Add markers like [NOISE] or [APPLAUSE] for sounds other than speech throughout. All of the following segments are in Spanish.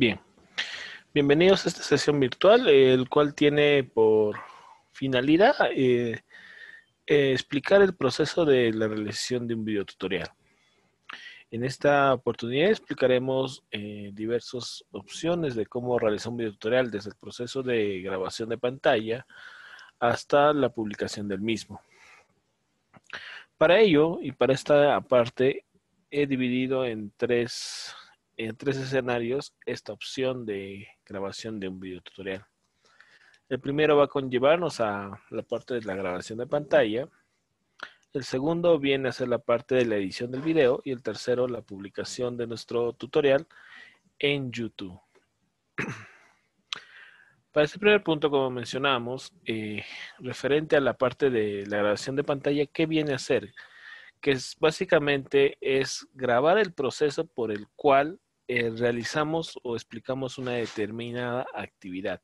Bien, bienvenidos a esta sesión virtual, eh, el cual tiene por finalidad eh, eh, explicar el proceso de la realización de un videotutorial. En esta oportunidad explicaremos diversas opciones de cómo realizar un videotutorial desde el proceso de grabación de pantalla hasta la publicación del mismo. Para ello y para esta parte he dividido en tres en tres escenarios esta opción de grabación de un video tutorial. El primero va a conllevarnos a la parte de la grabación de pantalla. El segundo viene a ser la parte de la edición del video y el tercero la publicación de nuestro tutorial en YouTube. [CLEARS THROAT] Para este primer punto, como mencionamos, eh, referente a la parte de la grabación de pantalla, ¿qué viene a hacer? Que básicamente es grabar el proceso por el cual eh, realizamos o explicamos una determinada actividad.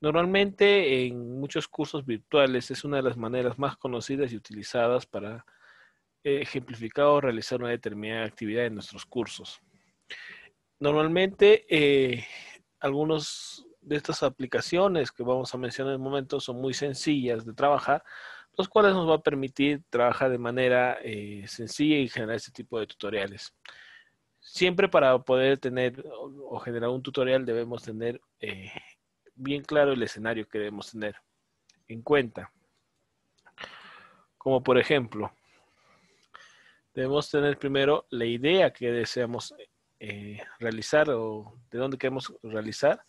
Normalmente en muchos cursos virtuales es una de las maneras más conocidas y utilizadas para ejemplificar o realizar una determinada actividad en nuestros cursos. Normalmente algunas eh, algunos de estas aplicaciones que vamos a mencionar en el momento son muy sencillas de trabajar, los cuales nos va a permitir trabajar de manera eh, sencilla y generar este tipo de tutoriales siempre para poder tener o, generar un tutorial debemos tener eh, bien claro el escenario que debemos tener en cuenta. Como por ejemplo, debemos tener primero la idea que deseamos eh, realizar o de dónde queremos realizar.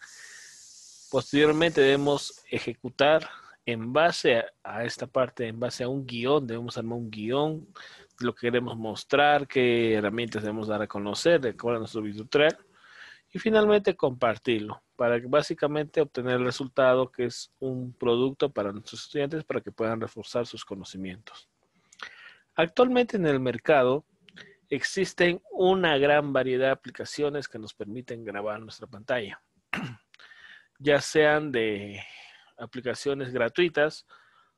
Posteriormente debemos ejecutar en base a, a, esta parte, en base a un guión, debemos armar un guión lo que queremos mostrar, qué herramientas debemos dar a conocer, de cuál es nuestro tutorial y finalmente compartirlo para básicamente obtener el resultado que es un producto para nuestros estudiantes para que puedan reforzar sus conocimientos. Actualmente en el mercado existen una gran variedad de aplicaciones que nos permiten grabar nuestra pantalla, [CLEARS THROAT] ya sean de aplicaciones gratuitas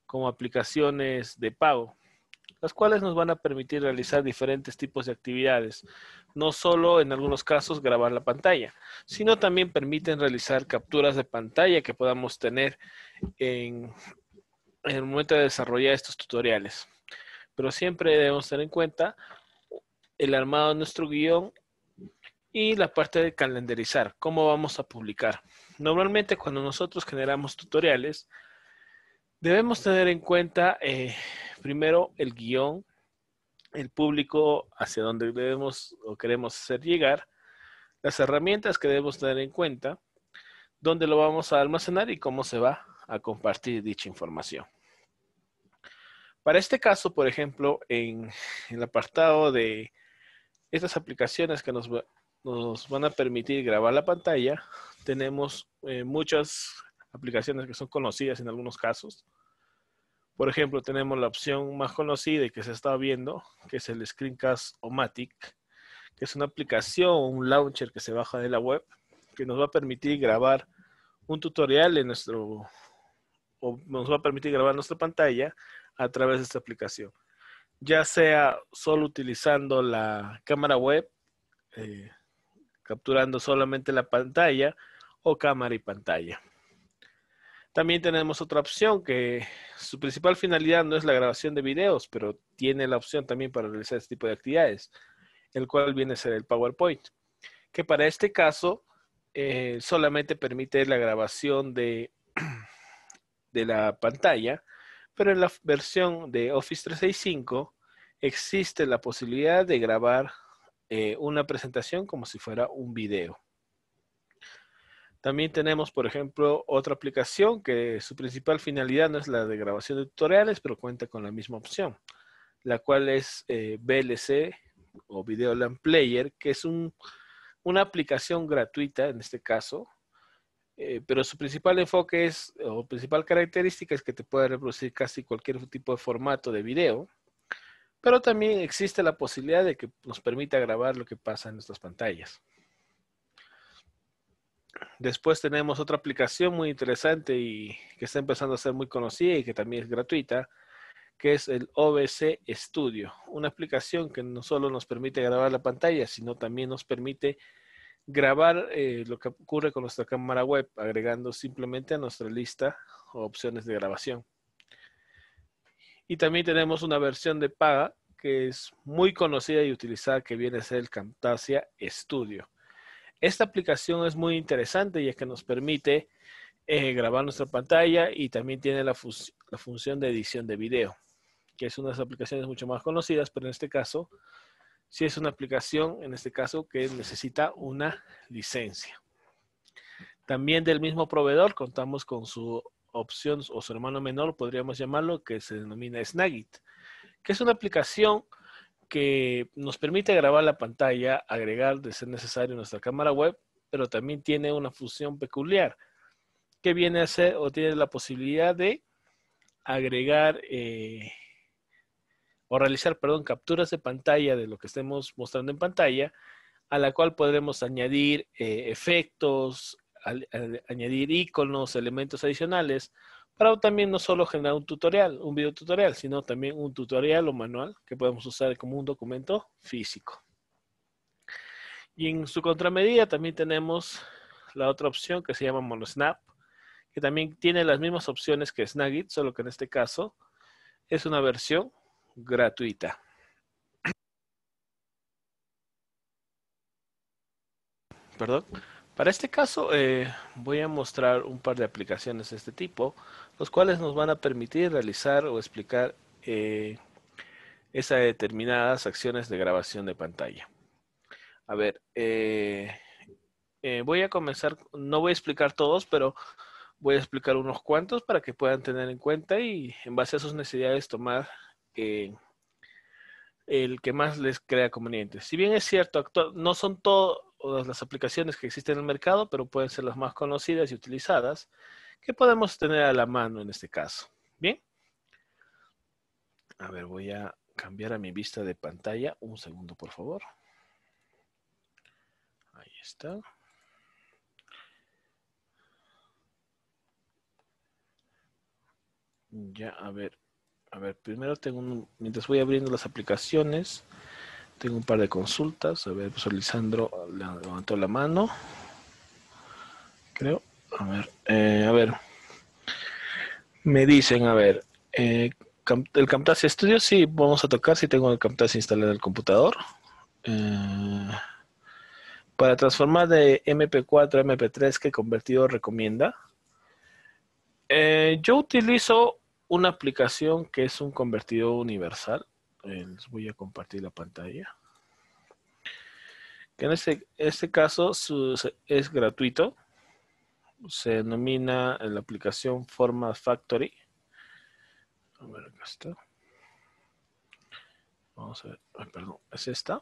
como aplicaciones de pago las cuales nos van a permitir realizar diferentes tipos de actividades, no solo en algunos casos grabar la pantalla, sino también permiten realizar capturas de pantalla que podamos tener en, el momento de desarrollar estos tutoriales. Pero siempre debemos tener en cuenta el armado de nuestro guión y la parte de calendarizar, cómo vamos a publicar. Normalmente cuando nosotros generamos tutoriales, debemos tener en cuenta eh, primero el guión, el público hacia dónde debemos o queremos hacer llegar, las herramientas que debemos tener en cuenta, dónde lo vamos a almacenar y cómo se va a compartir dicha información. Para este caso, por ejemplo, en, el apartado de estas aplicaciones que nos, van a permitir grabar la pantalla, tenemos eh, muchas aplicaciones que son conocidas en algunos casos. Por ejemplo, tenemos la opción más conocida y que se está viendo, que es el Screencast Omatic, que es una aplicación, o un launcher que se baja de la web, que nos va a permitir grabar un tutorial en nuestro, o nos va a permitir grabar nuestra pantalla a través de esta aplicación. Ya sea solo utilizando la cámara web, eh, capturando solamente la pantalla o cámara y pantalla. También tenemos otra opción que su principal finalidad no es la grabación de videos, pero tiene la opción también para realizar este tipo de actividades, el cual viene a ser el PowerPoint, que para este caso eh, solamente permite la grabación de, [CLEARS THROAT] de la pantalla, pero en la versión de Office 365 existe la posibilidad de grabar eh, una presentación como si fuera un video. También tenemos, por ejemplo, otra aplicación que su principal finalidad no es la de grabación de tutoriales, pero cuenta con la misma opción, la cual es VLC eh, o Video Land Player, que es una aplicación gratuita en este caso, eh, pero su principal enfoque es, o principal característica es que te puede reproducir casi cualquier tipo de formato de video, pero también existe la posibilidad de que nos permita grabar lo que pasa en nuestras pantallas. Después tenemos otra aplicación muy interesante y que está empezando a ser muy conocida y que también es gratuita, que es el OBC Studio, una aplicación que no solo nos permite grabar la pantalla, sino también nos permite grabar eh, lo que ocurre con nuestra cámara web, agregando simplemente a nuestra lista o opciones de grabación. Y también tenemos una versión de paga que es muy conocida y utilizada que viene a ser el Camtasia Studio. Esta aplicación es muy interesante y es que nos permite eh, grabar nuestra pantalla y también tiene la, la, función de edición de video, que es una de las aplicaciones mucho más conocidas, pero en este caso, sí es una aplicación, en este caso, que necesita una licencia. También del mismo proveedor contamos con su opción o su hermano menor, podríamos llamarlo, que se denomina Snagit, que es una aplicación que nos permite grabar la pantalla, agregar de ser necesario nuestra cámara web, pero también tiene una función peculiar que viene a ser o tiene la posibilidad de agregar eh, o realizar, perdón, capturas de pantalla de lo que estemos mostrando en pantalla, a la cual podremos añadir eh, efectos, añadir iconos, elementos adicionales para también no solo generar un tutorial, un video tutorial, sino también un tutorial o manual que podemos usar como un documento físico. Y en su contramedida también tenemos la otra opción que se llama MonoSnap, que también tiene las mismas opciones que Snagit, solo que en este caso es una versión gratuita. Perdón. Para este caso eh, voy a mostrar un par de aplicaciones de este tipo, los cuales nos van a permitir realizar o explicar eh, esas determinadas acciones de grabación de pantalla. A ver, eh, voy a comenzar, no voy a explicar todos, pero voy a explicar unos cuantos para que puedan tener en cuenta y en base a sus necesidades tomar el que más les crea conveniente. Si bien es cierto, no son todos todas las aplicaciones que existen en el mercado, pero pueden ser las más conocidas y utilizadas que podemos tener a la mano en este caso. Bien. A ver, voy a cambiar a mi vista de pantalla. Un segundo, por favor. Ahí está. Ya, a ver. A ver, primero tengo mientras voy abriendo las aplicaciones, tengo un par de consultas. A ver, profesor Lisandro levantó la mano. Creo. A ver, eh, a ver. Me dicen, a ver, eh, el Camtasia Studio sí vamos a tocar si tengo el Camtasia instalado en el computador. Eh, para transformar de MP4 a MP3, ¿qué convertido recomienda? yo utilizo una aplicación que es un convertido universal les voy a compartir la pantalla. Que en este, caso es gratuito. Se denomina la aplicación Format Factory. A ver, acá está. Vamos a ver, perdón, es esta.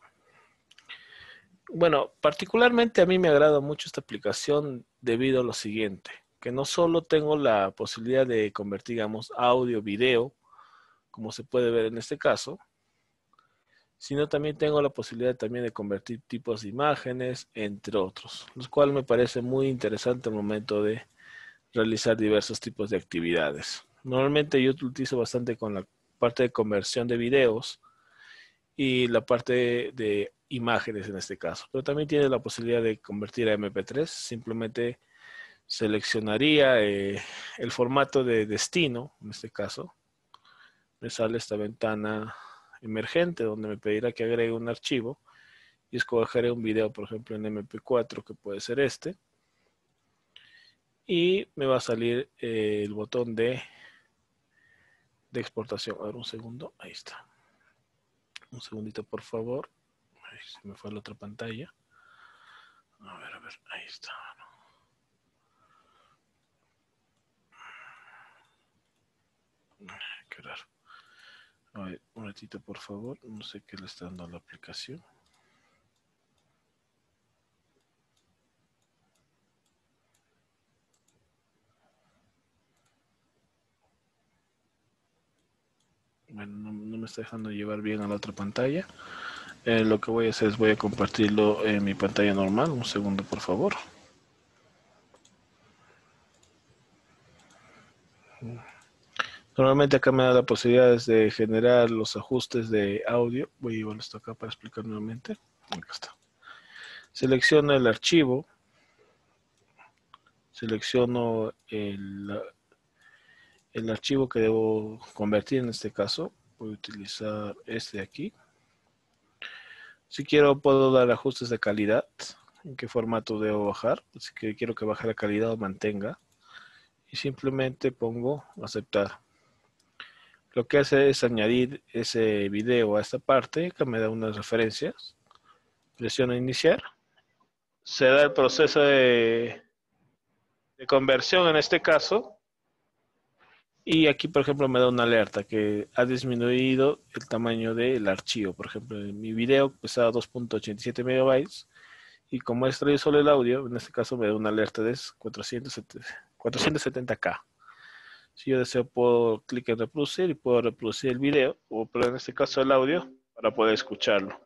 Bueno, particularmente a mí me agrada mucho esta aplicación debido a lo siguiente, que no solo tengo la posibilidad de convertir, digamos, audio, video, como se puede ver en este caso, sino también tengo la posibilidad también de convertir tipos de imágenes, entre otros, lo cual me parece muy interesante al momento de realizar diversos tipos de actividades. Normalmente yo utilizo bastante con la parte de conversión de videos y la parte de, imágenes en este caso, pero también tiene la posibilidad de convertir a MP3, simplemente seleccionaría eh, el formato de destino, en este caso, me sale esta ventana emergente donde me pedirá que agregue un archivo y escogeré un video, por ejemplo, en MP4 que puede ser este. Y me va a salir eh, el botón de, de exportación. A ver, un segundo. Ahí está. Un segundito, por favor. se me fue a la otra pantalla. A ver, a ver. Ahí está. Qué raro. A ver, un ratito, por favor. No sé qué le está dando a la aplicación. Bueno, no, me está dejando llevar bien a la otra pantalla. Eh, lo que voy a hacer es voy a compartirlo en mi pantalla normal. Un segundo, por favor. Normalmente acá me da la posibilidad de generar los ajustes de audio. Voy a llevar esto acá para explicar nuevamente. Acá está. Selecciono el archivo. Selecciono el, el archivo que debo convertir en este caso. Voy a utilizar este de aquí. Si quiero puedo dar ajustes de calidad. En qué formato debo bajar. Si quiero que baje la calidad o mantenga. Y simplemente pongo aceptar lo que hace es añadir ese video a esta parte que me da unas referencias. presiona iniciar. Se da el proceso de, conversión en este caso. Y aquí, por ejemplo, me da una alerta que ha disminuido el tamaño del archivo. Por ejemplo, mi video pesaba 2.87 megabytes y como extraí solo el audio, en este caso me da una alerta de 470K. Si yo deseo, puedo clic en reproducir y puedo reproducir el video, o, pero en este caso el audio, para poder escucharlo.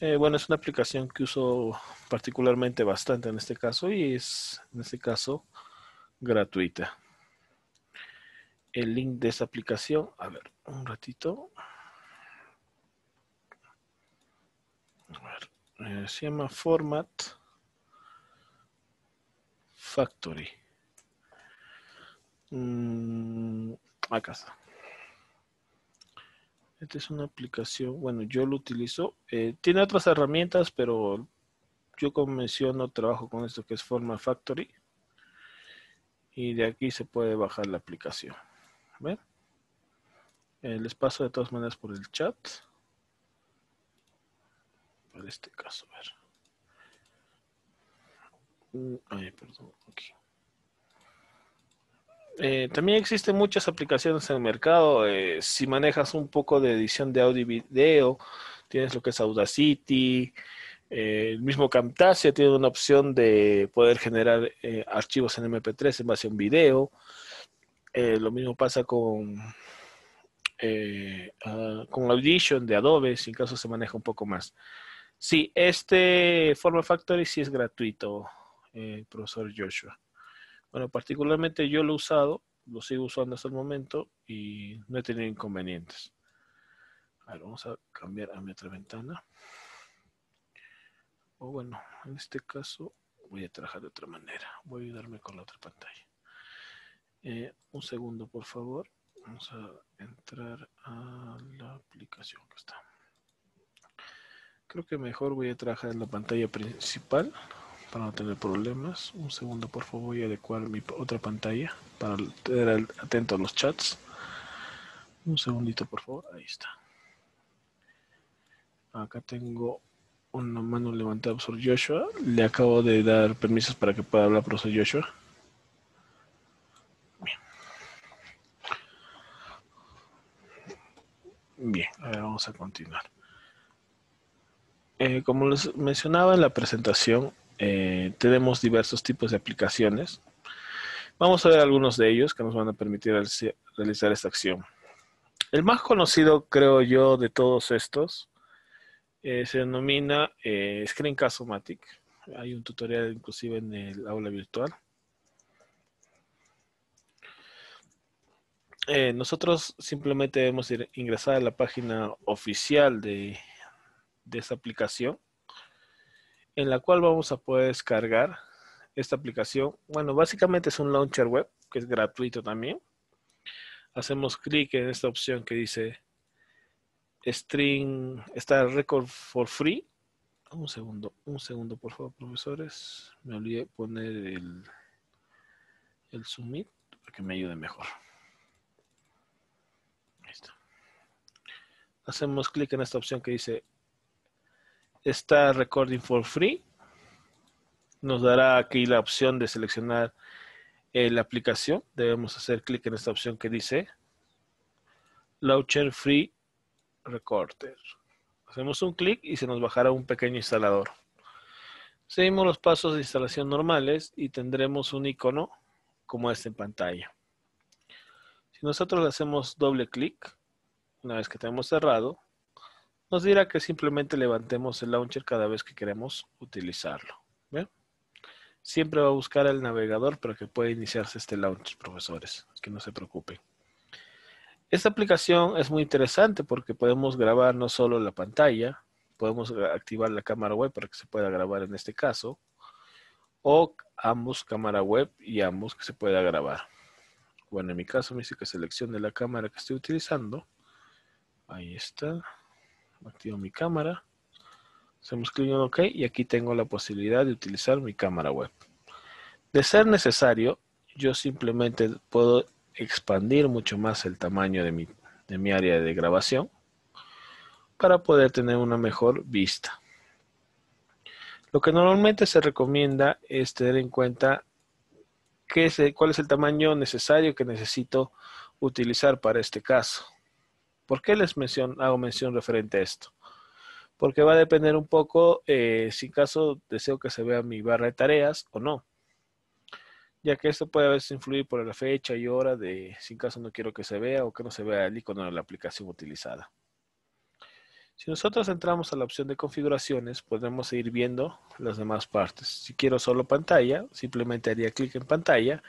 Eh, bueno, es una aplicación que uso particularmente bastante en este caso y es, en este caso, gratuita. El link de esa aplicación, a ver, un ratito. A ver, eh, se llama Format Factory. Mm, acá está. Esta es una aplicación, bueno, yo lo utilizo. Eh, tiene otras herramientas, pero yo como menciono trabajo con esto que es Forma Factory. Y de aquí se puede bajar la aplicación. ¿Ven? Eh, les paso de todas maneras por el chat. Para este caso, ver. Mm, ay, perdón, aquí. Eh, también existen muchas aplicaciones en el mercado. Eh, si manejas un poco de edición de audio y video, tienes lo que es Audacity, eh, el mismo Camtasia tiene una opción de poder generar archivos en MP3 en base a un video. lo mismo pasa con, ah, con Audition de Adobe, si en caso se maneja un poco más. Sí, este Forma Factory sí es gratuito, profesor Joshua. Bueno, particularmente yo lo he usado, lo sigo usando hasta el momento y no he tenido inconvenientes. A vamos a cambiar a mi otra ventana. O bueno, en este caso voy a trabajar de otra manera. Voy a ayudarme con la otra pantalla. Eh, un segundo, por favor. Vamos a entrar a la aplicación que está. Creo que mejor voy a trabajar en la pantalla principal para no tener problemas. Un segundo, por favor, voy a adecuar mi otra pantalla para tener atento a los chats. Un segundito, por favor. Ahí está. Acá tengo una mano levantada por Joshua. Le acabo de dar permisos para que pueda hablar, profesor Joshua. Bien. Bien, ver, vamos a continuar. Eh, como les mencionaba en la presentación, eh, tenemos diversos tipos de aplicaciones. Vamos a ver algunos de ellos que nos van a permitir realizar esta acción. El más conocido, creo yo, de todos estos eh, se denomina eh, Screen screencast matic Hay un tutorial inclusive en el aula virtual. nosotros simplemente debemos ir, ingresar a la página oficial de, de esta aplicación en la cual vamos a poder descargar esta aplicación. Bueno, básicamente es un launcher web, que es gratuito también. Hacemos clic en esta opción que dice String, está Record for Free. Un segundo, un segundo, por favor, profesores. Me olvidé poner el, el submit para que me ayude mejor. Hacemos clic en esta opción que dice esta Recording for Free. Nos dará aquí la opción de seleccionar eh, la aplicación. Debemos hacer clic en esta opción que dice Launcher Free Recorder. Hacemos un clic y se nos bajará un pequeño instalador. Seguimos los pasos de instalación normales y tendremos un icono como este en pantalla. Si nosotros le hacemos doble clic, una vez que tenemos cerrado, nos dirá que simplemente levantemos el launcher cada vez que queremos utilizarlo. Siempre va a buscar el navegador, para que pueda iniciarse este launcher, profesores. Que no se preocupen. Esta aplicación es muy interesante porque podemos grabar no solo la pantalla, podemos activar la cámara web para que se pueda grabar en este caso, o ambos cámara web y ambos que se pueda grabar. Bueno, en mi caso me dice que seleccione la cámara que estoy utilizando. Ahí está activo mi cámara, hacemos clic en OK y aquí tengo la posibilidad de utilizar mi cámara web. De ser necesario, yo simplemente puedo expandir mucho más el tamaño de mi, área de grabación para poder tener una mejor vista. Lo que normalmente se recomienda es tener en cuenta cuál es el tamaño necesario que necesito utilizar para este caso. ¿Por qué les hago mención referente a esto? Porque va a depender un poco eh, si en caso deseo que se vea mi barra de tareas o no. Ya que esto puede a veces influir por la fecha y hora de si en caso no quiero que se vea o que no se vea el icono de la aplicación utilizada. Si nosotros entramos a la opción de configuraciones, podemos ir viendo las demás partes. Si quiero solo pantalla, simplemente haría clic en pantalla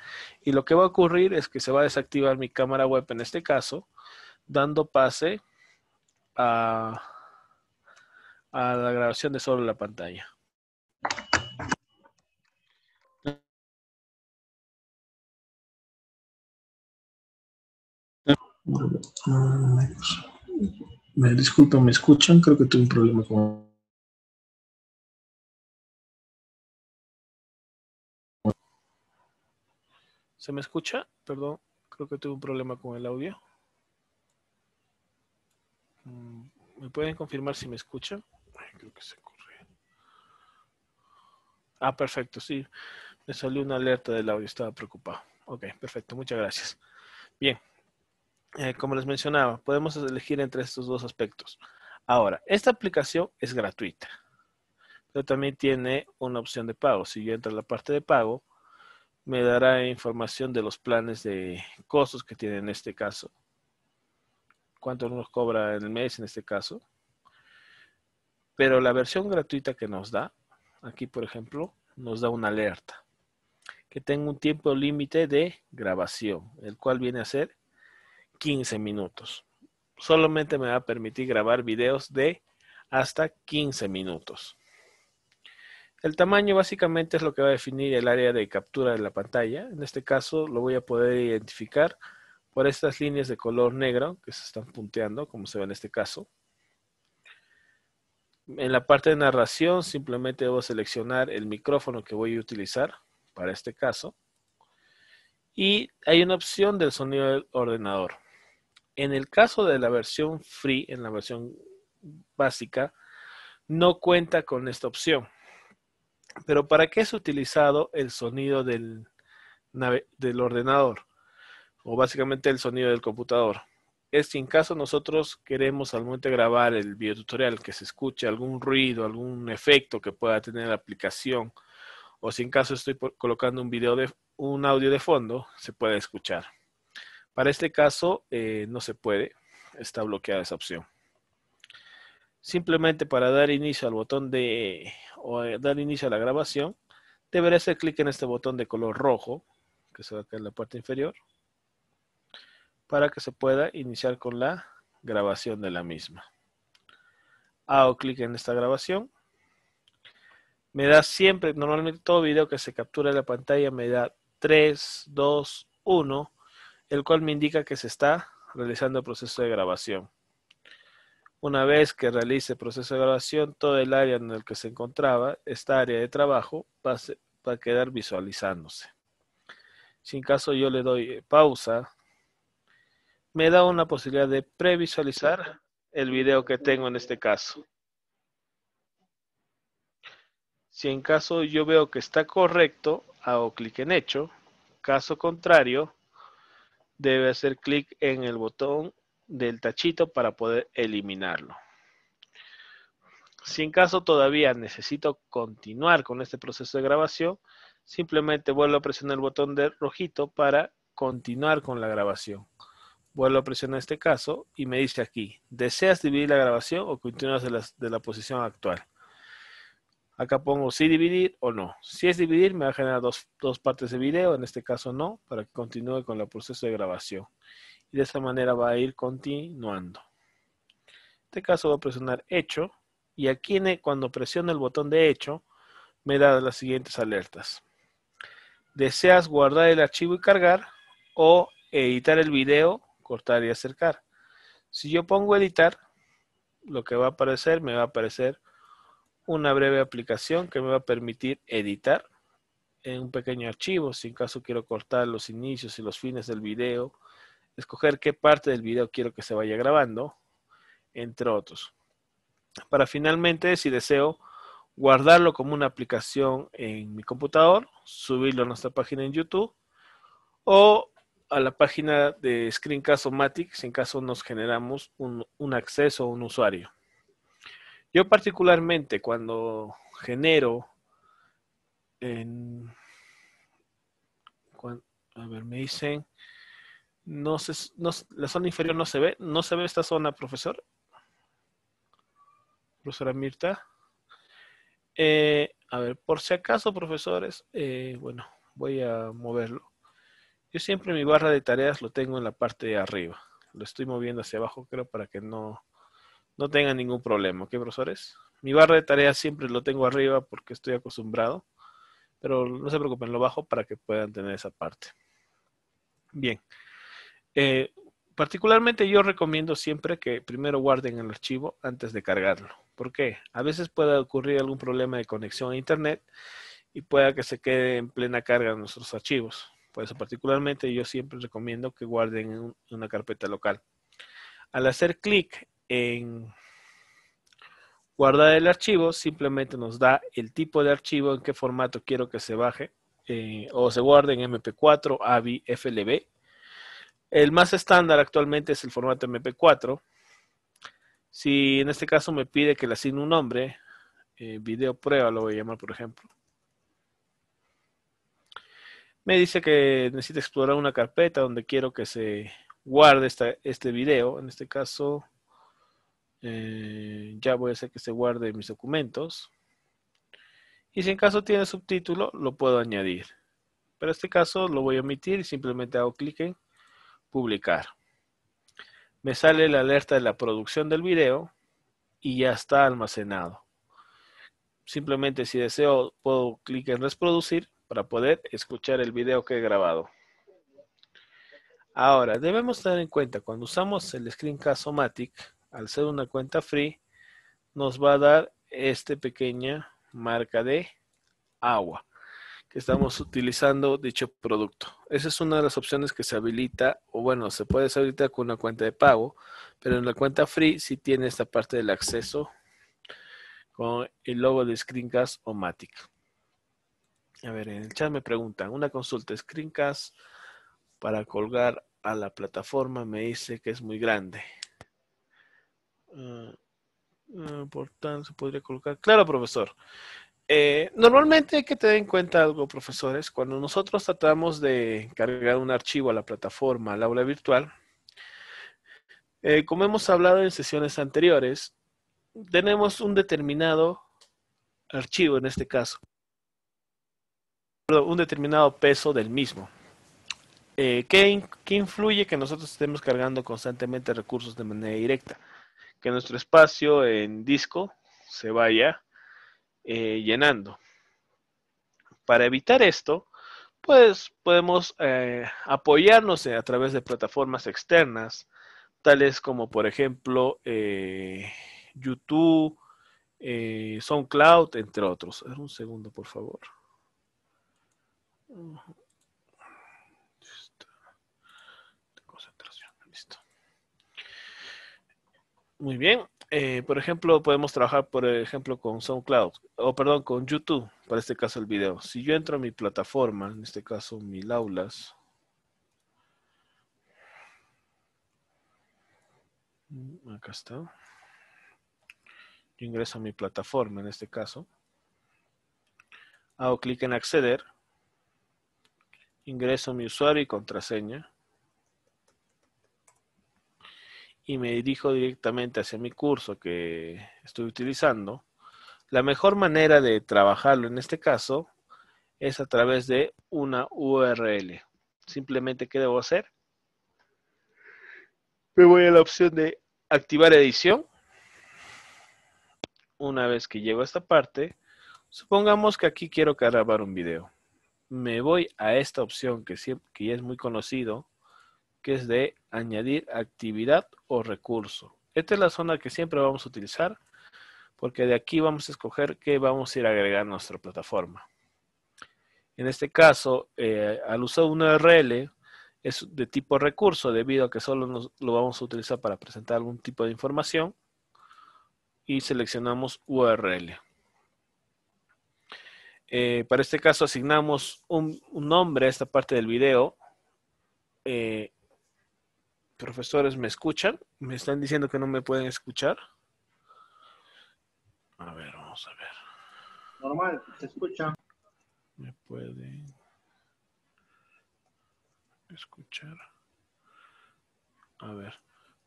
y lo que va a ocurrir es que se va a desactivar mi cámara web en este caso dando pase a, a la grabación de solo la pantalla. Me disculpo, ¿me escuchan? Creo que tuve un problema con... ¿Se me escucha? Perdón, creo que tuve un problema con el audio. Mm, ¿Me pueden confirmar si me escuchan? Creo que se Ah, perfecto, sí. Me salió una alerta del audio, estaba preocupado. Ok, perfecto, muchas gracias. Bien, eh, como les mencionaba, podemos elegir entre estos dos aspectos. Ahora, esta aplicación es gratuita, pero también tiene una opción de pago. Si yo entro a la parte de pago, me dará información de los planes de costos que tiene en este caso cuánto nos cobra el mes en este caso. Pero la versión gratuita que nos da, aquí por ejemplo, nos da una alerta que tengo un tiempo límite de grabación, el cual viene a ser 15 minutos. Solamente me va a permitir grabar videos de hasta 15 minutos. El tamaño básicamente es lo que va a definir el área de captura de la pantalla. En este caso lo voy a poder identificar por estas líneas de color negro que se están punteando, como se ve en este caso. En la parte de narración simplemente debo seleccionar el micrófono que voy a utilizar para este caso. Y hay una opción del sonido del ordenador. En el caso de la versión free, en la versión básica, no cuenta con esta opción. Pero ¿para qué es utilizado el sonido del, del ordenador? o básicamente el sonido del computador. Es si en caso nosotros queremos al momento de grabar el video tutorial que se escuche algún ruido, algún efecto que pueda tener la aplicación, o si en caso estoy colocando un video de un audio de fondo, se puede escuchar. Para este caso eh, no se puede, está bloqueada esa opción. Simplemente para dar inicio al botón de o eh, dar inicio a la grabación, deberá hacer clic en este botón de color rojo, que se acá en la parte inferior, para que se pueda iniciar con la grabación de la misma. Hago clic en esta grabación. Me da siempre, normalmente todo video que se captura en la pantalla me da 3, 2, 1, el cual me indica que se está realizando el proceso de grabación. Una vez que realice el proceso de grabación, todo el área en el que se encontraba, esta área de trabajo, va a, quedar visualizándose. Si en caso yo le doy eh, pausa me da una posibilidad de previsualizar el video que tengo en este caso. Si en caso yo veo que está correcto, hago clic en hecho. Caso contrario, debe hacer clic en el botón del tachito para poder eliminarlo. Si en caso todavía necesito continuar con este proceso de grabación, simplemente vuelvo a presionar el botón de rojito para continuar con la grabación. Vuelvo a presionar este caso y me dice aquí, ¿deseas dividir la grabación o continúas de la, posición actual? Acá pongo si sí dividir o no. Si es dividir, me va a generar dos, dos, partes de video, en este caso no, para que continúe con el proceso de grabación. Y de esta manera va a ir continuando. En este caso voy a presionar hecho. Y aquí e, cuando presiono el botón de hecho, me da las siguientes alertas. Deseas guardar el archivo y cargar o editar el video cortar y acercar. Si yo pongo editar, lo que va a aparecer, me va a aparecer una breve aplicación que me va a permitir editar en un pequeño archivo, si en caso quiero cortar los inicios y los fines del video, escoger qué parte del video quiero que se vaya grabando, entre otros. Para finalmente, si deseo guardarlo como una aplicación en mi computador, subirlo a nuestra página en YouTube o a la página de Screencast-O-Matic si en caso nos generamos un, acceso a un usuario. Yo particularmente cuando genero a ver, me dicen, no se, la zona inferior no se ve, no se ve esta zona, profesor. Profesora Mirta. Eh, a ver, por si acaso, profesores, eh, bueno, voy a moverlo. Yo siempre mi barra de tareas lo tengo en la parte de arriba. Lo estoy moviendo hacia abajo, creo, para que no, no tenga ningún problema. ¿Ok, profesores? Mi barra de tareas siempre lo tengo arriba porque estoy acostumbrado. Pero no se preocupen, lo bajo para que puedan tener esa parte. Bien. Eh, particularmente yo recomiendo siempre que primero guarden el archivo antes de cargarlo. ¿Por qué? A veces puede ocurrir algún problema de conexión a Internet y pueda que se quede en plena carga nuestros archivos. Por eso particularmente yo siempre recomiendo que guarden en una carpeta local. Al hacer clic en guardar el archivo, simplemente nos da el tipo de archivo, en qué formato quiero que se baje eh, o se guarde en MP4, AVI, FLV. El más estándar actualmente es el formato MP4. Si en este caso me pide que le asigne un nombre, eh, video prueba lo voy a llamar por ejemplo. Me dice que necesito explorar una carpeta donde quiero que se guarde este video. En este caso, eh, ya voy a hacer que se guarde mis documentos. Y si en caso tiene subtítulo, lo puedo añadir. Pero en este caso lo voy a omitir y simplemente hago clic en publicar. Me sale la alerta de la producción del video y ya está almacenado. Simplemente si deseo puedo clic en reproducir para poder escuchar el video que he grabado. Ahora, debemos tener en cuenta, cuando usamos el Screencast-O-Matic, al ser una cuenta free, nos va a dar esta pequeña marca de agua que estamos utilizando dicho producto. Esa es una de las opciones que se habilita, o bueno, se puede habilitar con una cuenta de pago, pero en la cuenta free sí tiene esta parte del acceso con el logo de Screencast o Matic. A ver, en el chat me preguntan, una consulta, screencast para colgar a la plataforma me dice que es muy grande. Ah, ah, por tanto, se podría colocar. Claro, profesor. Eh, normalmente hay que tener en cuenta algo, profesores. Cuando nosotros tratamos de cargar un archivo a la plataforma, al aula virtual, eh, como hemos hablado en sesiones anteriores, tenemos un determinado archivo en este caso un determinado peso del mismo. Eh, que ¿qué, influye que nosotros estemos cargando constantemente recursos de manera directa? Que nuestro espacio en disco se vaya eh, llenando. Para evitar esto, pues podemos eh, apoyarnos a través de plataformas externas, tales como por ejemplo YouTube, SoundCloud, entre otros. un segundo, por favor. De este, concentración, Muy bien. Eh, por ejemplo, podemos trabajar, por ejemplo, con SoundCloud, o perdón, con YouTube, para este caso el video. Si yo entro a mi plataforma, en este caso mi aulas, mm, acá está. Yo ingreso a mi plataforma, en este caso. Hago clic en acceder. Ingreso mi usuario y contraseña. Y me dirijo directamente hacia mi curso que estoy utilizando. La mejor manera de trabajarlo en este caso es a través de una URL. Simplemente, ¿qué debo hacer? Me voy a la opción de activar edición. Una vez que llego a esta parte, supongamos que aquí quiero grabar un video me voy a esta opción que, ya es muy conocido, que es de añadir actividad o recurso. Esta es la zona que siempre vamos a utilizar porque de aquí vamos a escoger qué vamos a ir a agregar a nuestra plataforma. En este caso, eh, al usar una URL es de tipo recurso debido a que solo lo vamos a utilizar para presentar algún tipo de información y seleccionamos URL. Eh, para este caso asignamos un, nombre a esta parte del video. Eh, profesores, ¿me escuchan? ¿Me están diciendo que no me pueden escuchar? A ver, vamos a ver. Normal, se escucha. ¿Me pueden escuchar? A ver,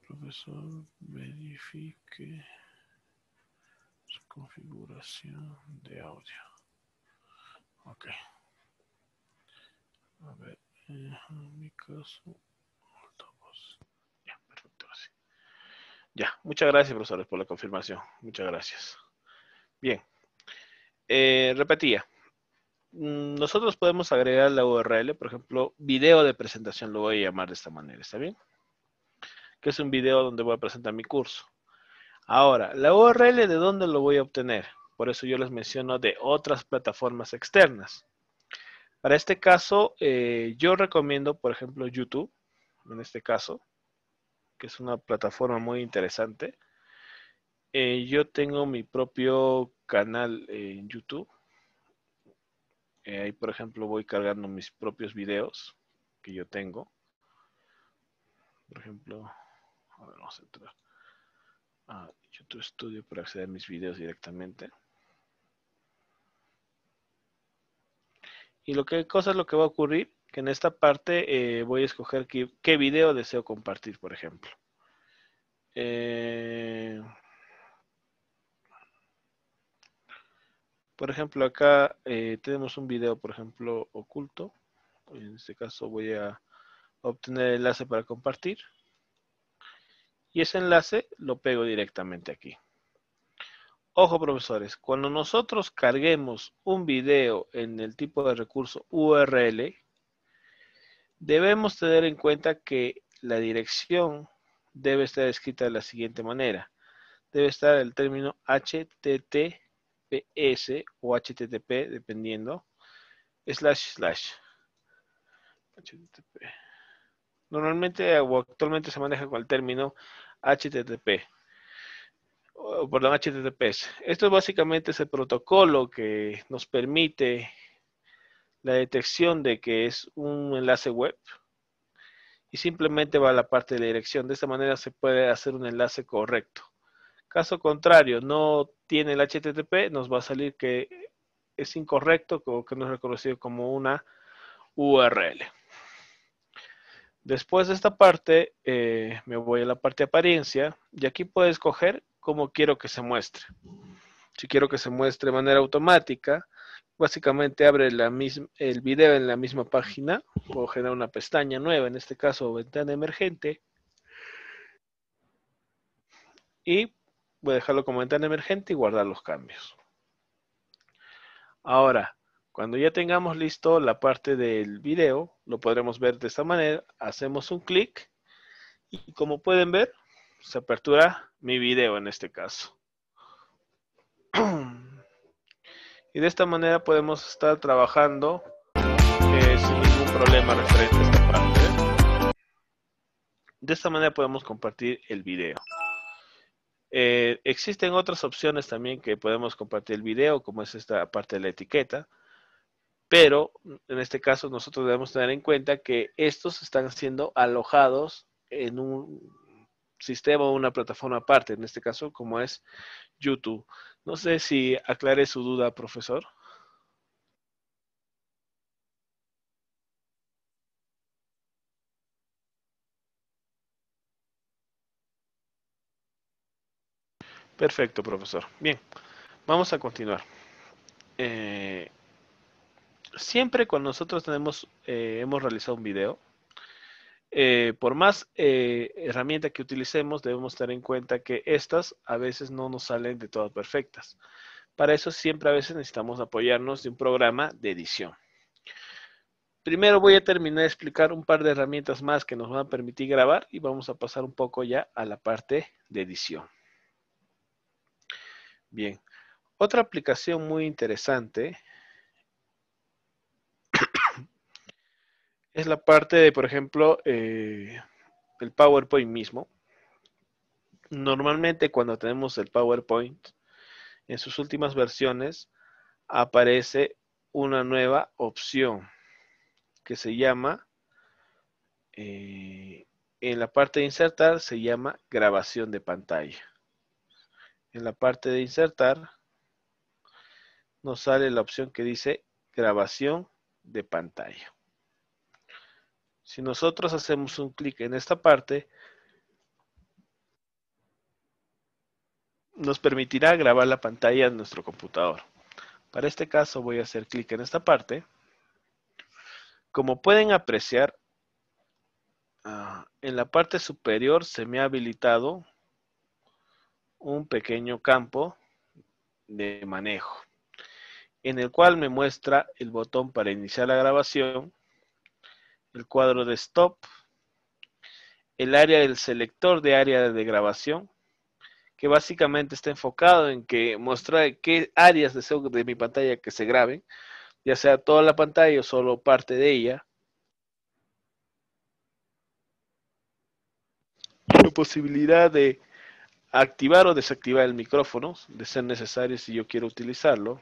profesor, verifique su configuración de audio. Ok. A ver, eh, en mi caso, Ya, perfecto, Ya, muchas gracias, profesores, por la confirmación. Muchas gracias. Bien. Eh, repetía. Mm, nosotros podemos agregar la URL, por ejemplo, video de presentación, lo voy a llamar de esta manera, ¿está bien? Que es un video donde voy a presentar mi curso. Ahora, la URL, ¿de dónde lo voy a obtener? Por eso yo les menciono de otras plataformas externas. Para este caso, eh, yo recomiendo, por ejemplo, YouTube, en este caso, que es una plataforma muy interesante. Eh, yo tengo mi propio canal en YouTube. Eh, ahí, por ejemplo, voy cargando mis propios videos que yo tengo. Por ejemplo, a vamos a entrar a YouTube Studio para acceder a mis videos directamente. Y lo que cosa es lo que va a ocurrir, que en esta parte eh, voy a escoger qué, video deseo compartir, por ejemplo. Eh, por ejemplo, acá eh, tenemos un video, por ejemplo, oculto. En este caso voy a obtener el enlace para compartir. Y ese enlace lo pego directamente aquí. Ojo, profesores, cuando nosotros carguemos un video en el tipo de recurso URL, debemos tener en cuenta que la dirección debe estar escrita de la siguiente manera. Debe estar el término https o http, dependiendo, slash slash. Normalmente o actualmente se maneja con el término http perdón, HTTPS. Esto básicamente es el protocolo que nos permite la detección de que es un enlace web y simplemente va a la parte de dirección. De esta manera se puede hacer un enlace correcto. Caso contrario, no tiene el HTTP, nos va a salir que es incorrecto o que no es reconocido como una URL. Después de esta parte, eh, me voy a la parte de apariencia y aquí puedes escoger como quiero que se muestre. Si quiero que se muestre de manera automática, básicamente abre el video en la misma página o genera una pestaña nueva, en este caso ventana emergente. Y voy a dejarlo como ventana emergente y guardar los cambios. Ahora, cuando ya tengamos listo la parte del video, lo podremos ver de esta manera. Hacemos un clic y como pueden ver, se apertura mi video en este caso. [CLEARS THROAT] Y de esta manera podemos estar trabajando eh, sin ningún problema referente a esta parte. De esta manera podemos compartir el video. Eh, existen otras opciones también que podemos compartir el video, como es esta parte de la etiqueta. Pero en este caso nosotros debemos tener en cuenta que estos están siendo alojados en un sistema o una plataforma aparte, en este caso como es YouTube. No sé si aclare su duda, profesor. Perfecto, profesor. Bien, vamos a continuar. Eh, siempre cuando nosotros tenemos, eh, hemos realizado un video, eh, por más herramientas eh, herramienta que utilicemos, debemos tener en cuenta que estas a veces no nos salen de todas perfectas. Para eso siempre a veces necesitamos apoyarnos de un programa de edición. Primero voy a terminar de explicar un par de herramientas más que nos van a permitir grabar y vamos a pasar un poco ya a la parte de edición. Bien, otra aplicación muy interesante es la parte de, por ejemplo, eh, el PowerPoint mismo. Normalmente cuando tenemos el PowerPoint, en sus últimas versiones aparece una nueva opción que se llama, eh, en la parte de insertar se llama grabación de pantalla. En la parte de insertar nos sale la opción que dice grabación de pantalla. Si nosotros hacemos un clic en esta parte, nos permitirá grabar la pantalla en nuestro computador. Para este caso voy a hacer clic en esta parte. Como pueden apreciar, ah, en la parte superior se me ha habilitado un pequeño campo de manejo, en el cual me muestra el botón para iniciar la grabación, el cuadro de stop, el área del selector de área de grabación, que básicamente está enfocado en que mostrar qué áreas de mi pantalla que se graben, ya sea toda la pantalla o solo parte de ella. La posibilidad de activar o desactivar el micrófono, de ser necesario si yo quiero utilizarlo.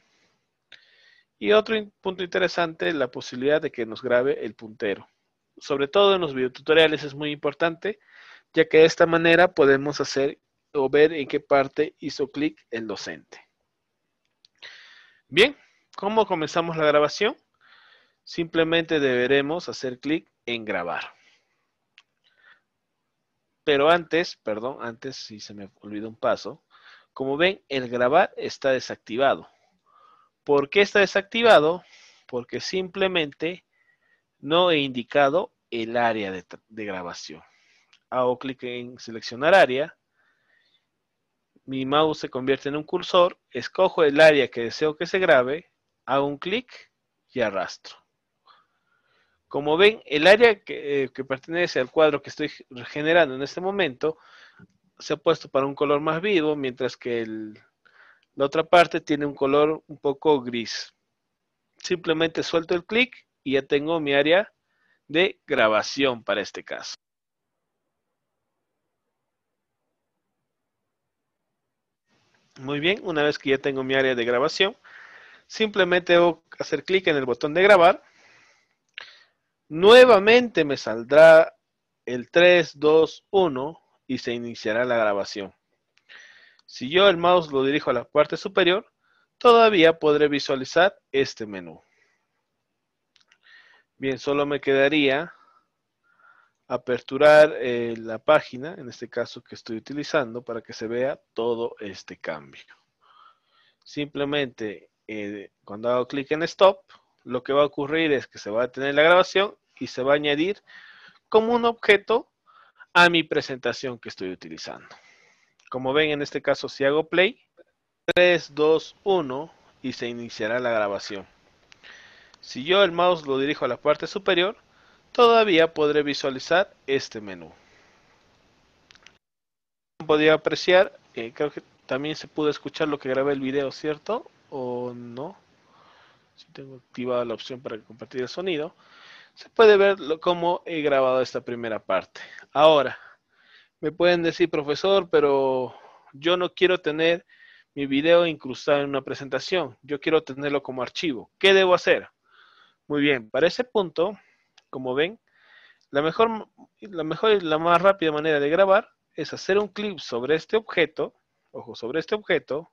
Y otro punto interesante, la posibilidad de que nos grabe el puntero sobre todo en los videotutoriales es muy importante, ya que de esta manera podemos hacer o ver en qué parte hizo clic el docente. Bien, ¿cómo comenzamos la grabación? Simplemente deberemos hacer clic en grabar. Pero antes, perdón, antes si se me olvidó un paso, como ven, el grabar está desactivado. ¿Por qué está desactivado? Porque simplemente no he indicado el área de, grabación. Hago clic en seleccionar área. Mi mouse se convierte en un cursor. Escojo el área que deseo que se grabe. Hago un clic y arrastro. Como ven, el área que, eh, pertenece al cuadro que estoy generando en este momento se ha puesto para un color más vivo, mientras que la otra parte tiene un color un poco gris. Simplemente suelto el clic ya tengo mi área de grabación para este caso. Muy bien, una vez que ya tengo mi área de grabación, simplemente debo hacer clic en el botón de grabar. Nuevamente me saldrá el 3, 2, 1 y se iniciará la grabación. Si yo el mouse lo dirijo a la parte superior, todavía podré visualizar este menú. Bien, solo me quedaría aperturar eh, la página, en este caso que estoy utilizando, para que se vea todo este cambio. Simplemente, eh, cuando hago clic en Stop, lo que va a ocurrir es que se va a tener la grabación y se va a añadir como un objeto a mi presentación que estoy utilizando. Como ven, en este caso, si hago Play, 3, 2, 1 y se iniciará la grabación. Si yo el mouse lo dirijo a la parte superior, todavía podré visualizar este menú. Podía apreciar, eh, creo que también se pudo escuchar lo que grabé el video, ¿cierto? ¿O no? Si tengo activada la opción para compartir el sonido, se puede ver cómo he grabado esta primera parte. Ahora, me pueden decir, profesor, pero yo no quiero tener mi video incrustado en una presentación, yo quiero tenerlo como archivo. ¿Qué debo hacer? Muy bien, para ese punto, como ven, la mejor, la mejor y la más rápida manera de grabar es hacer un clic sobre este objeto, ojo, sobre este objeto,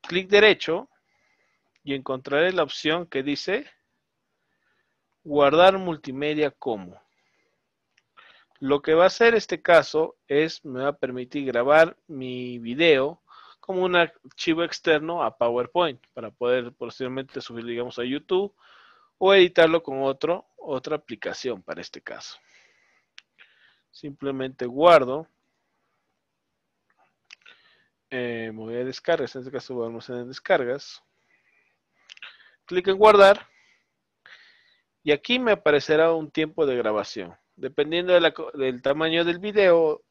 clic derecho y encontraré la opción que dice guardar multimedia como. Lo que va a hacer este caso es, me va a permitir grabar mi video como un archivo externo a PowerPoint para poder posteriormente subir, digamos, a YouTube o editarlo con otro, otra aplicación para este caso. Simplemente guardo. Eh, me voy a descargas, en este caso vamos a descargas. Clic en guardar. Y aquí me aparecerá un tiempo de grabación. Dependiendo del tamaño del video,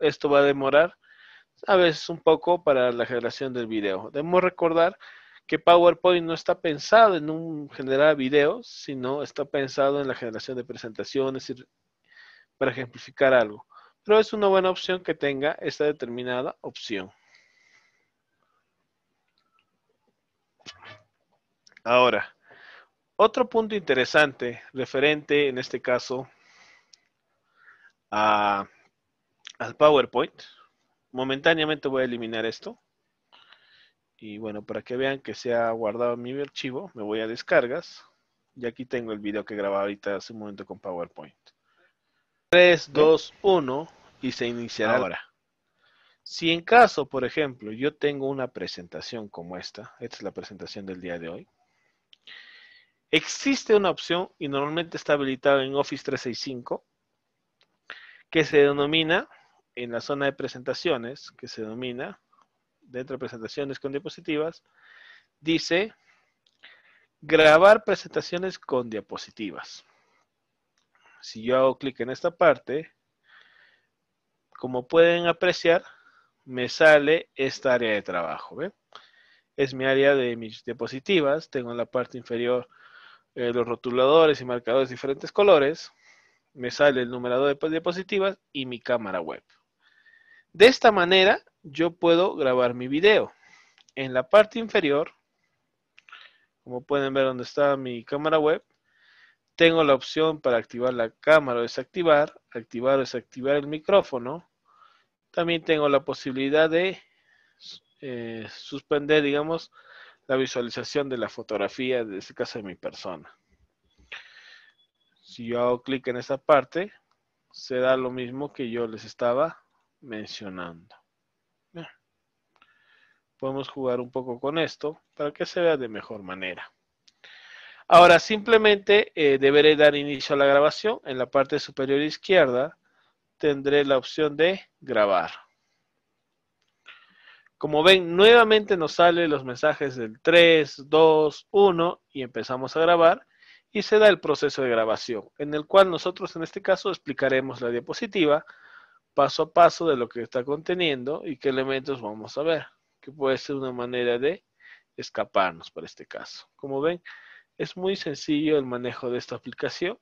esto va a demorar a veces un poco para la generación del video. Debemos recordar que PowerPoint no está pensado en un generar videos, sino está pensado en la generación de presentaciones para ejemplificar algo. Pero es una buena opción que tenga esta determinada opción. Ahora, otro punto interesante referente en este caso a, al PowerPoint momentáneamente voy a eliminar esto. Y bueno, para que vean que se ha guardado mi archivo, me voy a descargas. Y aquí tengo el video que grababa ahorita hace un momento con PowerPoint. 3, 2, 1 y se iniciará ahora. Si en caso, por ejemplo, yo tengo una presentación como esta, esta es la presentación del día de hoy, existe una opción y normalmente está habilitada en Office 365 que se denomina en la zona de presentaciones, que se denomina, dentro de presentaciones con diapositivas, dice grabar presentaciones con diapositivas. Si yo hago clic en esta parte, como pueden apreciar, me sale esta área de trabajo. Es mi área de mis diapositivas. Tengo en la parte inferior eh, los rotuladores y marcadores de diferentes colores. Me sale el numerador de diapositivas y mi cámara web. De esta manera yo puedo grabar mi video. En la parte inferior, como pueden ver donde está mi cámara web, tengo la opción para activar la cámara o desactivar, activar o desactivar el micrófono. También tengo la posibilidad de eh, suspender, digamos, la visualización de la fotografía, en este caso de mi persona. Si yo hago clic en esta parte, será lo mismo que yo les estaba mencionando. Podemos jugar un poco con esto para que se vea de mejor manera. Ahora simplemente eh, deberé dar inicio a la grabación. En la parte superior izquierda tendré la opción de grabar. Como ven, nuevamente nos salen los mensajes del 3, 2, 1 y empezamos a grabar y se da el proceso de grabación, en el cual nosotros en este caso explicaremos la diapositiva, paso a paso de lo que está conteniendo y qué elementos vamos a ver, que puede ser una manera de escaparnos para este caso. Como ven, es muy sencillo el manejo de esta aplicación,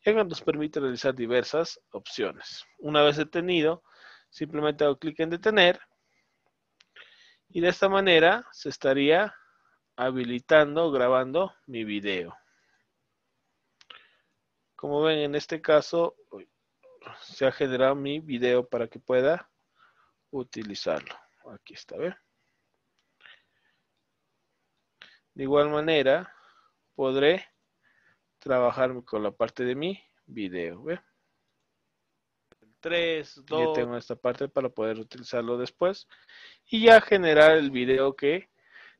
y que nos permite realizar diversas opciones. Una vez detenido, simplemente hago clic en detener y de esta manera se estaría habilitando, grabando mi video. Como ven, en este caso, se ha generado mi video para que pueda utilizarlo. Aquí está, ¿ve? De igual manera, podré trabajar con la parte de mi video, ¿ve? 3, 2... ya tengo esta parte para poder utilizarlo después. Y ya generar el video que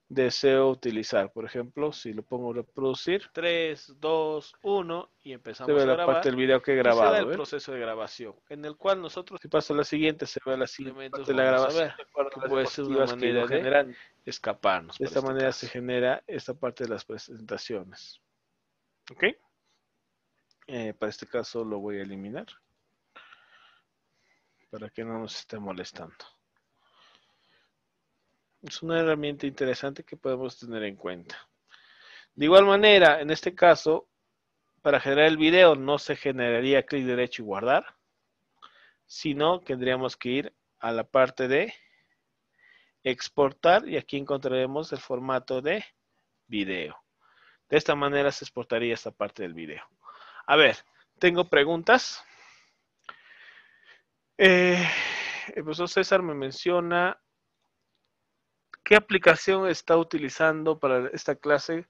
deseo utilizar. Por ejemplo, si lo pongo reproducir. 3, 2, 1 y empezamos se ve a la parte del video que he grabado. Se el ¿eh? proceso de grabación, en el cual nosotros... Si a la siguiente, se ve la siguiente de la grabación. Ver, puede ser una manera de escaparnos. De esta este manera se genera esta parte de las presentaciones. ¿Ok? Eh, para este caso lo voy a eliminar. Para que no nos esté molestando es una herramienta interesante que podemos tener en cuenta. De igual manera, en este caso, para generar el video no se generaría clic derecho y guardar, sino que tendríamos que ir a la parte de exportar y aquí encontraremos el formato de video. De esta manera se exportaría esta parte del video. A ver, tengo preguntas. Eh, el profesor César me menciona ¿Qué aplicación está utilizando para esta clase?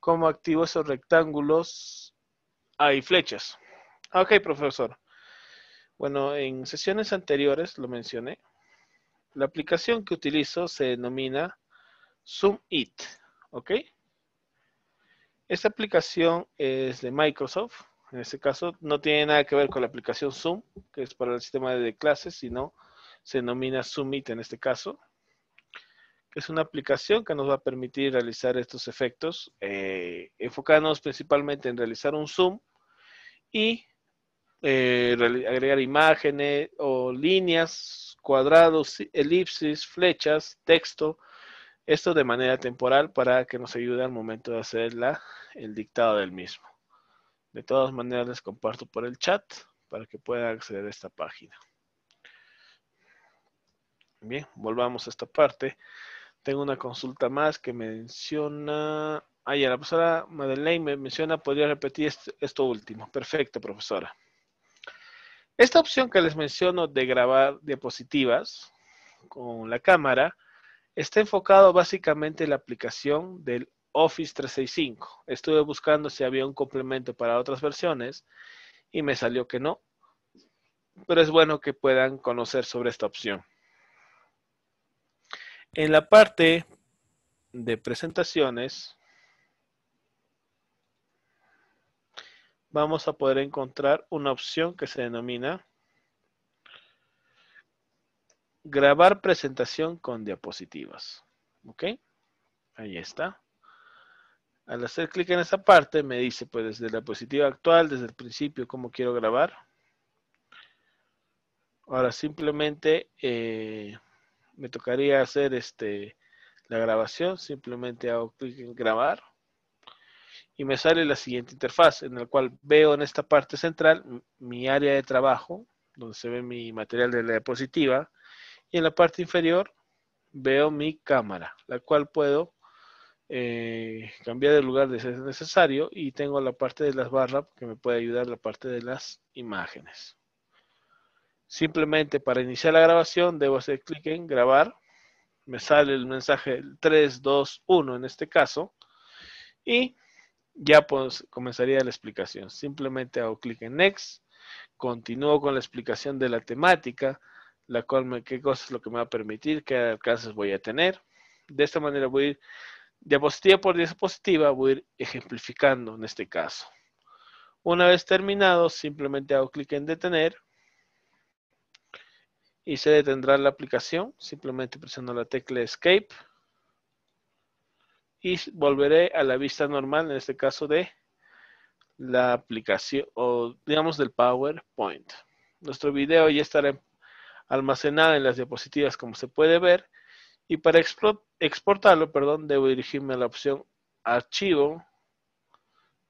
¿Cómo activo esos rectángulos? Hay flechas. Ok, profesor. Bueno, en sesiones anteriores lo mencioné. La aplicación que utilizo se denomina Zoom It. ¿Ok? Esta aplicación es de Microsoft. En este caso no tiene nada que ver con la aplicación Zoom, que es para el sistema de clases, sino se denomina Zoom en este caso es una aplicación que nos va a permitir realizar estos efectos, enfocándonos eh, enfocarnos principalmente en realizar un zoom y eh, agregar imágenes o líneas, cuadrados, elipsis, flechas, texto, esto de manera temporal para que nos ayude al momento de hacer el dictado del mismo. De todas maneras les comparto por el chat para que puedan acceder a esta página. Bien, volvamos a esta parte. Tengo una consulta más que menciona. Ah, ya, la profesora Madeleine me menciona, podría repetir esto último. Perfecto, profesora. Esta opción que les menciono de grabar diapositivas con la cámara está enfocado básicamente en la aplicación del Office 365. Estuve buscando si había un complemento para otras versiones y me salió que no. Pero es bueno que puedan conocer sobre esta opción. En la parte de presentaciones, vamos a poder encontrar una opción que se denomina grabar presentación con diapositivas. ¿Ok? Ahí está. Al hacer clic en esa parte, me dice, pues, desde la diapositiva actual, desde el principio, cómo quiero grabar. Ahora simplemente... Eh, me tocaría hacer este la grabación, simplemente hago clic en grabar y me sale la siguiente interfaz en la cual veo en esta parte central mi área de trabajo, donde se ve mi material de la diapositiva y en la parte inferior veo mi cámara, la cual puedo eh, cambiar de lugar si es necesario y tengo la parte de las barras que me puede ayudar la parte de las imágenes. Simplemente para iniciar la grabación debo hacer clic en grabar. Me sale el mensaje 3, 2, 1 en este caso. Y ya pues comenzaría la explicación. Simplemente hago clic en Next. Continúo con la explicación de la temática, la cual qué cosas es lo que me va a permitir, qué alcances voy a tener. De esta manera voy a ir diapositiva por diapositiva, voy a ir ejemplificando en este caso. Una vez terminado, simplemente hago clic en detener y se detendrá la aplicación. Simplemente presionando la tecla Escape y volveré a la vista normal, en este caso de la aplicación o digamos del PowerPoint. Nuestro video ya estará almacenado en las diapositivas como se puede ver y para exportarlo, perdón, debo dirigirme a la opción archivo,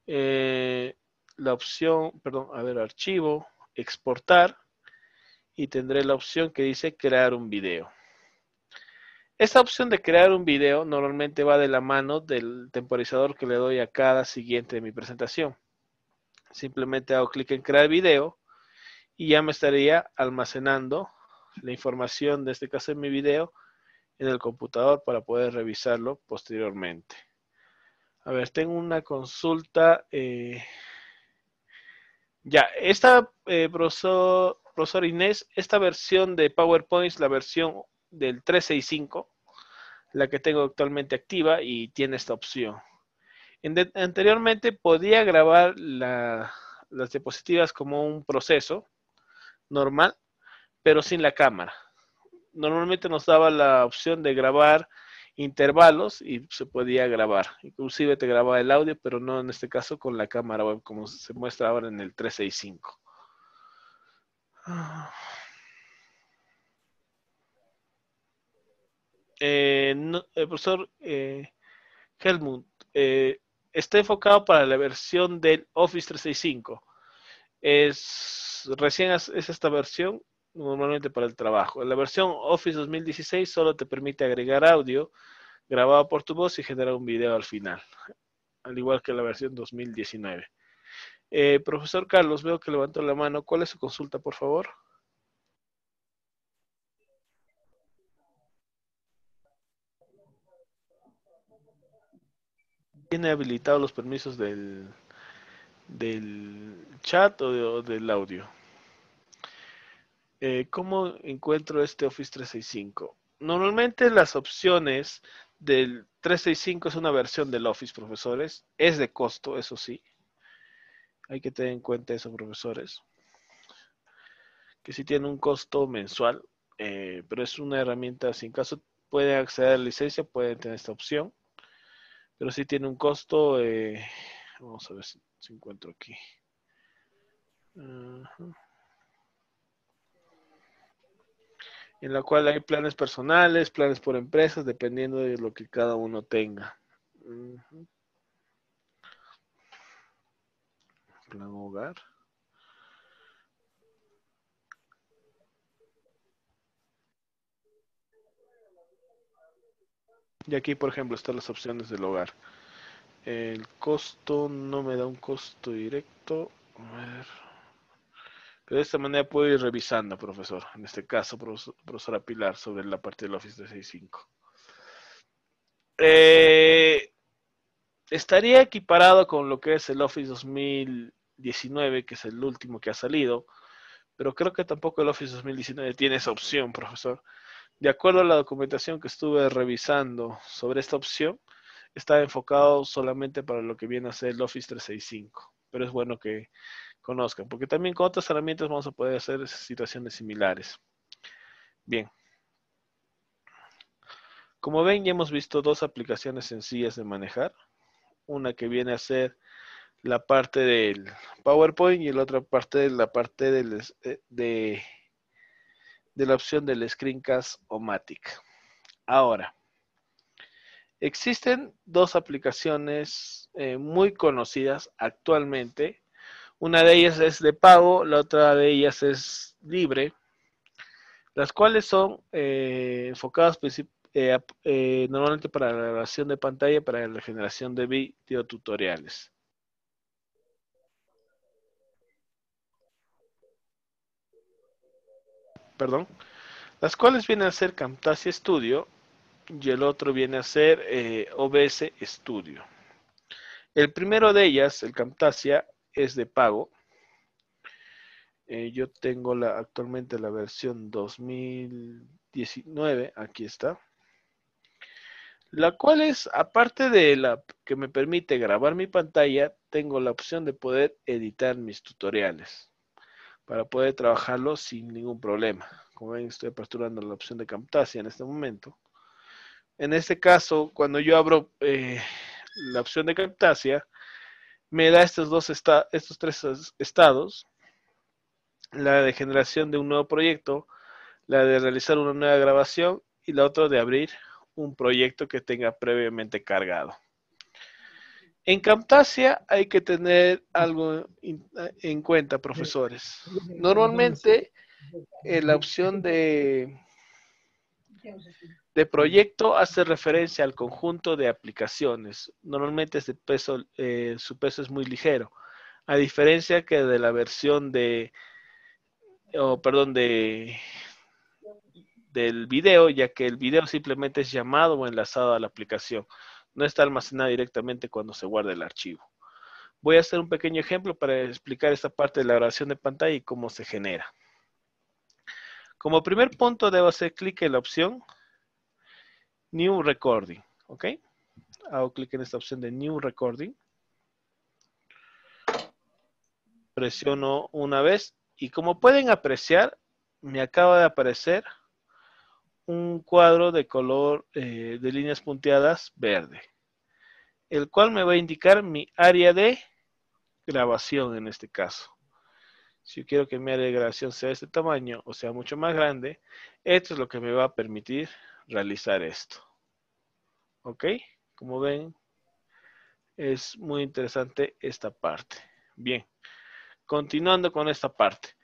eh, la opción, perdón, a ver, archivo, exportar y tendré la opción que dice crear un video. Esta opción de crear un video normalmente va de la mano del temporizador que le doy a cada siguiente de mi presentación. Simplemente hago clic en crear video y ya me estaría almacenando la información de este caso en mi video en el computador para poder revisarlo posteriormente. A ver, tengo una consulta. Eh, ya, esta eh, profesor, Profesor Inés, esta versión de PowerPoint es la versión del 365, la que tengo actualmente activa y tiene esta opción. anteriormente podía grabar las diapositivas como un proceso normal, pero sin la cámara. Normalmente nos daba la opción de grabar intervalos y se podía grabar. Inclusive te grababa el audio, pero no en este caso con la cámara web como se muestra ahora en el 365 el eh, eh, profesor eh, Helmut está enfocado para la versión del Office 365. Es recién es esta versión normalmente para el trabajo. La versión Office 2016 solo te permite agregar audio grabado por tu voz y generar un video al final, al igual que la versión 2019. Eh, profesor Carlos, veo que levantó la mano. ¿Cuál es su consulta, por favor? ¿Tiene habilitados los permisos del, del chat o, del audio? Eh, ¿Cómo encuentro este Office 365? Normalmente las opciones del 365 es una versión del Office, profesores. Es de costo, eso sí. Hay que tener en cuenta eso, profesores. Que sí tiene un costo mensual, eh, pero es una herramienta, si en caso pueden acceder a la licencia, pueden tener esta opción. Pero sí tiene un costo, eh, vamos a ver si, encuentro aquí. en la cual hay planes personales, planes por empresas, dependiendo de lo que cada uno tenga. Plan hogar. Y aquí, por ejemplo, están las opciones del hogar. El costo no me da un costo directo. A ver. de esta manera puedo ir revisando, profesor. En este caso, profesora Pilar, sobre la parte del Office 365. Eh, estaría equiparado con lo que es el Office 2019, que es el último que ha salido, pero creo que tampoco el Office 2019 tiene esa opción, profesor. De acuerdo a la documentación que estuve revisando sobre esta opción, está enfocado solamente para lo que viene a ser el Office 365, pero es bueno que conozcan, porque también con otras herramientas vamos a poder hacer situaciones similares. Bien. Como ven, ya hemos visto dos aplicaciones sencillas de manejar una que viene a ser la parte del PowerPoint y la otra parte de la parte eh, de, la opción del Screencast o Matic. Ahora, existen dos aplicaciones eh, muy conocidas actualmente. Una de ellas es de pago, la otra de ellas es libre, las cuales son eh, enfocadas principalmente... Eh, eh, normalmente para la grabación de pantalla, para la generación de videotutoriales. Perdón. Las cuales vienen a ser Camtasia Studio y el otro viene a ser eh, OBS Studio. El primero de ellas, el Camtasia, es de pago. yo tengo actualmente la versión 2019, aquí está la cual es, aparte de la que me permite grabar mi pantalla, tengo la opción de poder editar mis tutoriales para poder trabajarlo sin ningún problema. Como ven, estoy aperturando la opción de Camtasia en este momento. En este caso, cuando yo abro eh, la opción de Camtasia, me da estos, dos estos tres estados, la de generación de un nuevo proyecto, la de realizar una nueva grabación y la otra de abrir un proyecto que tenga previamente cargado. En Camtasia hay que tener algo en cuenta, profesores. Normalmente, eh, la opción de, de proyecto hace referencia al conjunto de aplicaciones. Normalmente este eh, su peso es muy ligero, a diferencia que de la versión de, o perdón, de del video, ya que el video simplemente es llamado o enlazado a la aplicación. No está almacenado directamente cuando se guarda el archivo. Voy a hacer un pequeño ejemplo para explicar esta parte de la grabación de pantalla y cómo se genera. Como primer punto, debo hacer clic en la opción New Recording. ¿Ok? Hago clic en esta opción de New Recording. Presiono una vez y como pueden apreciar, me acaba de aparecer un cuadro de color eh, de líneas punteadas verde, el cual me va a indicar mi área de grabación en este caso. Si yo quiero que mi área de grabación sea de este tamaño o sea mucho más grande, esto es lo que me va a permitir realizar esto. ¿Ok? Como ven, es muy interesante esta parte. Bien, continuando con esta parte.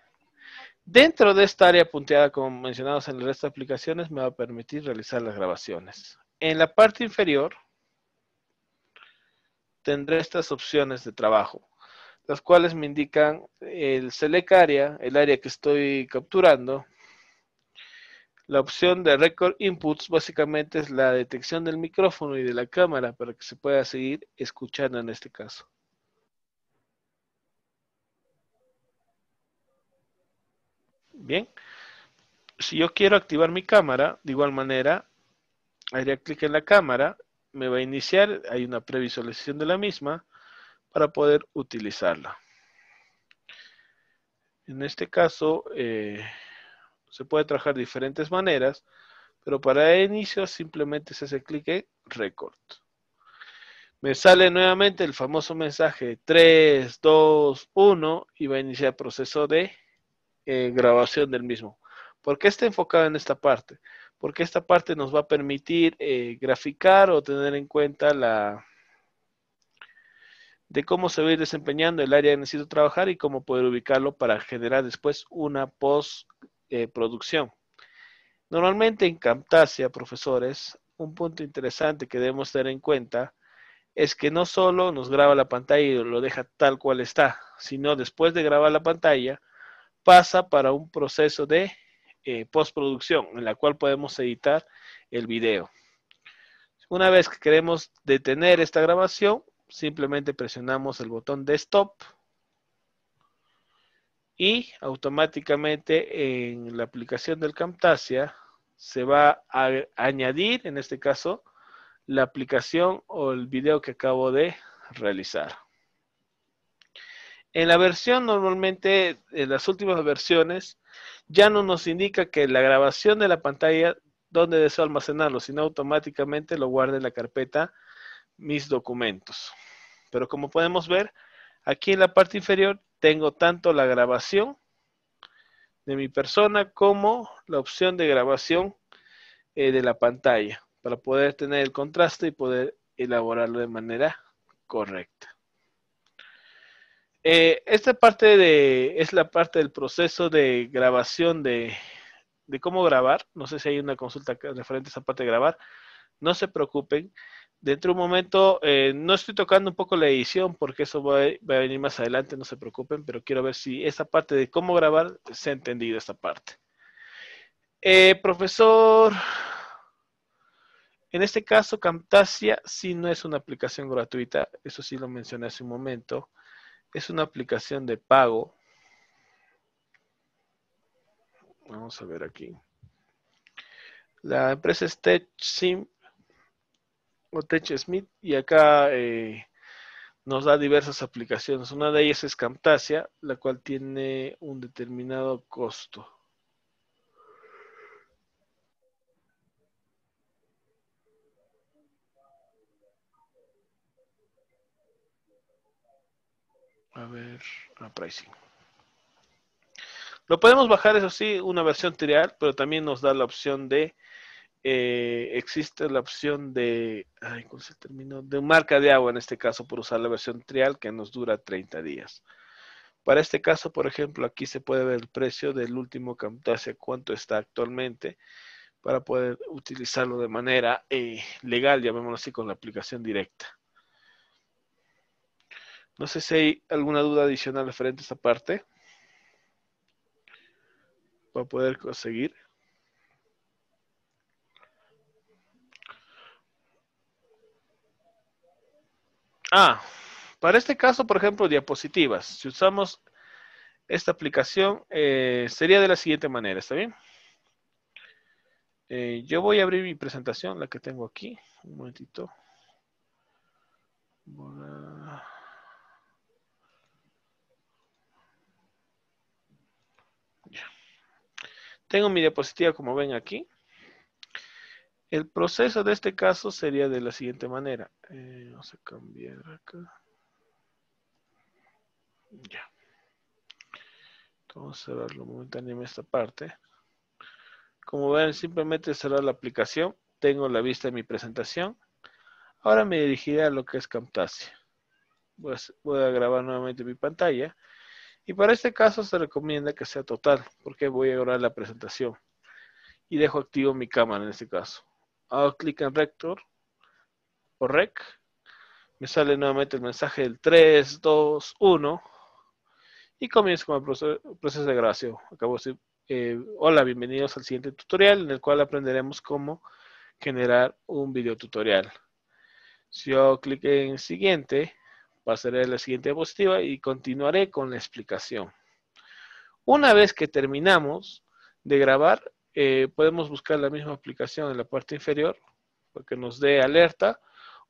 Dentro de esta área punteada, como mencionados en el resto de aplicaciones, me va a permitir realizar las grabaciones. En la parte inferior, tendré estas opciones de trabajo, las cuales me indican el select area, el área que estoy capturando. La opción de record inputs básicamente es la detección del micrófono y de la cámara para que se pueda seguir escuchando en este caso. Bien. Si yo quiero activar mi cámara, de igual manera, haría clic en la cámara, me va a iniciar, hay una previsualización de la misma para poder utilizarla. En este caso, eh, se puede trabajar de diferentes maneras, pero para el inicio simplemente se hace clic en Record. Me sale nuevamente el famoso mensaje 3, 2, 1 y va a iniciar el proceso de eh, grabación del mismo. ¿Por qué está enfocado en esta parte? Porque esta parte nos va a permitir eh, graficar o tener en cuenta la de cómo se va a ir desempeñando el área que necesito trabajar y cómo poder ubicarlo para generar después una postproducción. ...producción. Normalmente en Camtasia, profesores, un punto interesante que debemos tener en cuenta es que no solo nos graba la pantalla y lo deja tal cual está, sino después de grabar la pantalla, pasa para un proceso de eh, postproducción en la cual podemos editar el video. Una vez que queremos detener esta grabación, simplemente presionamos el botón de stop y automáticamente en la aplicación del Camtasia se va a añadir, en este caso, la aplicación o el video que acabo de realizar. En la versión normalmente, en las últimas versiones, ya no nos indica que la grabación de la pantalla donde deseo almacenarlo, sino automáticamente lo guarda en la carpeta mis documentos. Pero como podemos ver, aquí en la parte inferior tengo tanto la grabación de mi persona como la opción de grabación eh, de la pantalla para poder tener el contraste y poder elaborarlo de manera correcta. Eh, esta parte de, es la parte del proceso de grabación de, cómo grabar. No sé si hay una consulta referente a esa parte de grabar. No se preocupen. Dentro de un momento, eh, no estoy tocando un poco la edición porque eso va a, venir más adelante, no se preocupen, pero quiero ver si esa parte de cómo grabar se ha entendido esta parte. Eh, profesor, en este caso, Camtasia sí no es una aplicación gratuita, eso sí lo mencioné hace un momento es una aplicación de pago. Vamos a ver aquí. La empresa es TechSim o TechSmith y acá eh, nos da diversas aplicaciones. Una de ellas es Camtasia, la cual tiene un determinado costo. A ver, a ah, pricing. Lo podemos bajar, eso sí, una versión trial, pero también nos da la opción de, eh, existe la opción de, ay, cómo se terminó? De marca de agua en este caso, por usar la versión trial que nos dura 30 días. Para este caso, por ejemplo, aquí se puede ver el precio del último hacia cuánto está actualmente, para poder utilizarlo de manera eh, legal, llamémoslo así, con la aplicación directa. No sé si hay alguna duda adicional referente a esta parte. Para poder conseguir. Ah, para este caso, por ejemplo, diapositivas. Si usamos esta aplicación, eh, sería de la siguiente manera, ¿está bien? Eh, yo voy a abrir mi presentación, la que tengo aquí. Un momentito. Tengo mi diapositiva como ven aquí. El proceso de este caso sería de la siguiente manera. Eh, vamos a cambiar acá. Ya. Vamos a cerrarlo momentáneamente esta parte. Como ven, simplemente cerrar la aplicación. Tengo la vista de mi presentación. Ahora me dirigiré a lo que es Camtasia. voy a grabar nuevamente mi pantalla. Y para este caso se recomienda que sea total, porque voy a grabar la presentación. Y dejo activo mi cámara en este caso. Hago clic en Rector o Rec. Me sale nuevamente el mensaje del 3, 2, 1. Y comienzo con el proceso, de grabación. Acabo de eh, hola, bienvenidos al siguiente tutorial en el cual aprenderemos cómo generar un video tutorial. Si yo clic en siguiente, Pasaré a la siguiente diapositiva y continuaré con la explicación. Una vez que terminamos de grabar, eh, podemos buscar la misma aplicación en la parte inferior, para que nos dé alerta,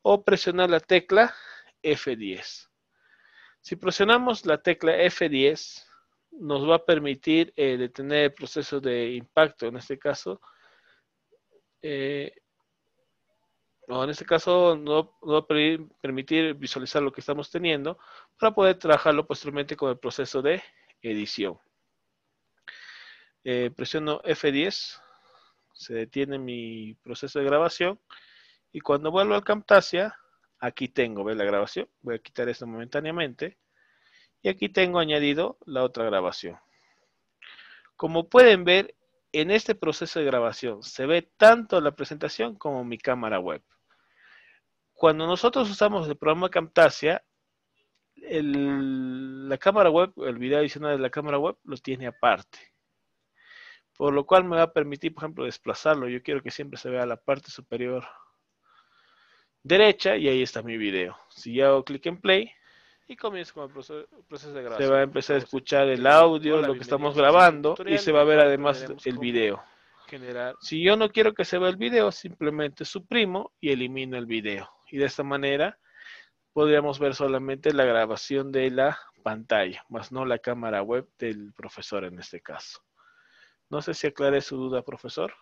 o presionar la tecla F10. Si presionamos la tecla F10, nos va a permitir eh, detener el proceso de impacto, en este caso, eh, en este caso no, va a permitir visualizar lo que estamos teniendo para poder trabajarlo posteriormente con el proceso de edición. Eh, presiono F10, se detiene mi proceso de grabación y cuando vuelvo al Camtasia, aquí tengo ¿ves la grabación, voy a quitar esto momentáneamente y aquí tengo añadido la otra grabación. Como pueden ver, en este proceso de grabación se ve tanto la presentación como mi cámara web. Cuando nosotros usamos el programa Camtasia, el, la cámara web, el video adicional de la cámara web, lo tiene aparte. Por lo cual me va a permitir, por ejemplo, desplazarlo. Yo quiero que siempre se vea la parte superior derecha y ahí está mi video. Si yo hago clic en play, y con el proceso, de grabación. Se va a empezar a escuchar el audio, lo que estamos este grabando y se va a ver además el video. Si yo no quiero que se vea el video, simplemente suprimo y elimino el video y de esta manera podríamos ver solamente la grabación de la pantalla, más no la cámara web del profesor en este caso. No sé si aclare su duda, profesor.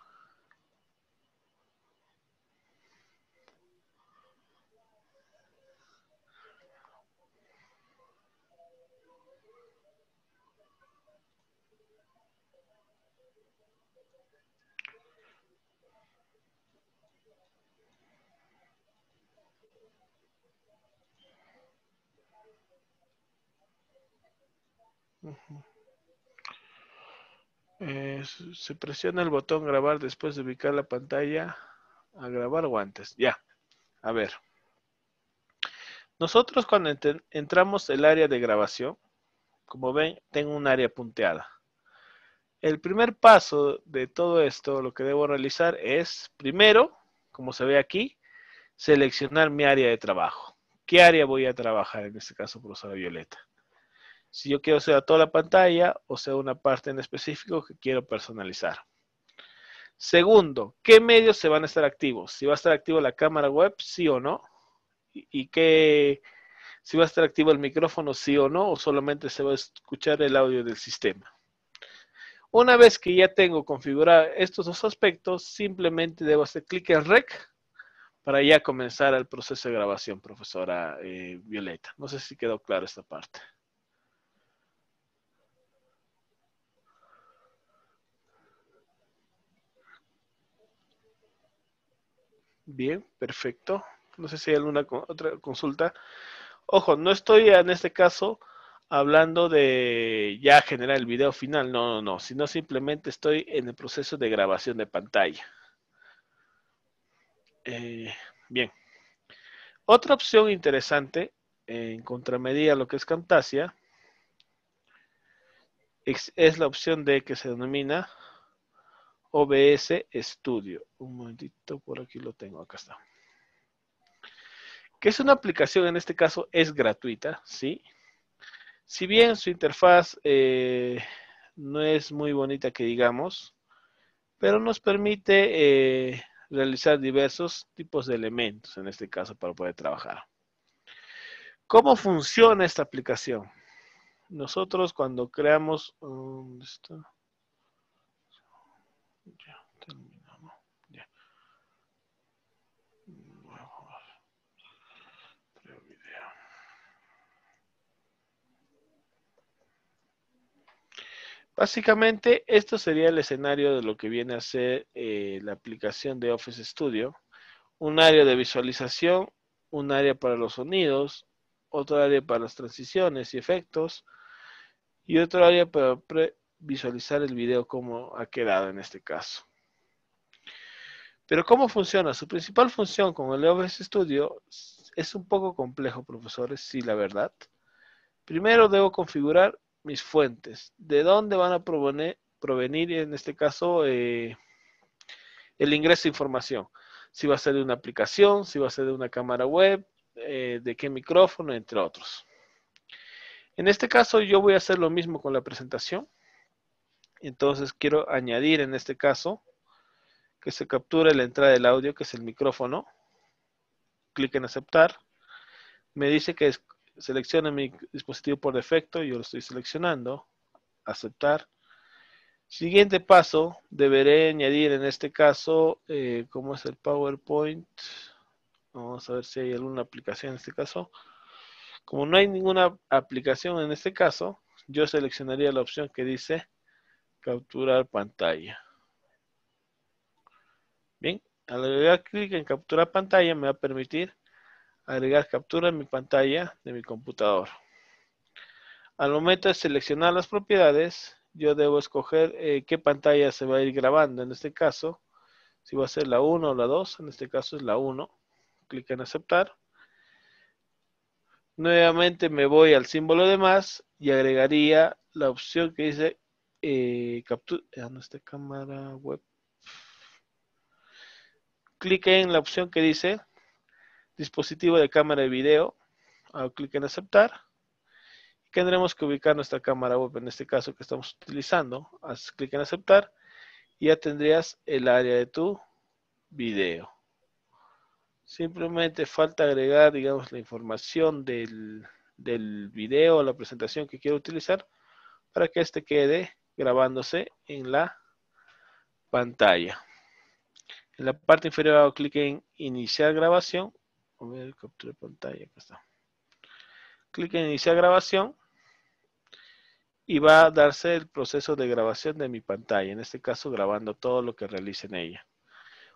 se presiona el botón grabar después de ubicar la pantalla a grabar guantes. Ya, a ver. Nosotros cuando entramos el área de grabación, como ven, tengo un área punteada. El primer paso de todo esto, lo que debo realizar es, primero, como se ve aquí, seleccionar mi área de trabajo. ¿Qué área voy a trabajar? En este caso, por violeta si yo quiero hacer toda la pantalla o sea una parte en específico que quiero personalizar. Segundo, ¿qué medios se van a estar activos? Si va a estar activo la cámara web, sí o no. Y, qué, si va a estar activo el micrófono, sí o no, o solamente se va a escuchar el audio del sistema. Una vez que ya tengo configurado estos dos aspectos, simplemente debo hacer clic en Rec para ya comenzar el proceso de grabación, profesora eh, Violeta. No sé si quedó claro esta parte. Bien, perfecto. No sé si hay alguna otra consulta. Ojo, no estoy en este caso hablando de ya generar el video final, no, no, no, sino simplemente estoy en el proceso de grabación de pantalla. Eh, bien. Otra opción interesante en contramedida a lo que es Camtasia es la opción de que se denomina OBS Studio. Un momentito, por aquí lo tengo, acá está. Que es una aplicación, en este caso es gratuita, ¿sí? Si bien su interfaz eh, no es muy bonita que digamos, pero nos permite eh, realizar diversos tipos de elementos, en este caso, para poder trabajar. ¿Cómo funciona esta aplicación? Nosotros cuando creamos... ¿dónde está? terminamos. Básicamente, esto sería el escenario de lo que viene a ser eh, la aplicación de Office Studio. Un área de visualización, un área para los sonidos, otro área para las transiciones y efectos, y otro área para visualizar el video como ha quedado en este caso. Pero cómo funciona, su principal función con el OBS este Studio es un poco complejo, profesores, sí, la verdad. Primero debo configurar mis fuentes. ¿De dónde van a provenir, en este caso, eh, el ingreso de información? Si va a ser de una aplicación, si va a ser de una cámara web, eh, de qué micrófono, entre otros. En este caso yo voy a hacer lo mismo con la presentación. Entonces quiero añadir en este caso que se capture la entrada del audio, que es el micrófono. Clic en aceptar. Me dice que seleccione mi dispositivo por defecto, yo lo estoy seleccionando. Aceptar. Siguiente paso, deberé añadir en este caso, eh, ¿cómo como es el PowerPoint? Vamos a ver si hay alguna aplicación en este caso. Como no hay ninguna aplicación en este caso, yo seleccionaría la opción que dice capturar pantalla. Bien, al agregar clic en captura pantalla me va a permitir agregar captura en mi pantalla de mi computador. Al momento de seleccionar las propiedades, yo debo escoger eh, qué pantalla se va a ir grabando. En este caso, si va a ser la 1 o la 2, en este caso es la 1. Clic en aceptar. Nuevamente me voy al símbolo de más y agregaría la opción que dice eh, captura. en nuestra cámara web clic en la opción que dice dispositivo de cámara de video. Hago clic en aceptar. Y tendremos que ubicar nuestra cámara web, en este caso que estamos utilizando. Haz clic en aceptar y ya tendrías el área de tu video. Simplemente falta agregar, digamos, la información del, del o la presentación que quiero utilizar para que este quede grabándose en la pantalla. En la parte inferior hago clic en iniciar grabación. Voy a captura pantalla, Clic en iniciar grabación y va a darse el proceso de grabación de mi pantalla, en este caso grabando todo lo que realice en ella.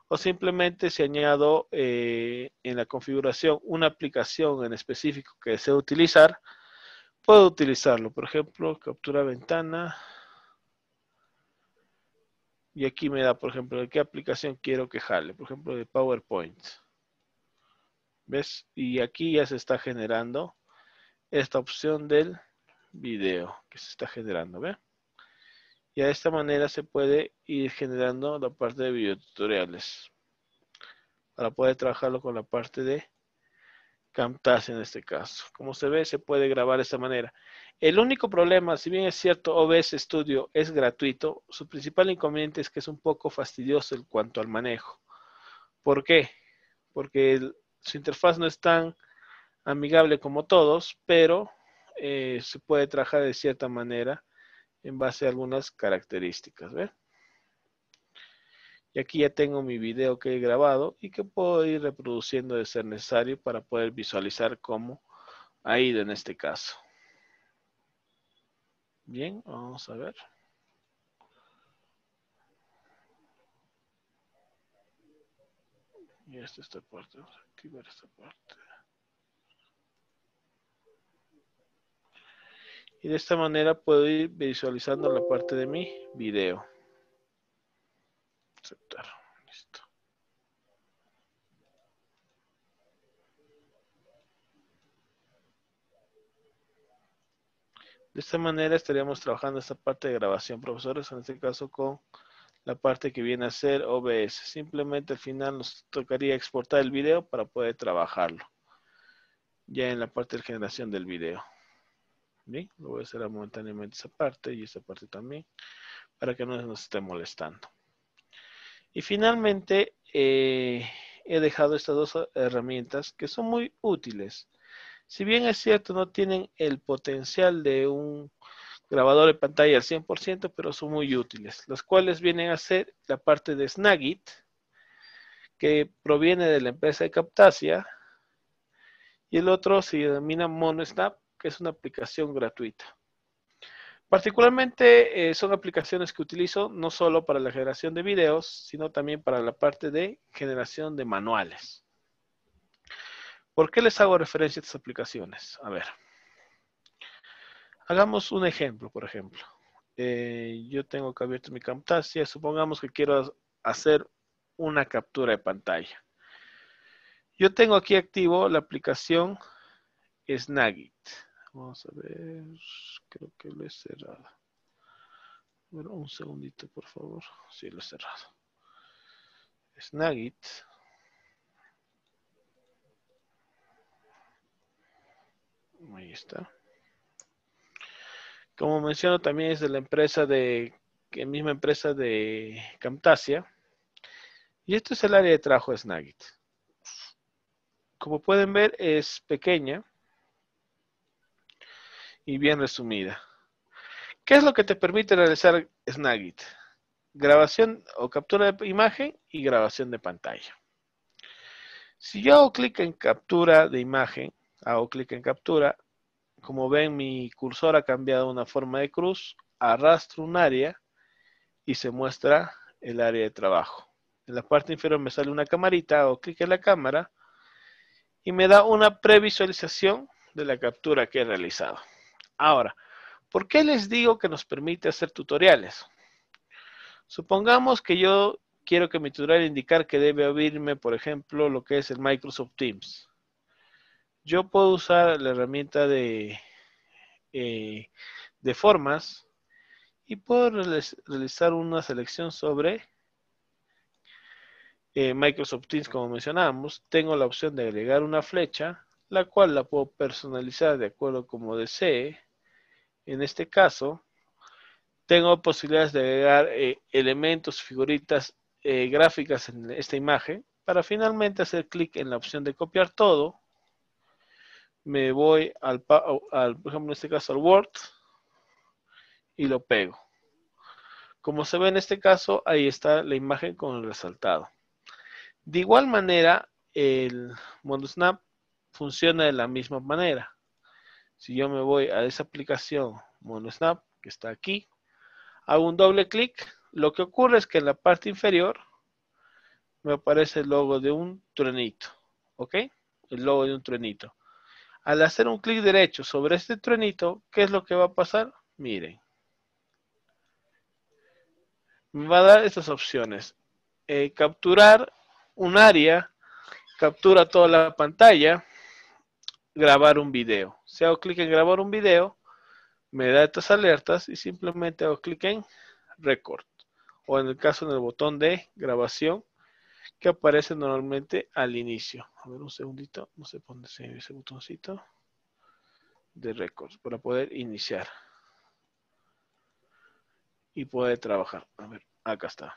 O simplemente si añado eh, en la configuración una aplicación en específico que deseo utilizar, puedo utilizarlo. Por ejemplo, captura ventana, y aquí me da, por ejemplo, de qué aplicación quiero que jale. Por ejemplo, de PowerPoint. ¿Ves? Y aquí ya se está generando esta opción del video que se está generando. ¿Ve? Y de esta manera se puede ir generando la parte de videotutoriales. Para poder trabajarlo con la parte de Camtasia en este caso. Como se ve, se puede grabar de esta manera. El único problema, si bien es cierto, OBS Studio es gratuito, su principal inconveniente es que es un poco fastidioso en cuanto al manejo. ¿Por qué? Porque su interfaz no es tan amigable como todos, pero eh, se puede trabajar de cierta manera en base a algunas características. ¿ver? Y aquí ya tengo mi video que he grabado y que puedo ir reproduciendo de ser necesario para poder visualizar cómo ha ido en este caso. Bien, vamos a ver. Y esta, esta parte, vamos a esta parte. Y de esta manera puedo ir visualizando la parte de mi video. Aceptar. Listo. De esta manera estaríamos trabajando esta parte de grabación, profesores, en este caso con la parte que viene a ser OBS. Simplemente al final nos tocaría exportar el video para poder trabajarlo. Ya en la parte de generación del video. ¿Bien? Lo voy a hacer momentáneamente esa parte y esa parte también para que no nos esté molestando. Y finalmente, eh, he dejado estas dos herramientas que son muy útiles. Si bien es cierto, no tienen el potencial de un grabador de pantalla al 100%, pero son muy útiles, las cuales vienen a ser la parte de Snagit, que proviene de la empresa de Captasia, y el otro se denomina MonoSnap, que es una aplicación gratuita. Particularmente eh, son aplicaciones que utilizo no solo para la generación de videos, sino también para la parte de generación de manuales. ¿Por qué les hago referencia a estas aplicaciones? A ver. Hagamos un ejemplo, por ejemplo. Eh, yo tengo que abierto mi Camtasia. Supongamos que quiero hacer una captura de pantalla. Yo tengo aquí activo la aplicación Snagit. Vamos a ver. Creo que lo he cerrado. un segundito, por favor. Sí, lo he cerrado. Snagit. Ahí está. Como menciono, también es de la empresa de, misma empresa de Camtasia. Y esto es el área de trabajo de Snagit. Como pueden ver, es pequeña y bien resumida. ¿Qué es lo que te permite realizar Snagit? Grabación o captura de imagen y grabación de pantalla. Si yo hago clic en captura de imagen, hago clic en captura, como ven mi cursor ha cambiado una forma de cruz, arrastro un área y se muestra el área de trabajo. En la parte inferior me sale una camarita, hago clic en la cámara y me da una previsualización de la captura que he realizado. Ahora, ¿por qué les digo que nos permite hacer tutoriales? Supongamos que yo quiero que mi tutorial indicar que debe abrirme, por ejemplo, lo que es el Microsoft Teams. Yo puedo usar la herramienta de, eh, formas y puedo realizar una selección sobre eh, Microsoft Teams, como mencionábamos. Tengo la opción de agregar una flecha, la cual la puedo personalizar de acuerdo como desee. En este caso, tengo posibilidades de agregar eh, elementos, figuritas eh, gráficas en esta imagen. Para finalmente hacer clic en la opción de copiar todo, me voy al, por ejemplo, en este caso al Word y lo pego. Como se ve en este caso, ahí está la imagen con el resaltado. De igual manera, el Mondo Snap funciona de la misma manera. Si yo me voy a esa aplicación MonoSnap, que está aquí, hago un doble clic, lo que ocurre es que en la parte inferior me aparece el logo de un trenito, ¿ok? El logo de un trenito. Al hacer un clic derecho sobre este trenito, ¿qué es lo que va a pasar? Miren. Me va a dar estas opciones. Eh, capturar un área, captura toda la pantalla, grabar un video. Si hago clic en grabar un video, me da estas alertas y simplemente hago clic en record. O en el caso en el botón de grabación que aparece normalmente al inicio. A ver un segundito, no se pone ese botoncito de record para poder iniciar y poder trabajar. A ver, acá está.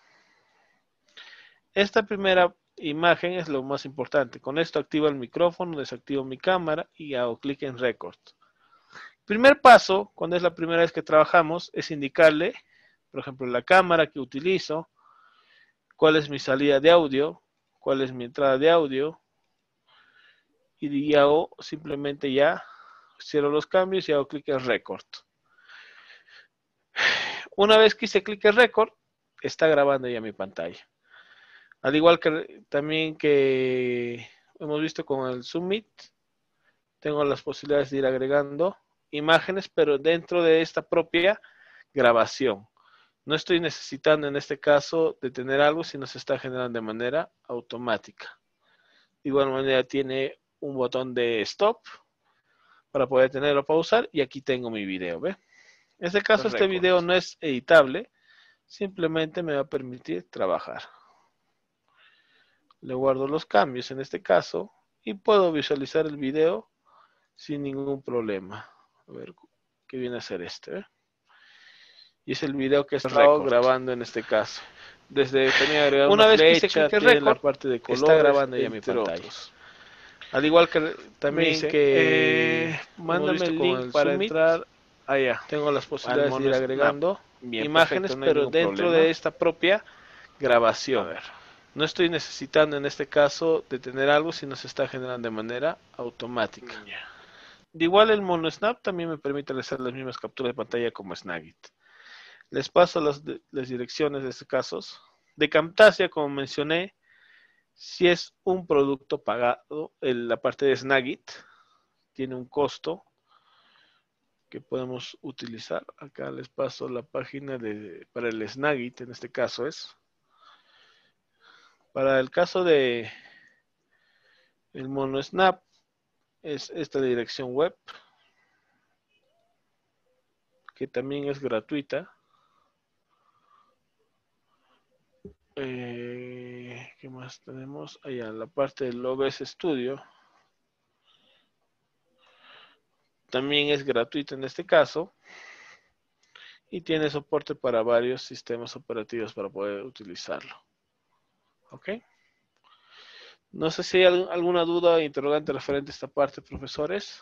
Esta primera imagen es lo más importante. Con esto activo el micrófono, desactivo mi cámara y hago clic en Record. Primer paso, cuando es la primera vez que trabajamos, es indicarle, por ejemplo, la cámara que utilizo, cuál es mi salida de audio, cuál es mi entrada de audio. Y hago simplemente ya, cierro los cambios y hago clic en Record. Una vez que hice clic en Record, está grabando ya mi pantalla. Al igual que también que hemos visto con el Summit, tengo las posibilidades de ir agregando imágenes, pero dentro de esta propia grabación. No estoy necesitando en este caso de tener algo, sino se está generando de manera automática. De igual manera tiene un botón de stop para poder tenerlo pausar y aquí tengo mi video, En este caso este video no es editable, simplemente me va a permitir trabajar le guardo los cambios en este caso y puedo visualizar el video sin ningún problema. A ver qué viene a ser este. Y es el video que he grabando en este caso. Desde tenía agregado una, vez que se la parte de color, está grabando ya mi pantalla. Al igual que también dice, que eh, mándame el link para entrar allá. Ah, tengo las posibilidades de ir agregando ah, imágenes, pero dentro de esta propia grabación. A ver. No estoy necesitando en este caso detener algo si no se está generando de manera automática. Mm, de Igual el monosnap también me permite realizar las mismas capturas de pantalla como Snagit. Les paso las, direcciones de estos casos. De Camtasia, como mencioné, si es un producto pagado, la parte de Snagit tiene un costo que podemos utilizar. Acá les paso la página de, para el Snagit, en este caso es. Para el caso de el mono snap, es esta dirección web, que también es gratuita. Eh, ¿Qué más tenemos? Allá, ah, la parte del OBS Studio. También es gratuita en este caso. Y tiene soporte para varios sistemas operativos para poder utilizarlo. Okay. No sé si hay alguna duda interrogante referente a esta parte, profesores.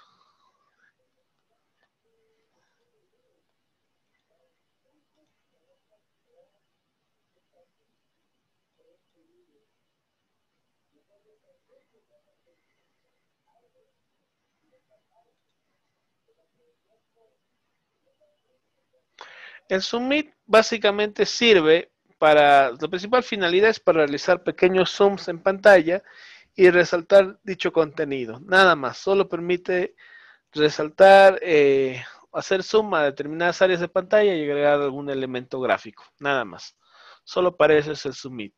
El submit básicamente sirve para, la principal finalidad es para realizar pequeños zooms en pantalla y resaltar dicho contenido. Nada más, solo permite resaltar, eh, hacer zoom a determinadas áreas de pantalla y agregar algún elemento gráfico. Nada más. Solo para eso es el submit.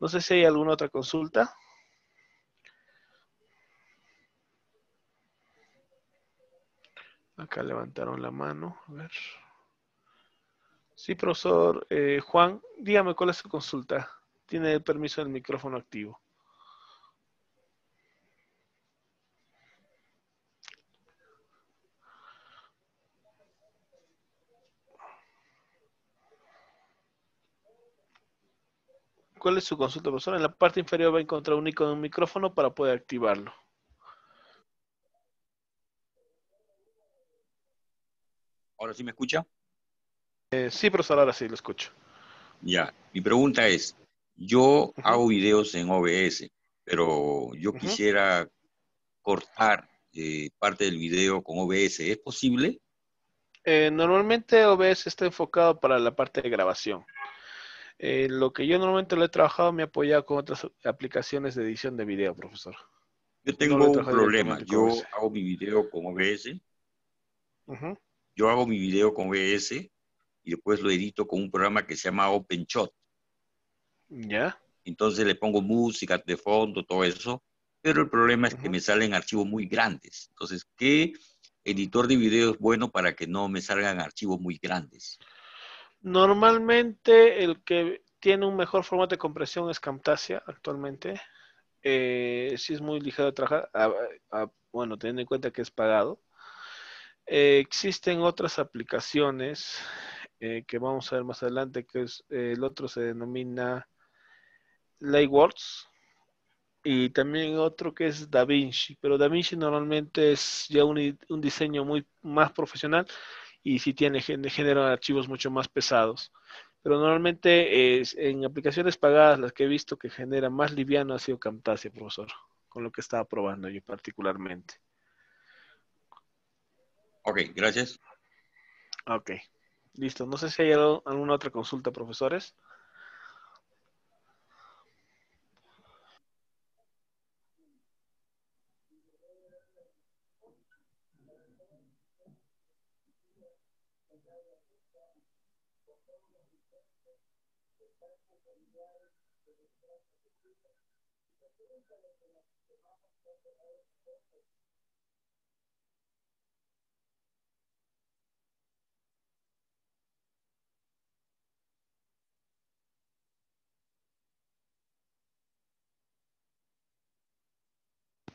No sé si hay alguna otra consulta. Acá levantaron la mano. A ver. Sí, profesor eh, Juan, dígame cuál es su consulta. Tiene el permiso del micrófono activo. ¿Cuál es su consulta, profesor? En la parte inferior va a encontrar un icono de un micrófono para poder activarlo. ¿Ahora sí me escucha? Eh, sí, profesor, ahora sí lo escucho. Ya, mi pregunta es, yo hago videos en OBS, pero yo quisiera cortar eh, parte del video con OBS, ¿es posible? Eh, normalmente OBS está enfocado para la parte de grabación. lo que yo normalmente lo he trabajado me he apoyado con otras aplicaciones de edición de video, profesor. Yo tengo un problema. Yo hago mi video con OBS. Yo hago mi video con OBS y después lo edito con un programa que se llama OpenShot. ¿Ya? Entonces le pongo música de fondo, todo eso, pero el problema es que me salen archivos muy grandes. Entonces, ¿qué editor de video es bueno para que no me salgan archivos muy grandes? Normalmente el que tiene un mejor formato de compresión es Camtasia actualmente. Si eh, sí es muy ligero de trabajar, bueno, teniendo en cuenta que es pagado. Eh, existen otras aplicaciones eh, que vamos a ver más adelante, que es eh, el otro se denomina Lightworks y también otro que es Da Vinci, pero DaVinci normalmente es ya un, diseño muy más profesional y si sí tiene genera archivos mucho más pesados. Pero normalmente es, en aplicaciones pagadas las que he visto que genera más liviano ha sido Camtasia, profesor, con lo que estaba probando yo particularmente. Ok, gracias. Ok. Listo. No sé si hay alguna otra consulta, profesores.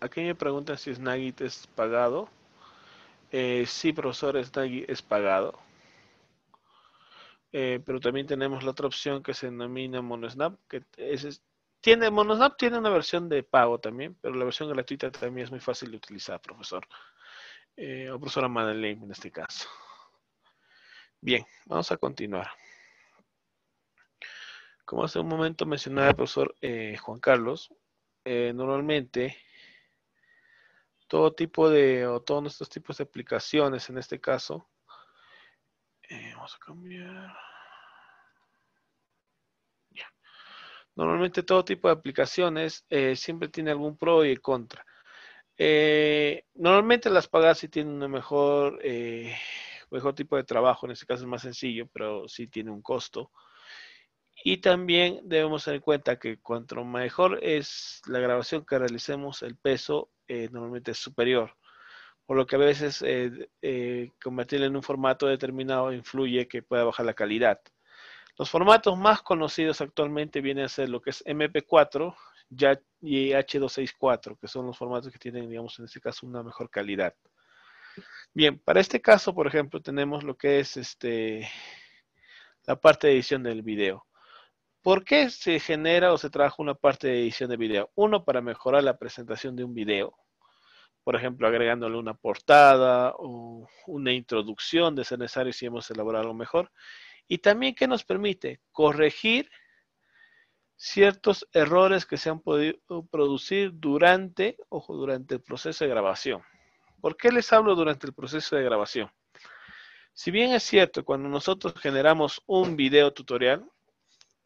Aquí me preguntan si Snagit es pagado. Eh, sí, profesor, Snagit es pagado. Eh, pero también tenemos la otra opción que se denomina MonoSnap, que tiene, MonoSnap tiene una versión de pago también, pero la versión gratuita también es muy fácil de utilizar, profesor. Eh, o profesora Madeleine en este caso. Bien, vamos a continuar. Como hace un momento mencionaba el profesor Juan Carlos, normalmente todo tipo de, o todos nuestros tipos de aplicaciones en este caso. Eh, vamos a cambiar. Normalmente todo tipo de aplicaciones eh, siempre tiene algún pro y contra. Eh, normalmente las pagas sí tienen un mejor, mejor tipo de trabajo, en este caso es más sencillo, pero sí tiene un costo. Y también debemos tener en cuenta que cuanto mejor es la grabación que realicemos, el peso eh, normalmente es superior. Por lo que a veces eh, eh, convertirlo en un formato determinado influye que pueda bajar la calidad. Los formatos más conocidos actualmente vienen a ser lo que es MP4 y H264, que son los formatos que tienen, digamos, en este caso, una mejor calidad. Bien, para este caso, por ejemplo, tenemos lo que es este, la parte de edición del video. ¿Por qué se genera o se trabaja una parte de edición de video? Uno, para mejorar la presentación de un video. Por ejemplo, agregándole una portada o una introducción de ser necesario si hemos elaborado mejor. Y también ¿qué nos permite corregir ciertos errores que se han podido producir durante, ojo, durante el proceso de grabación. ¿Por qué les hablo durante el proceso de grabación? Si bien es cierto, cuando nosotros generamos un video tutorial,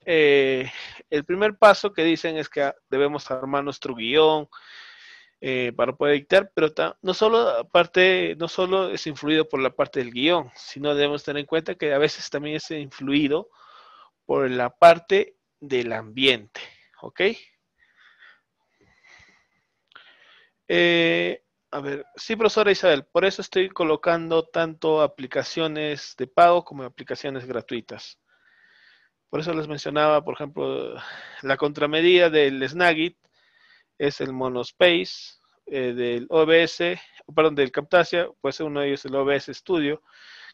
eh, el primer paso que dicen es que debemos armar nuestro guión eh, para poder editar, pero no solo, parte, no solo es influido por la parte del guión, sino debemos tener en cuenta que a veces también es influido por la parte del ambiente, ¿ok? Eh, a ver, sí, profesora Isabel, por eso estoy colocando tanto aplicaciones de pago como aplicaciones gratuitas. Por eso les mencionaba, por ejemplo, la contramedida del Snagit es el Monospace, eh, del OBS, perdón, del Captasia, puede ser uno de ellos el OBS Studio,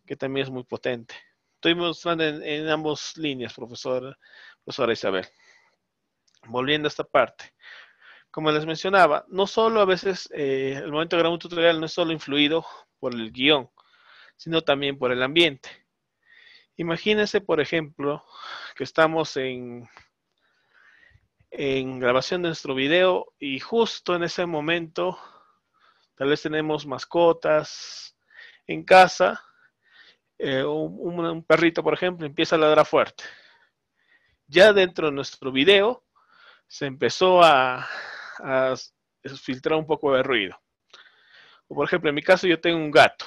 que también es muy potente. Estoy mostrando en, ambas líneas, profesora, profesora Isabel. Volviendo a esta parte. Como les mencionaba, no solo a veces eh, el momento de grabar un tutorial no es solo influido por el guión, sino también por el ambiente. Imagínense, por ejemplo, que estamos en, en grabación de nuestro video y justo en ese momento, tal vez tenemos mascotas en casa, eh, un, perrito, por ejemplo, empieza a ladrar fuerte. Ya dentro de nuestro video se empezó a, a filtrar un poco de ruido. O por ejemplo, en mi caso yo tengo un gato.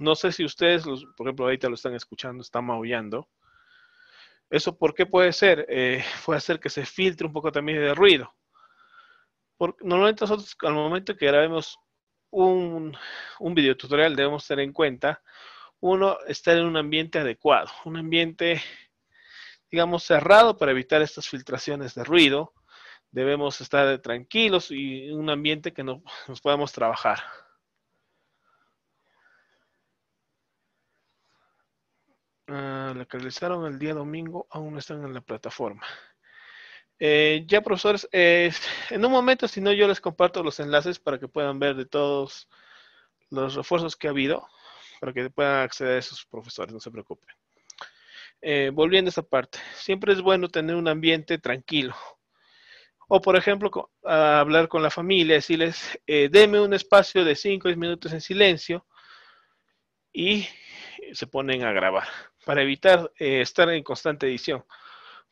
No sé si ustedes, por ejemplo, ahorita lo están escuchando, están maullando. ¿Eso por qué puede ser? Eh, [LAUGHS] puede hacer que se filtre un poco también de ruido. Porque normalmente nosotros al momento que grabemos un, un video tutorial debemos tener en cuenta, uno, estar en un ambiente adecuado, un ambiente, digamos, cerrado para evitar estas filtraciones de ruido. Debemos estar tranquilos y en un ambiente que nos podamos trabajar. Ah, la que realizaron el día domingo, aún no están en la plataforma. Eh, ya, profesores, en un momento, si no, yo les comparto los enlaces para que puedan ver de todos los refuerzos que ha habido, para que puedan acceder a esos profesores, no se preocupen. Eh, volviendo a esa parte, siempre es bueno tener un ambiente tranquilo. O, por ejemplo, hablar con la familia, decirles, eh, deme un espacio de 5 o 10 minutos en silencio y se ponen a grabar para evitar eh, estar en constante edición.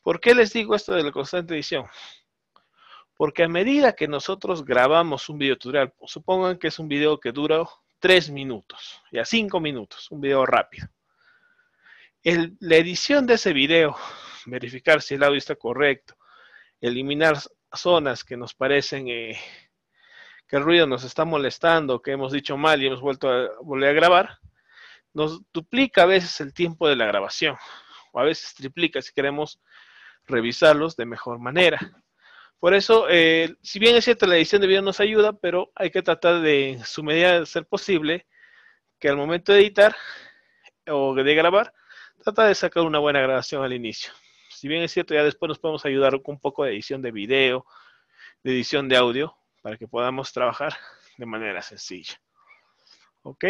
¿Por qué les digo esto de la constante edición? Porque a medida que nosotros grabamos un video tutorial, supongan que es un video que dura 3 minutos, ya 5 minutos, un video rápido. la edición de ese video, verificar si el audio está correcto, eliminar zonas que nos parecen eh, que el ruido nos está molestando, que hemos dicho mal y hemos vuelto a volver a grabar, nos duplica a veces el tiempo de la grabación, o a veces triplica si queremos revisarlos de mejor manera. Por eso, eh, si bien es cierto, la edición de video nos ayuda, pero hay que tratar de, en su medida de ser posible, que al momento de editar o de grabar, trata de sacar una buena grabación al inicio. Si bien es cierto, ya después nos podemos ayudar con un poco de edición de video, de edición de audio, para que podamos trabajar de manera sencilla. ¿Ok?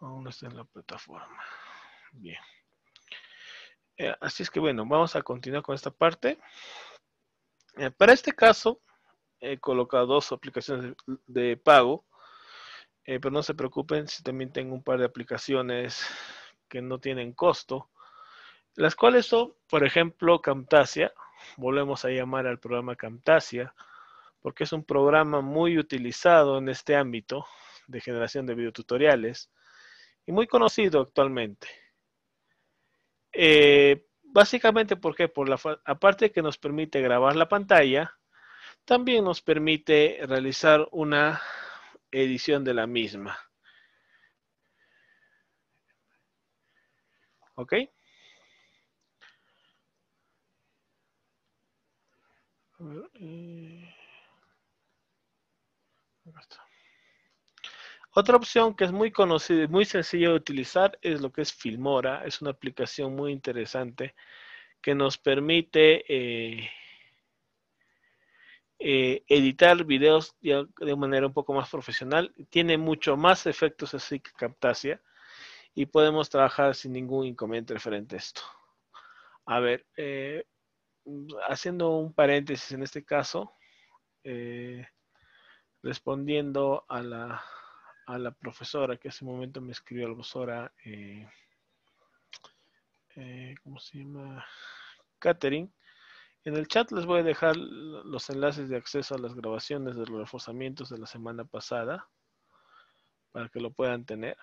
Aún no está en la plataforma. Bien. Eh, así es que bueno, vamos a continuar con esta parte. Eh, para este caso, he colocado dos aplicaciones de, pago. Eh, pero no se preocupen si también tengo un par de aplicaciones que no tienen costo. Las cuales son, por ejemplo, Camtasia. Volvemos a llamar al programa Camtasia porque es un programa muy utilizado en este ámbito de generación de videotutoriales muy conocido actualmente. Eh, básicamente, porque, qué? Por la aparte que nos permite grabar la pantalla, también nos permite realizar una edición de la misma. ¿Ok? Eh, Otra opción que es muy conocida y muy sencilla de utilizar es lo que es Filmora. Es una aplicación muy interesante que nos permite eh, eh, editar videos de, manera un poco más profesional. Tiene mucho más efectos así que Captasia y podemos trabajar sin ningún inconveniente frente a esto. A ver, eh, haciendo un paréntesis en este caso, respondiendo a la a la profesora que hace un momento me escribió la profesora eh, eh, ¿cómo se llama? Catherine. En el chat les voy a dejar los enlaces de acceso a las grabaciones de los reforzamientos de la semana pasada para que lo puedan tener.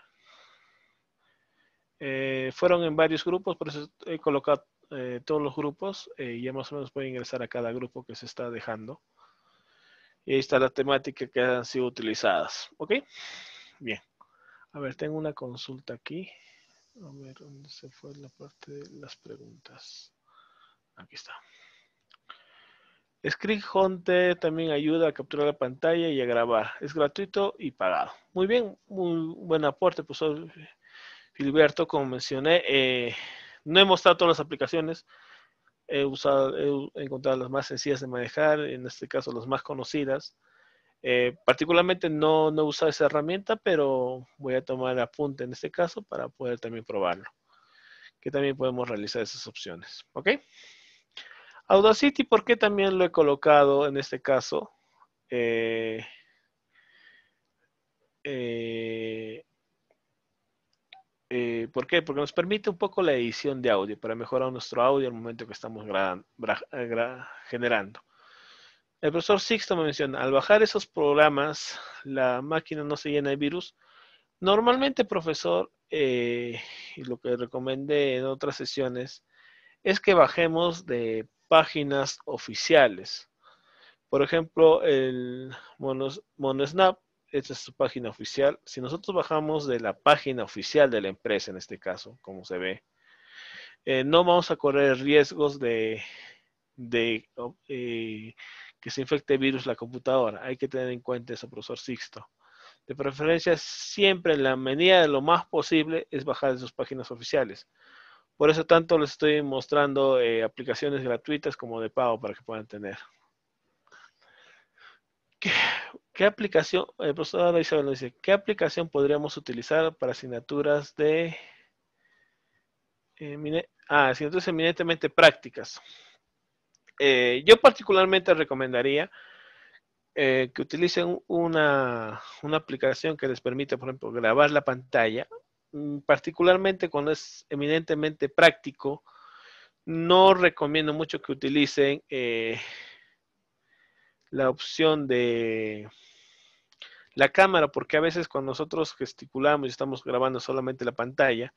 Eh, fueron en varios grupos, por eso he colocado eh, todos los grupos y ya más o menos pueden ingresar a cada grupo que se está dejando. Y ahí está la temática que han sido utilizadas. ¿Ok? Bien. A ver, tengo una consulta aquí. A ver, ¿dónde se fue la parte de las preguntas? Aquí está. Script también ayuda a capturar la pantalla y a grabar. Es gratuito y pagado. Muy bien, muy buen aporte, pues, Filiberto. Como mencioné, eh, no he mostrado todas las aplicaciones. He, usado, he encontrado las más sencillas de manejar, en este caso las más conocidas. Eh, particularmente no, no he usado esa herramienta, pero voy a tomar apunte en este caso para poder también probarlo. Que también podemos realizar esas opciones. ¿Ok? Audacity, ¿por qué también lo he colocado en este caso? Eh, eh, ¿Por qué? Porque nos permite un poco la edición de audio para mejorar nuestro audio al momento que estamos generando. El profesor Sixto me menciona, al bajar esos programas, la máquina no se llena de virus. Normalmente, profesor, eh, y lo que recomendé en otras sesiones, es que bajemos de páginas oficiales. Por ejemplo, el MonoSnap, esta es su página oficial. Si nosotros bajamos de la página oficial de la empresa, en este caso, como se ve, eh, no vamos a correr riesgos de, eh, que se infecte virus la computadora. Hay que tener en cuenta eso, profesor Sixto. De preferencia, siempre en la medida de lo más posible es bajar de sus páginas oficiales. Por eso tanto les estoy mostrando eh, aplicaciones gratuitas como de pago para que puedan tener. ¿Qué, aplicación, el profesor Isabel nos dice, qué aplicación podríamos utilizar para asignaturas de, eh, ah, asignaturas eminentemente prácticas? Eh, yo particularmente recomendaría eh, que utilicen una, aplicación que les permite, por ejemplo, grabar la pantalla, mm, particularmente cuando es eminentemente práctico. No recomiendo mucho que utilicen eh, la opción de la cámara, porque a veces cuando nosotros gesticulamos y estamos grabando solamente la pantalla,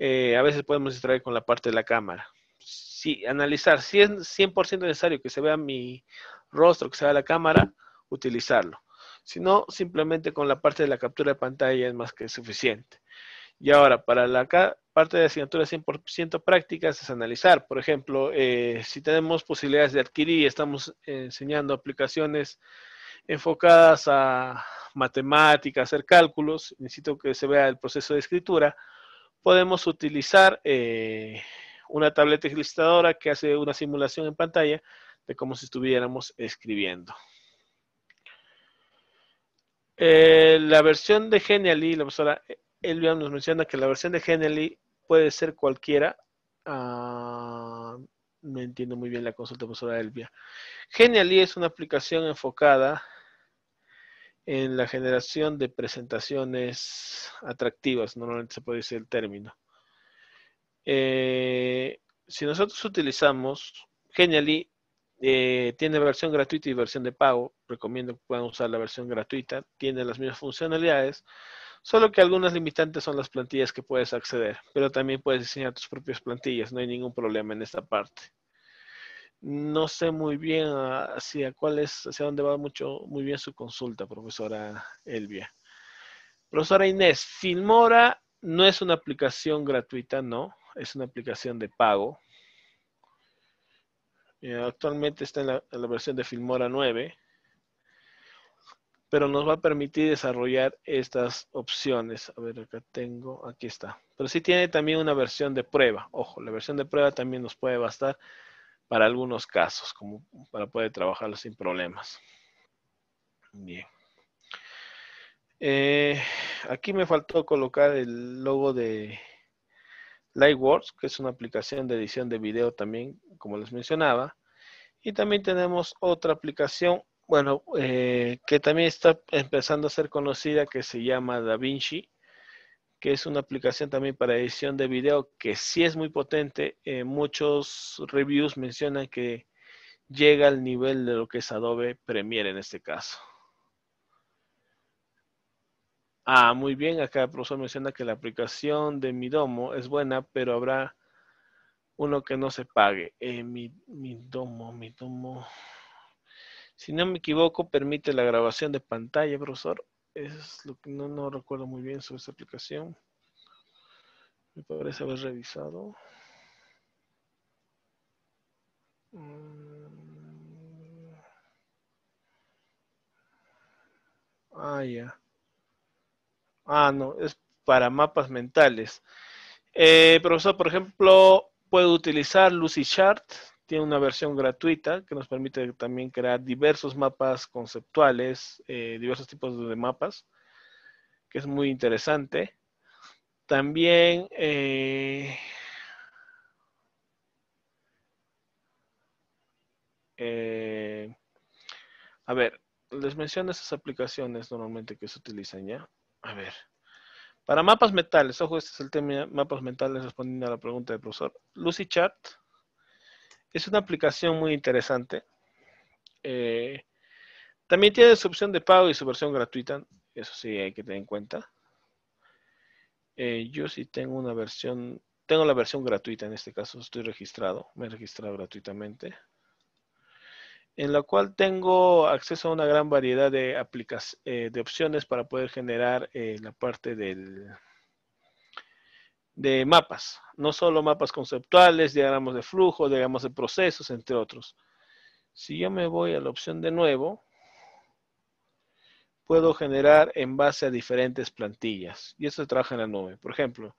a veces podemos distraer con la parte de la cámara si analizar si es 100% necesario que se vea mi rostro, que se vea la cámara, utilizarlo. Si no, simplemente con la parte de la captura de pantalla es más que suficiente. Y ahora, para la parte de asignatura 100% prácticas es analizar. Por ejemplo, eh, si tenemos posibilidades de adquirir, y estamos enseñando aplicaciones enfocadas a matemáticas, hacer cálculos, necesito que se vea el proceso de escritura, podemos utilizar... Eh, una tableta ilustradora que hace una simulación en pantalla de como si estuviéramos escribiendo. Eh, la versión de Genially, la profesora Elvia nos menciona que la versión de Genially puede ser cualquiera. me ah, no entiendo muy bien la consulta, profesora Elvia. Genially es una aplicación enfocada en la generación de presentaciones atractivas, normalmente se puede decir el término. Eh, si nosotros utilizamos Genially, eh, tiene versión gratuita y versión de pago. Recomiendo que puedan usar la versión gratuita. Tiene las mismas funcionalidades, solo que algunas limitantes son las plantillas que puedes acceder, pero también puedes diseñar tus propias plantillas. No hay ningún problema en esta parte. No sé muy bien hacia cuál es, hacia dónde va mucho, muy bien su consulta, profesora Elvia. Profesora Inés, Filmora no es una aplicación gratuita, ¿no? es una aplicación de pago. Eh, actualmente está en la, versión de Filmora 9, pero nos va a permitir desarrollar estas opciones. A ver, acá tengo, aquí está. Pero sí tiene también una versión de prueba. Ojo, la versión de prueba también nos puede bastar para algunos casos, como para poder trabajarlo sin problemas. Bien. Eh, aquí me faltó colocar el logo de Lightworks, que es una aplicación de edición de video también, como les mencionaba. Y también tenemos otra aplicación, bueno, eh, que también está empezando a ser conocida, que se llama DaVinci, que es una aplicación también para edición de video que sí es muy potente. Eh, muchos reviews mencionan que llega al nivel de lo que es Adobe Premiere en este caso. Ah, muy bien. Acá el profesor menciona que la aplicación de Midomo es buena, pero habrá uno que no se pague. Eh, mi, Midomo, Midomo. Si no me equivoco, permite la grabación de pantalla, profesor. es lo que no, recuerdo muy bien sobre esta aplicación. Me parece haber revisado. Mm. Ah, ya. Ah, no, es para mapas mentales. Eh, profesor, por ejemplo, puedo utilizar Lucy Chart. Tiene una versión gratuita que nos permite también crear diversos mapas conceptuales, eh, diversos tipos de mapas, que es muy interesante. También eh, a ver, les menciono esas aplicaciones normalmente que se utilizan ya. A ver. Para mapas mentales, ojo, este es el tema mapas mentales respondiendo a la pregunta del profesor. Lucy es una aplicación muy interesante. Eh, también tiene su opción de pago y su versión gratuita. Eso sí, hay que tener en cuenta. Eh, yo sí tengo una versión, tengo la versión gratuita en este caso, estoy registrado, me he registrado gratuitamente en la cual tengo acceso a una gran variedad de, eh, de opciones para poder generar eh, la parte de mapas. No solo mapas conceptuales, diagramas de flujo, diagramas de procesos, entre otros. Si yo me voy a la opción de nuevo, puedo generar en base a diferentes plantillas. Y eso se trabaja en la nube. Por ejemplo,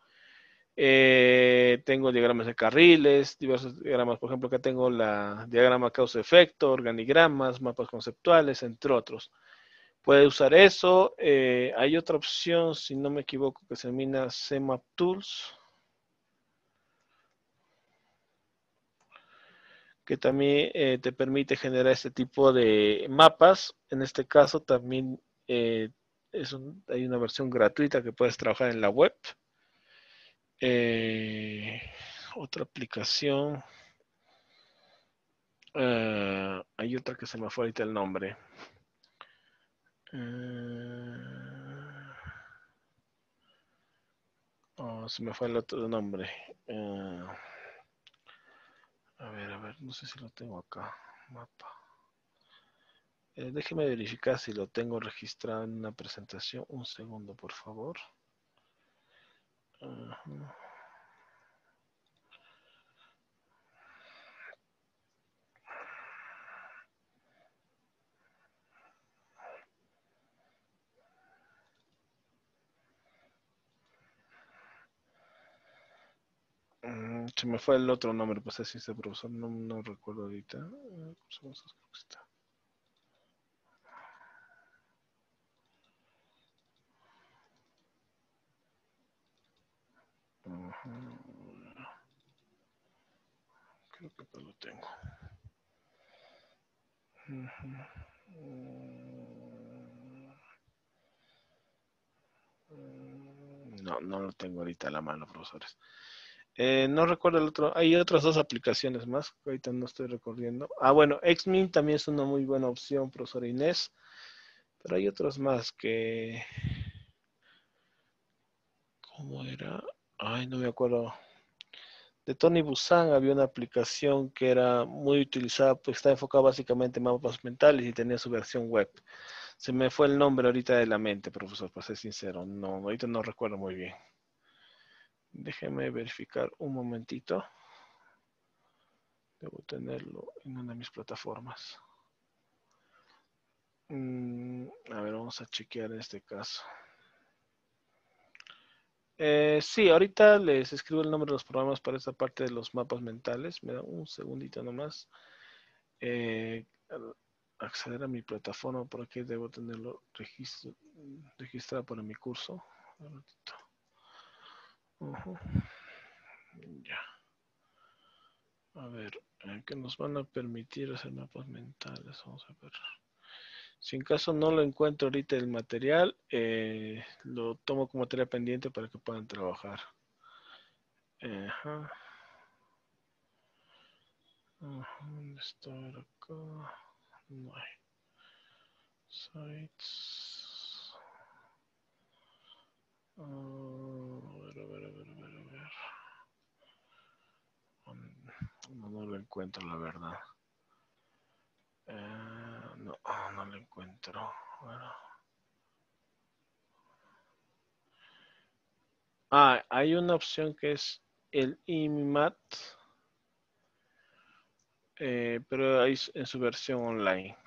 eh, tengo diagramas de carriles, diversos diagramas, por ejemplo, acá tengo la diagrama causa-efecto, organigramas, mapas conceptuales, entre otros. Puedes usar eso. Eh, hay otra opción, si no me equivoco, que se denomina CMAP Tools. que también eh, te permite generar este tipo de mapas. En este caso también hay una versión gratuita que puedes trabajar en la web. Eh, otra aplicación. Eh, hay otra que se me fue ahorita el nombre. Eh, oh, se me fue el otro nombre. a ver, a ver, no sé si lo tengo acá. Mapa. déjeme verificar si lo tengo registrado en una presentación. Un segundo, por favor. Mm, se me fue el otro nombre, pues así se profesor, no, no recuerdo ahorita. Eh, pues, Creo que no lo tengo. No, no lo tengo ahorita a la mano, profesores. Eh, no recuerdo el otro. Hay otras dos aplicaciones más que ahorita no estoy recorriendo. Ah, bueno, Xmin también es una muy buena opción, profesor Inés. Pero hay otras más que... ¿Cómo era? ay, no me acuerdo, de Tony Busan había una aplicación que era muy utilizada, pues está enfocada básicamente en mapas mentales y tenía su versión web. Se me fue el nombre ahorita de la mente, profesor, para ser sincero. No, ahorita no recuerdo muy bien. Déjeme verificar un momentito. Debo tenerlo en una de mis plataformas. Mm, a ver, vamos a chequear en este caso. Eh, sí, ahorita les escribo el nombre de los programas para esta parte de los mapas mentales. Me da un segundito nomás. Eh, acceder a mi plataforma, porque debo tenerlo registrado para mi curso. Ya. A ver, eh, ¿qué nos van a permitir hacer mapas mentales? Vamos a ver. Si en caso no lo encuentro ahorita el material, eh, lo tomo como tarea pendiente para que puedan trabajar. ¿dónde está acá? No hay. Sites. ver, No, lo encuentro, la verdad. Eh, no, ah, no lo encuentro. Ah, hay una opción que es el IMAT, eh, pero es en su versión online.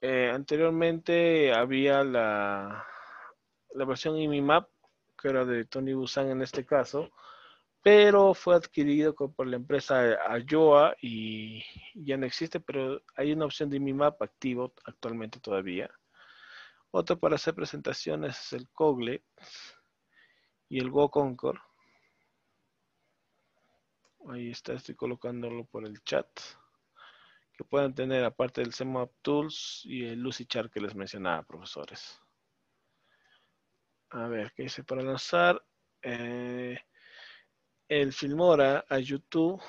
Eh, anteriormente había la, la versión IMIMAP, que era de Tony Busan en este caso, pero fue adquirido por la empresa Ayoa y ya no existe, pero hay una opción de mi activo actualmente todavía. Otro para hacer presentaciones es el Cogle y el GoConcord. Ahí está, estoy colocándolo por el chat. Que puedan tener, aparte del CMAP Tools y el Lucy Chart que les mencionaba, profesores. A ver, ¿qué hice para lanzar? Eh, el Filmora a YouTube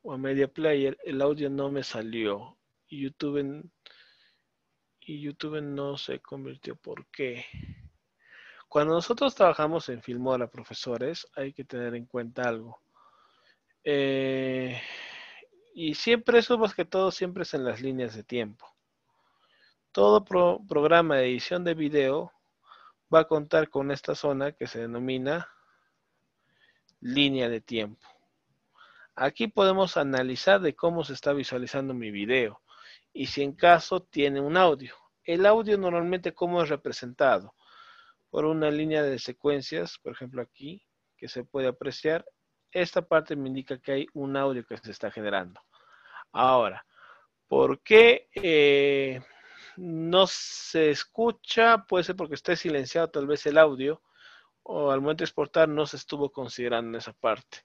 o a Media Player, el audio no me salió. Y YouTube, y YouTube no se convirtió. ¿Por qué? Cuando nosotros trabajamos en Filmora, profesores, hay que tener en cuenta algo. Eh, y siempre eso, más que todo, siempre es en las líneas de tiempo. Todo programa de edición de video va a contar con esta zona que se denomina línea de tiempo. Aquí podemos analizar de cómo se está visualizando mi video y si en caso tiene un audio. El audio normalmente cómo es representado por una línea de secuencias, por ejemplo aquí, que se puede apreciar. Esta parte me indica que hay un audio que se está generando. Ahora, ¿por qué eh, no se escucha? Puede ser porque esté silenciado tal vez el audio o al momento de exportar no se estuvo considerando esa parte.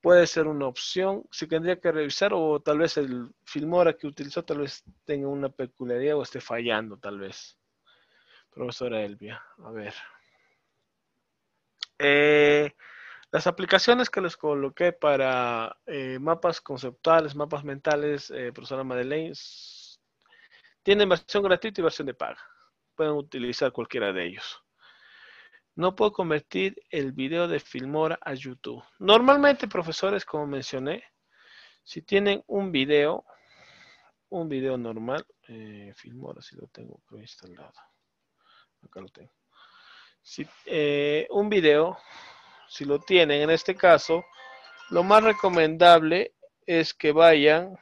Puede ser una opción, Si tendría que revisar o tal vez el Filmora que utilizó tal vez tenga una peculiaridad o esté fallando tal vez. Profesora Elvia, a ver. Eh, las aplicaciones que les coloqué para eh, mapas conceptuales, mapas mentales, eh, profesora Madeleine, tienen versión gratuita y versión de paga. Pueden utilizar cualquiera de ellos no puedo convertir el video de Filmora a YouTube. Normalmente, profesores, como mencioné, si tienen un video, un video normal, eh, Filmora si lo tengo instalado, acá lo tengo. Si, eh, un video, si lo tienen en este caso, lo más recomendable es que vayan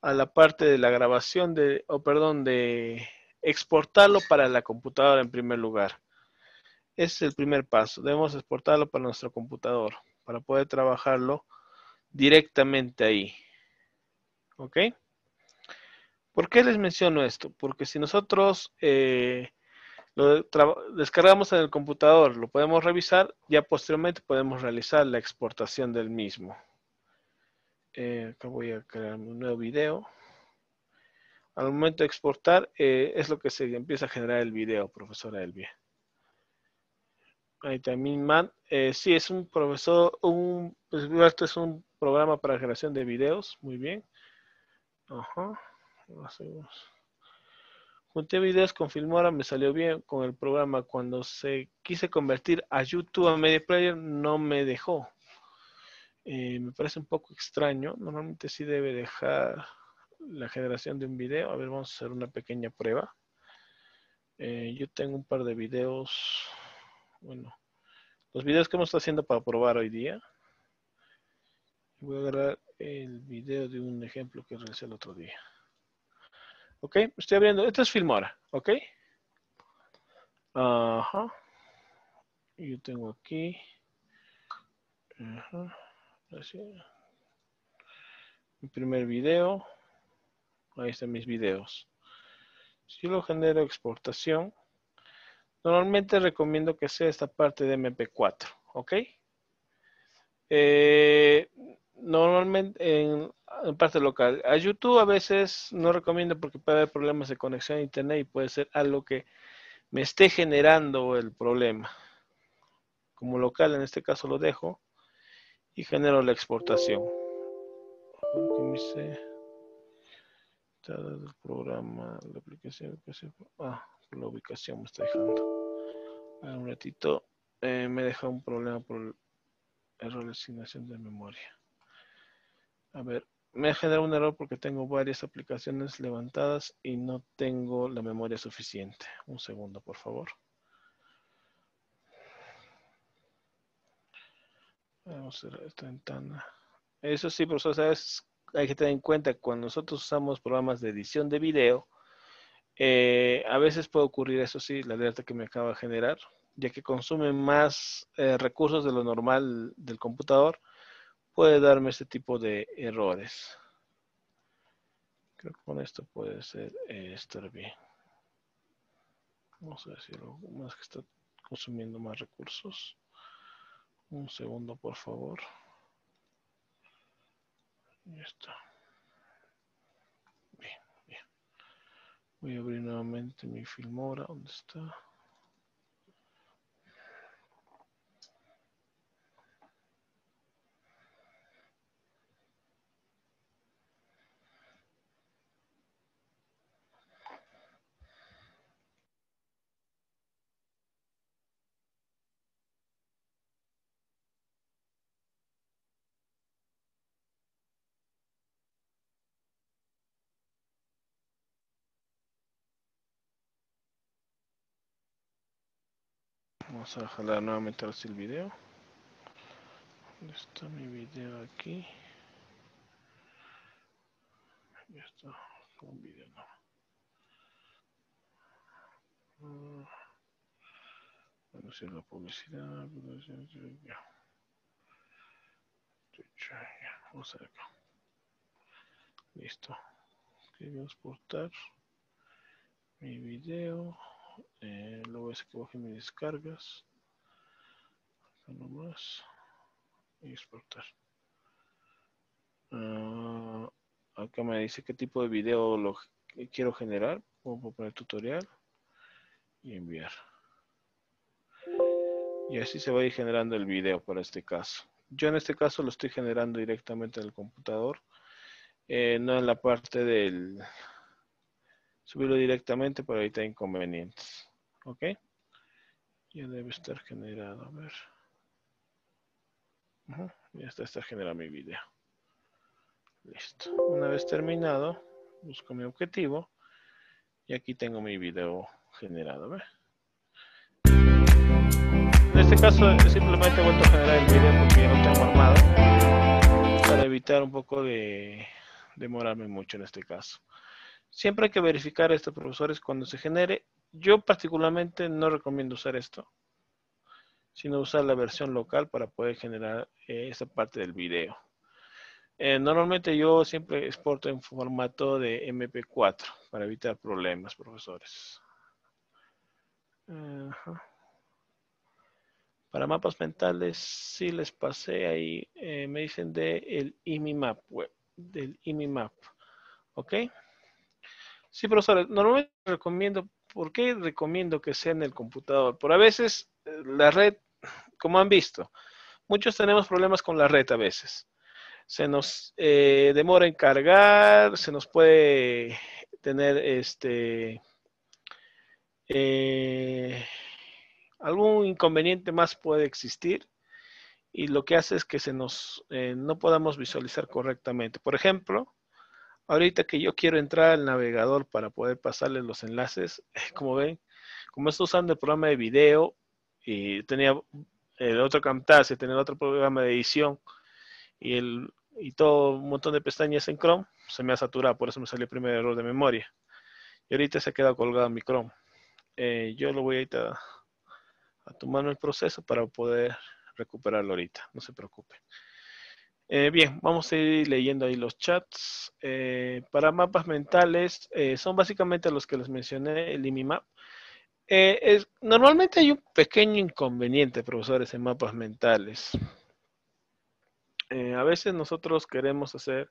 a la parte de la grabación de, o perdón, de exportarlo para la computadora en primer lugar. Ese es el primer paso. Debemos exportarlo para nuestro computador para poder trabajarlo directamente ahí. ¿Ok? ¿Por qué les menciono esto? Porque si nosotros eh, lo descargamos en el computador, lo podemos revisar, ya posteriormente podemos realizar la exportación del mismo. Eh, acá voy a crear un nuevo video. Al momento de exportar, eh, es lo que se empieza a generar el video, profesora Elvia. Ahí también, man. Eh, sí, es un profesor, un, pues, esto es un programa para generación de videos. Muy bien. Ajá. Hacemos. Junté videos con Filmora, me salió bien con el programa. Cuando se quise convertir a YouTube a Media Player, no me dejó. Eh, me parece un poco extraño. Normalmente sí debe dejar la generación de un video. A ver, vamos a hacer una pequeña prueba. Eh, yo tengo un par de videos bueno, los videos que hemos estado haciendo para probar hoy día. Voy a agarrar el video de un ejemplo que realicé el otro día. Ok, estoy abriendo. Esto es Filmora, ok. Ajá. Yo tengo aquí. Ajá. Mi primer video. Ahí están mis videos. Si lo genero exportación. Normalmente recomiendo que sea esta parte de MP4, ¿ok? Eh, normalmente en, parte local. A YouTube a veces no recomiendo porque puede haber problemas de conexión a internet y puede ser algo que me esté generando el problema. Como local en este caso lo dejo y genero la exportación. El programa, la aplicación, ah, la ubicación me está dejando. un ratito. Eh, me deja un problema por error de asignación de memoria. A ver, me genera un error porque tengo varias aplicaciones levantadas y no tengo la memoria suficiente. Un segundo, por favor. Vamos a cerrar esta ventana. Eso sí, profesor, hay que tener en cuenta que cuando nosotros usamos programas de edición de video, eh, a veces puede ocurrir, eso sí, la alerta que me acaba de generar, ya que consume más eh, recursos de lo normal del computador, puede darme este tipo de errores. Creo que con esto puede ser eh, estar bien. Vamos a algo más que está consumiendo más recursos. Un segundo, por favor. Ya está. Voy a abrir nuevamente mi Filmora. ¿Dónde está? vamos a jalar nuevamente ahora el video ¿Dónde está mi video aquí? Ya está un video no bueno si la publicidad pues, ya. vamos a ver acá listo Quiero exportar mi video eh, luego que coge mis descargas. Acá Y exportar. Ah, acá me dice qué tipo de video lo quiero generar. Puedo poner tutorial y enviar. Y así se va a ir generando el video para este caso. Yo en este caso lo estoy generando directamente en el computador, eh, no en la parte del, subirlo directamente para evitar inconvenientes. ¿Ok? Ya debe estar generado. A ver. Ya está, está generado mi video. Listo. Una vez terminado, busco mi objetivo. Y aquí tengo mi video generado. A En este caso, simplemente he vuelto a generar el video porque ya no tengo armado. Para evitar un poco de demorarme mucho en este caso. Siempre hay que verificar esto, estos profesores cuando se genere. Yo particularmente no recomiendo usar esto, sino usar la versión local para poder generar esa eh, esta parte del video. Eh, normalmente yo siempre exporto en formato de MP4 para evitar problemas, profesores. Para mapas mentales, sí les pasé ahí, eh, me dicen de el IMIMAP web, del IMIMAP. ¿Ok? Sí, profesor, normalmente recomiendo, ¿por qué recomiendo que sea en el computador? Por a veces eh, la red, como han visto, muchos tenemos problemas con la red a veces. Se nos eh, demora en cargar, se nos puede tener este eh, algún inconveniente más puede existir y lo que hace es que se nos no podamos visualizar correctamente. Por ejemplo, Ahorita que yo quiero entrar al navegador para poder pasarle los enlaces, [LAUGHS] como ven, como estoy usando el programa de video y tenía el otro Camtasia, tenía el otro programa de edición y, el, y todo un montón de pestañas en Chrome, se me ha saturado, por eso me salió el primer error de memoria. Y ahorita se ha quedado colgado mi Chrome. Eh, yo lo voy a, a tomar el proceso para poder recuperarlo ahorita, no se preocupen. Eh, bien, vamos a ir leyendo ahí los chats. Eh, para mapas mentales, eh, son básicamente los que les mencioné, el IMIMAP. normalmente hay un pequeño inconveniente, profesores, en mapas mentales. a veces nosotros queremos hacer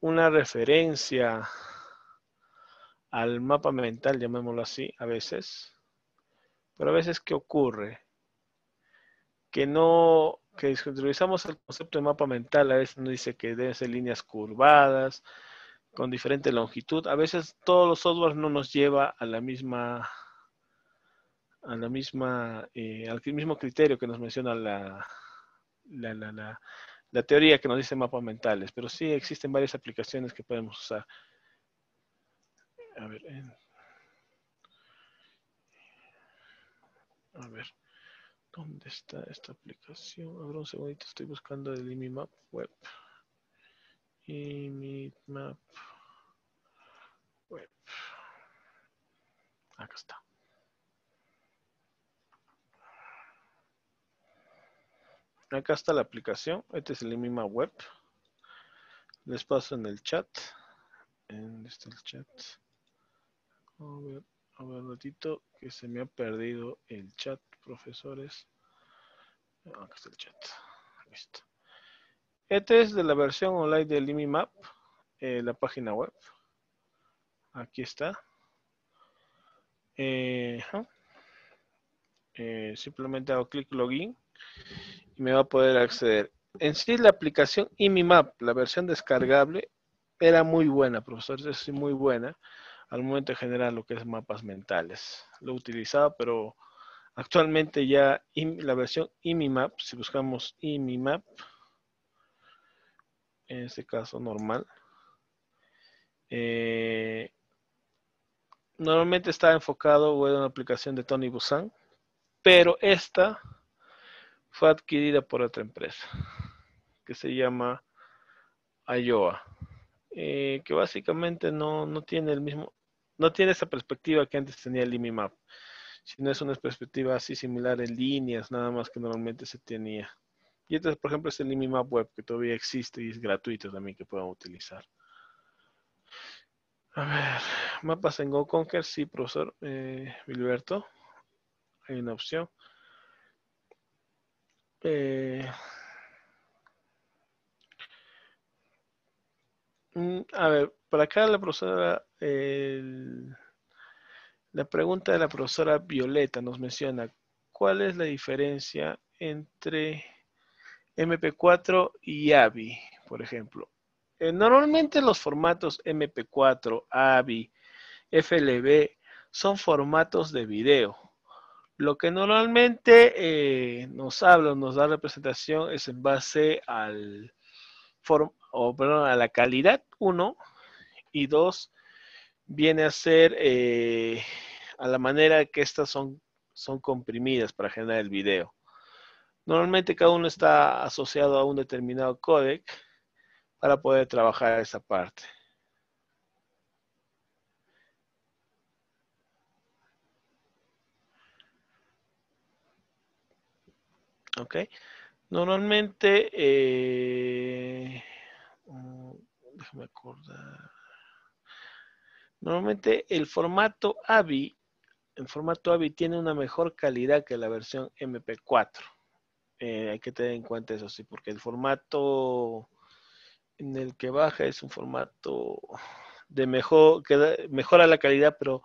una referencia al mapa mental, llamémoslo así, a veces. Pero a veces, ¿qué ocurre? Que no que utilizamos el concepto de mapa mental, a veces nos dice que deben ser líneas curvadas, con diferente longitud. A veces todos los softwares no nos lleva a la misma, a la misma, eh, al mismo criterio que nos menciona la, la, teoría que nos dice mapas mentales, pero sí existen varias aplicaciones que podemos usar. A ver. A ver. ¿Dónde está esta aplicación? Ahora un segundito, estoy buscando el IMIMAP web. IMIMAP web. Acá está. Acá está la aplicación. Este es el IMIMAP web. Les paso en el chat. En este el chat. A ver, a ver, ratito que se me ha perdido el chat profesores. Ah, acá está el chat. Este es de la versión online del ImiMap, eh, la página web. Aquí está. Eh, eh, simplemente hago clic login y me va a poder acceder. En sí, la aplicación ImiMap, la versión descargable, era muy buena, profesores, es muy buena al momento de generar lo que es mapas mentales. Lo utilizaba, pero Actualmente ya la versión IMIMAP, si buscamos IMIMAP, en este caso normal, eh, normalmente está enfocado o en una aplicación de Tony Busan, pero esta fue adquirida por otra empresa que se llama IOA, eh, que básicamente no, no, tiene el mismo, no tiene esa perspectiva que antes tenía el IMIMAP si no es una perspectiva así similar en líneas, nada más que normalmente se tenía. Y entonces, por ejemplo, es el Map Web, que todavía existe y es gratuito también que puedan utilizar. A ver, mapas en GoConquer, sí, profesor eh, Gilberto. Hay una opción. Eh, mm, a ver, para acá la profesora, la pregunta de la profesora Violeta nos menciona, ¿cuál es la diferencia entre MP4 y AVI, por ejemplo? Eh, normalmente los formatos MP4, AVI, FLV son formatos de video. Lo que normalmente eh, nos habla, nos da la representación es en base al a la calidad, uno, y dos, viene a ser eh, a la manera que estas son, son comprimidas para generar el video. Normalmente cada uno está asociado a un determinado codec para poder trabajar esa parte. ¿Ok? Normalmente, eh, mm, déjame acordar. Normalmente el formato AVI en formato AVI tiene una mejor calidad que la versión MP4. Eh, hay que tener en cuenta eso sí, porque el formato en el que baja es un formato de mejor, que mejora la calidad, pero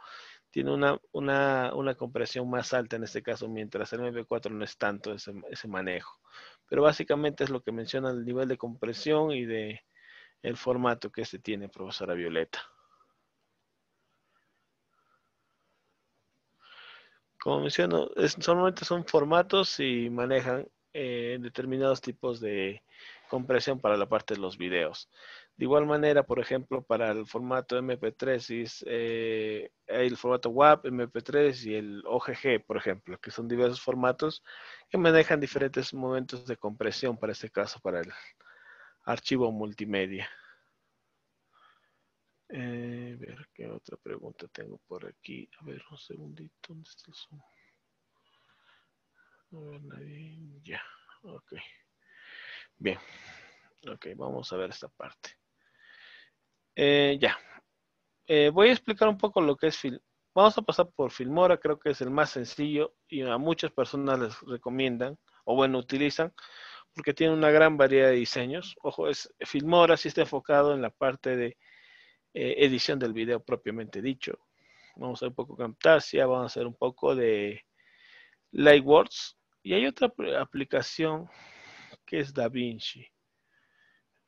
tiene una, compresión más alta en este caso, mientras el MP4 no es tanto ese, manejo. Pero básicamente es lo que menciona el nivel de compresión y de el formato que este tiene, profesora Violeta. como menciono, solamente son formatos y manejan eh, determinados tipos de compresión para la parte de los videos. De igual manera, por ejemplo, para el formato MP3 es eh, el formato WAP, MP3 y el OGG, por ejemplo, que son diversos formatos que manejan diferentes momentos de compresión, para este caso, para el archivo multimedia. Eh, ver qué otra pregunta tengo por aquí. A ver, un segundito. ¿Dónde está el Zoom? No veo nadie. Ya, ok. Bien. Ok, vamos a ver esta parte. Eh, ya. Eh, voy a explicar un poco lo que es Film. Vamos a pasar por Filmora, creo que es el más sencillo y a muchas personas les recomiendan o bueno, utilizan porque tiene una gran variedad de diseños. Ojo, es Filmora si está enfocado en la parte de eh, edición del video propiamente dicho. Vamos a un poco de Camtasia, vamos a hacer un poco de Lightworks. Y hay otra aplicación que es DaVinci.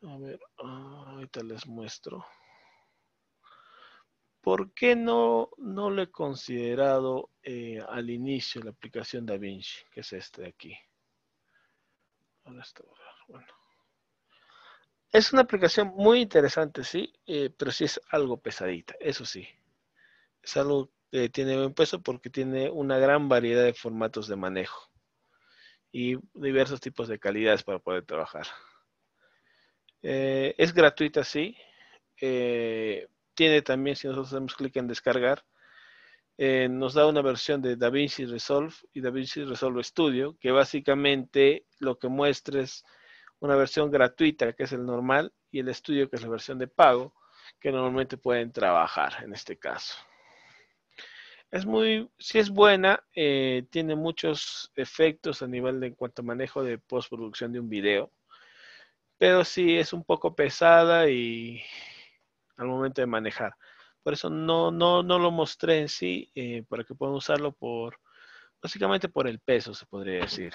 A ver, ah, ahorita les muestro. ¿Por qué no, no lo he considerado eh, al inicio la aplicación DaVinci, que es este de aquí? Ahora bueno. Es una aplicación muy interesante, sí, eh, pero sí es algo pesadita, eso sí. Es algo que tiene buen peso porque tiene una gran variedad de formatos de manejo y diversos tipos de calidades para poder trabajar. Eh, es gratuita, sí. Eh, tiene también, si nosotros hacemos clic en descargar, nos da una versión de DaVinci Resolve y DaVinci Resolve Studio, que básicamente lo que muestra es una versión gratuita, que es el normal, y el estudio, que es la versión de pago, que normalmente pueden trabajar en este caso. Es muy, si es buena, eh, tiene muchos efectos a nivel de en cuanto a manejo de postproducción de un video, pero sí es un poco pesada y al momento de manejar. Por eso no, no, no lo mostré en sí, eh, para que puedan usarlo por, básicamente por el peso, se podría decir.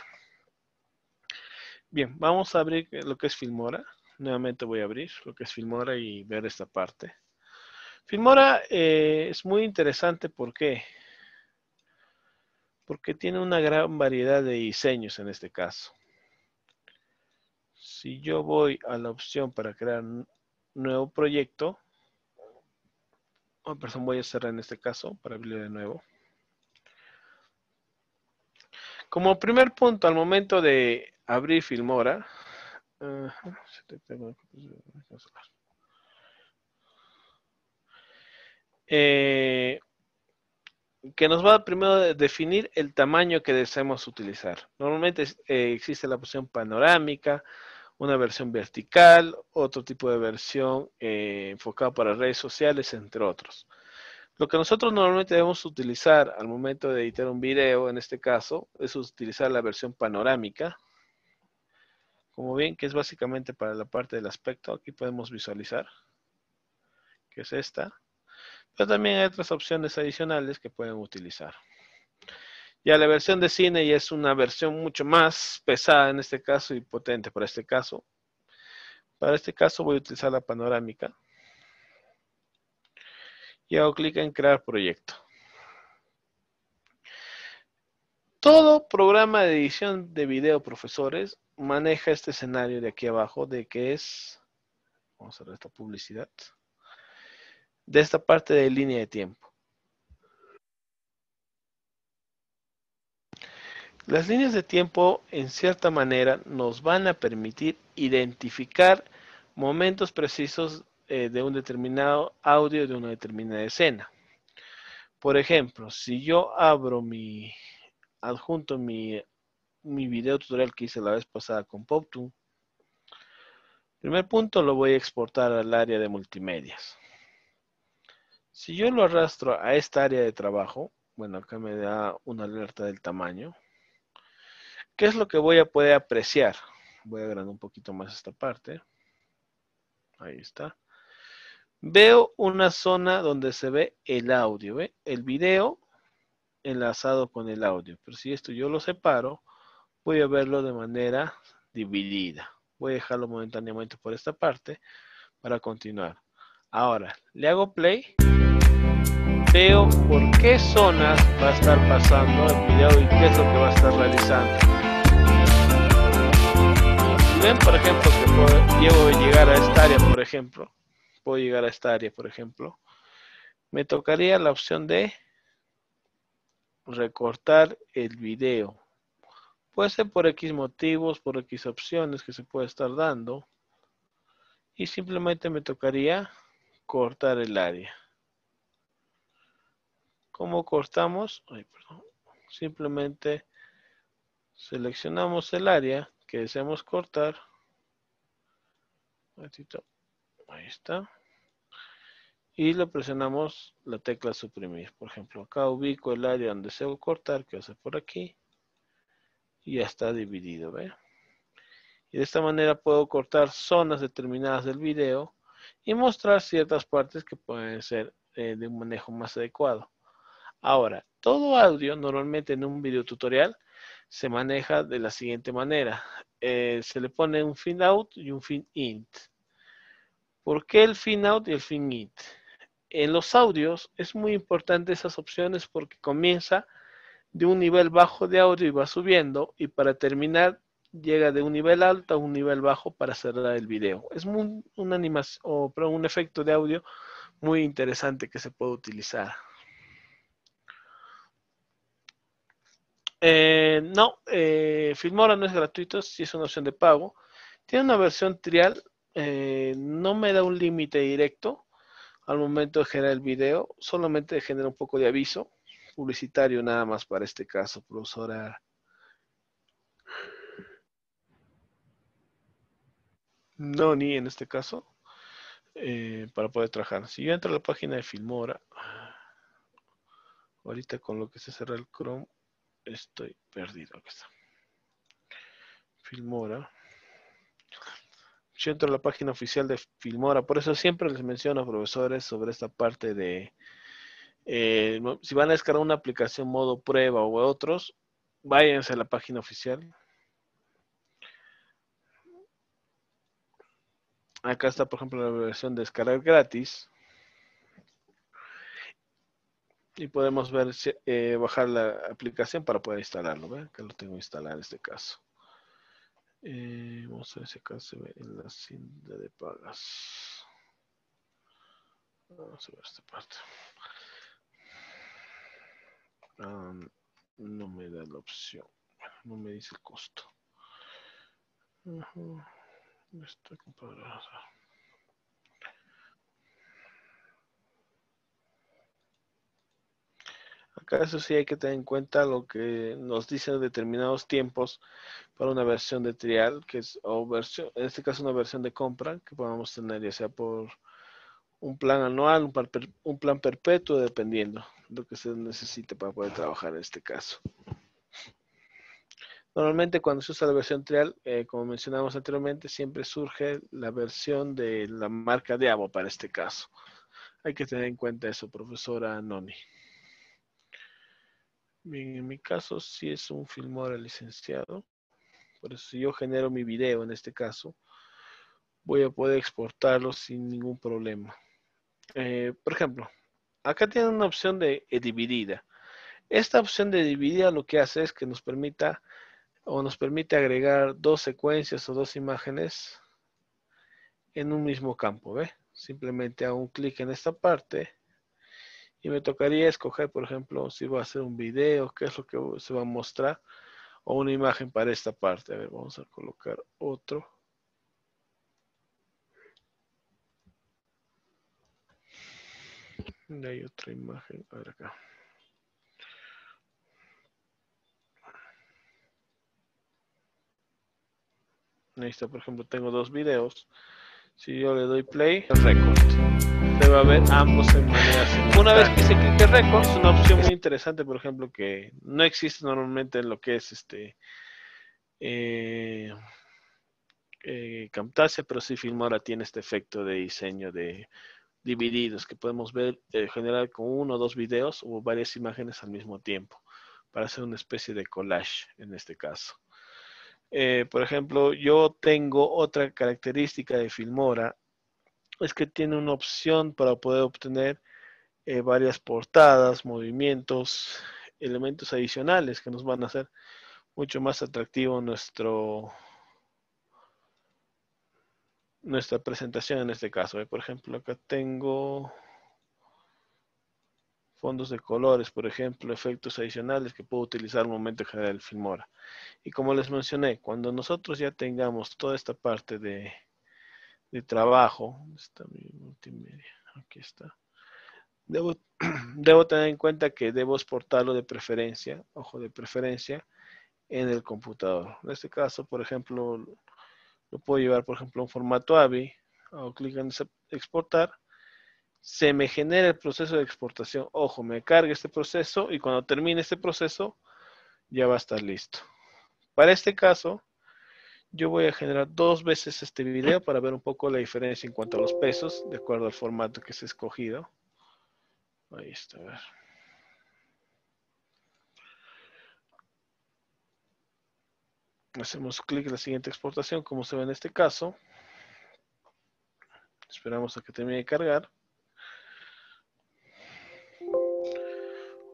Bien, vamos a abrir lo que es Filmora. Nuevamente voy a abrir lo que es Filmora y ver esta parte. Filmora eh, es muy interesante ¿por qué? porque tiene una gran variedad de diseños en este caso. Si yo voy a la opción para crear un nuevo proyecto, oh, voy a cerrar en este caso para abrirlo de nuevo. Como primer punto, al momento de abrir Filmora, eh, que nos va primero a definir el tamaño que deseamos utilizar. Normalmente eh, existe la opción panorámica, una versión vertical, otro tipo de versión eh, enfocada para redes sociales, entre otros. Lo que nosotros normalmente debemos utilizar al momento de editar un video, en este caso, es utilizar la versión panorámica. Como bien, que es básicamente para la parte del aspecto, aquí podemos visualizar, que es esta. Pero también hay otras opciones adicionales que pueden utilizar. Ya la versión de cine ya es una versión mucho más pesada en este caso y potente para este caso. Para este caso voy a utilizar la panorámica y hago clic en crear proyecto. Todo programa de edición de video, profesores, maneja este escenario de aquí abajo de que es, vamos a ver esta publicidad, de esta parte de línea de tiempo. Las líneas de tiempo, en cierta manera, nos van a permitir identificar momentos precisos eh, de un determinado audio de una determinada escena. Por ejemplo, si yo abro mi adjunto mi, video tutorial que hice la vez pasada con PopTune, primer punto lo voy a exportar al área de multimedias. Si yo lo arrastro a esta área de trabajo, bueno, acá me da una alerta del tamaño. ¿Qué es lo que voy a poder apreciar? Voy a agrandar un poquito más esta parte. Ahí está. Veo una zona donde se ve el audio, el video enlazado con el audio. Pero si esto yo lo separo, voy a verlo de manera dividida. Voy a dejarlo momentáneamente por esta parte para continuar. Ahora, le hago play. Veo por qué zonas va a estar pasando el video y qué es lo que va a estar realizando ven, por ejemplo, que puedo, llegar a esta área, por ejemplo, puedo llegar a esta área, por ejemplo, me tocaría la opción de recortar el video. Puede ser por X motivos, por X opciones que se puede estar dando. Y simplemente me tocaría cortar el área. ¿Cómo cortamos? Ay, perdón. Simplemente seleccionamos el área que deseamos cortar. Ahí está y le presionamos la tecla suprimir. Por ejemplo, acá ubico el área donde deseo cortar, que va a por aquí. Y ya está dividido, ¿ve? Y de esta manera puedo cortar zonas determinadas del video y mostrar ciertas partes que pueden ser eh, de un manejo más adecuado. Ahora, todo audio normalmente en un video tutorial se maneja de la siguiente manera. Eh, se le pone un fin out y un fin int. ¿Por qué el fin out y el fin int? en los audios es muy importante esas opciones porque comienza de un nivel bajo de audio y va subiendo y para terminar llega de un nivel alto a un nivel bajo para cerrar el video. Es muy, un, animación, o, un efecto de audio muy interesante que se puede utilizar. Eh, no, eh, Filmora no es gratuito, sí es una opción de pago. Tiene una versión trial, eh, no me da un límite directo, al momento de generar el video, solamente genera un poco de aviso publicitario nada más para este caso, profesora. No, ni en este caso, eh, para poder trabajar. Si yo entro a la página de Filmora, ahorita con lo que se cerra el Chrome, estoy perdido. está. Filmora yo entro a la página oficial de Filmora, por eso siempre les menciono, profesores, sobre esta parte de, eh, si van a descargar una aplicación modo prueba o otros, váyanse a la página oficial. Acá está, por ejemplo, la versión de descargar gratis. Y podemos ver, eh, bajar la aplicación para poder instalarlo. ¿ve? Acá lo tengo instalado en este caso. Eh, vamos a ver si acá se ve en la cinta de pagas. Vamos a ver esta parte. Um, no me da la opción. No me dice el costo. Uh -huh. Está comparada. eso sí hay que tener en cuenta lo que nos dicen determinados tiempos para una versión de trial, que es, o versión, en este caso una versión de compra que podamos tener, ya sea por un plan anual, un plan, perpetuo, dependiendo de lo que se necesite para poder trabajar en este caso. Normalmente cuando se usa la versión trial, eh, como mencionamos anteriormente, siempre surge la versión de la marca de agua para este caso. Hay que tener en cuenta eso, profesora Noni. Bien, en mi caso si es un Filmora licenciado. Por eso si yo genero mi video en este caso, voy a poder exportarlo sin ningún problema. Eh, por ejemplo, acá tiene una opción de eh, dividida. Esta opción de dividida lo que hace es que nos permita o nos permite agregar dos secuencias o dos imágenes en un mismo campo. ¿ve? Simplemente hago un clic en esta parte y me tocaría escoger, por ejemplo, si va a ser un video, qué es lo que se va a mostrar o una imagen para esta parte. A ver, vamos a colocar otro. Y hay otra imagen. acá. Ahí está, por ejemplo, tengo dos videos. Si yo le doy play, record debe haber ambos en manera Una vez que se clique récord, es una opción muy interesante, por ejemplo, que no existe normalmente en lo que es este eh, eh, Camtasia, pero sí Filmora tiene este efecto de diseño de divididos que podemos ver eh, generar con uno o dos videos o varias imágenes al mismo tiempo para hacer una especie de collage en este caso. por ejemplo, yo tengo otra característica de Filmora es que tiene una opción para poder obtener eh, varias portadas, movimientos, elementos adicionales que nos van a hacer mucho más atractivo nuestro nuestra presentación en este caso. ¿eh? Por ejemplo, acá tengo fondos de colores, por ejemplo, efectos adicionales que puedo utilizar un momento de generar el Filmora. Y como les mencioné, cuando nosotros ya tengamos toda esta parte de trabajo. Aquí está. Debo, [CLEARS THROAT] debo tener en cuenta que debo exportarlo de preferencia, ojo, de preferencia, en el computador. En este caso, por ejemplo, lo puedo llevar, por ejemplo, a un formato AVI, hago clic en exportar, se me genera el proceso de exportación. Ojo, me carga este proceso y cuando termine este proceso, ya va a estar listo. Para este caso, yo voy a generar dos veces este video para ver un poco la diferencia en cuanto a los pesos, de acuerdo al formato que se ha escogido. Ahí está, ver. Hacemos clic en la siguiente exportación, como se ve en este caso. Esperamos a que termine de cargar.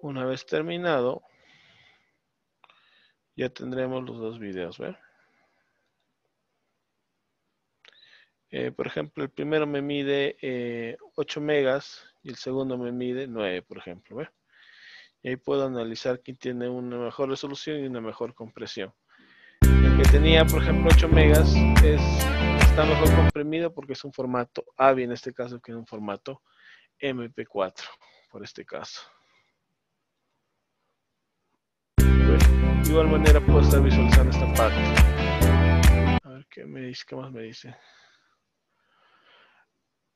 Una vez terminado, ya tendremos los dos videos, ¿verdad? Eh, por ejemplo, el primero me mide 8 eh, megas y el segundo me mide 9, por ejemplo. Y ahí puedo analizar quién tiene una mejor resolución y una mejor compresión. El que tenía, por ejemplo, 8 megas está mejor comprimido porque es un formato AVI en este caso que es un formato MP4, por este caso. de igual manera puedo estar visualizando esta parte. A ver qué me dice, qué más me dice.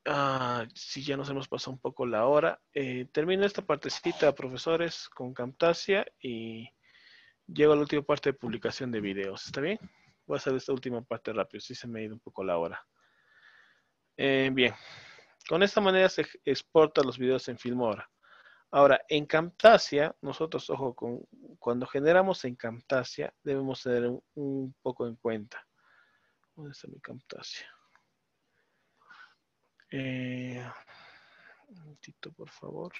Ah, si ya nos hemos pasado un poco la hora, eh, termino esta partecita, profesores, con Camtasia y llego a la última parte de publicación de videos. ¿Está bien? Voy a hacer esta última parte rápido, si se me ha ido un poco la hora. Eh, bien, con esta manera se exporta los videos en Filmora. Ahora, en Camtasia, nosotros, ojo, con, cuando generamos en Camtasia, debemos tener un poco en cuenta. ¿Dónde está mi Camtasia? Eh, un momentito, por favor.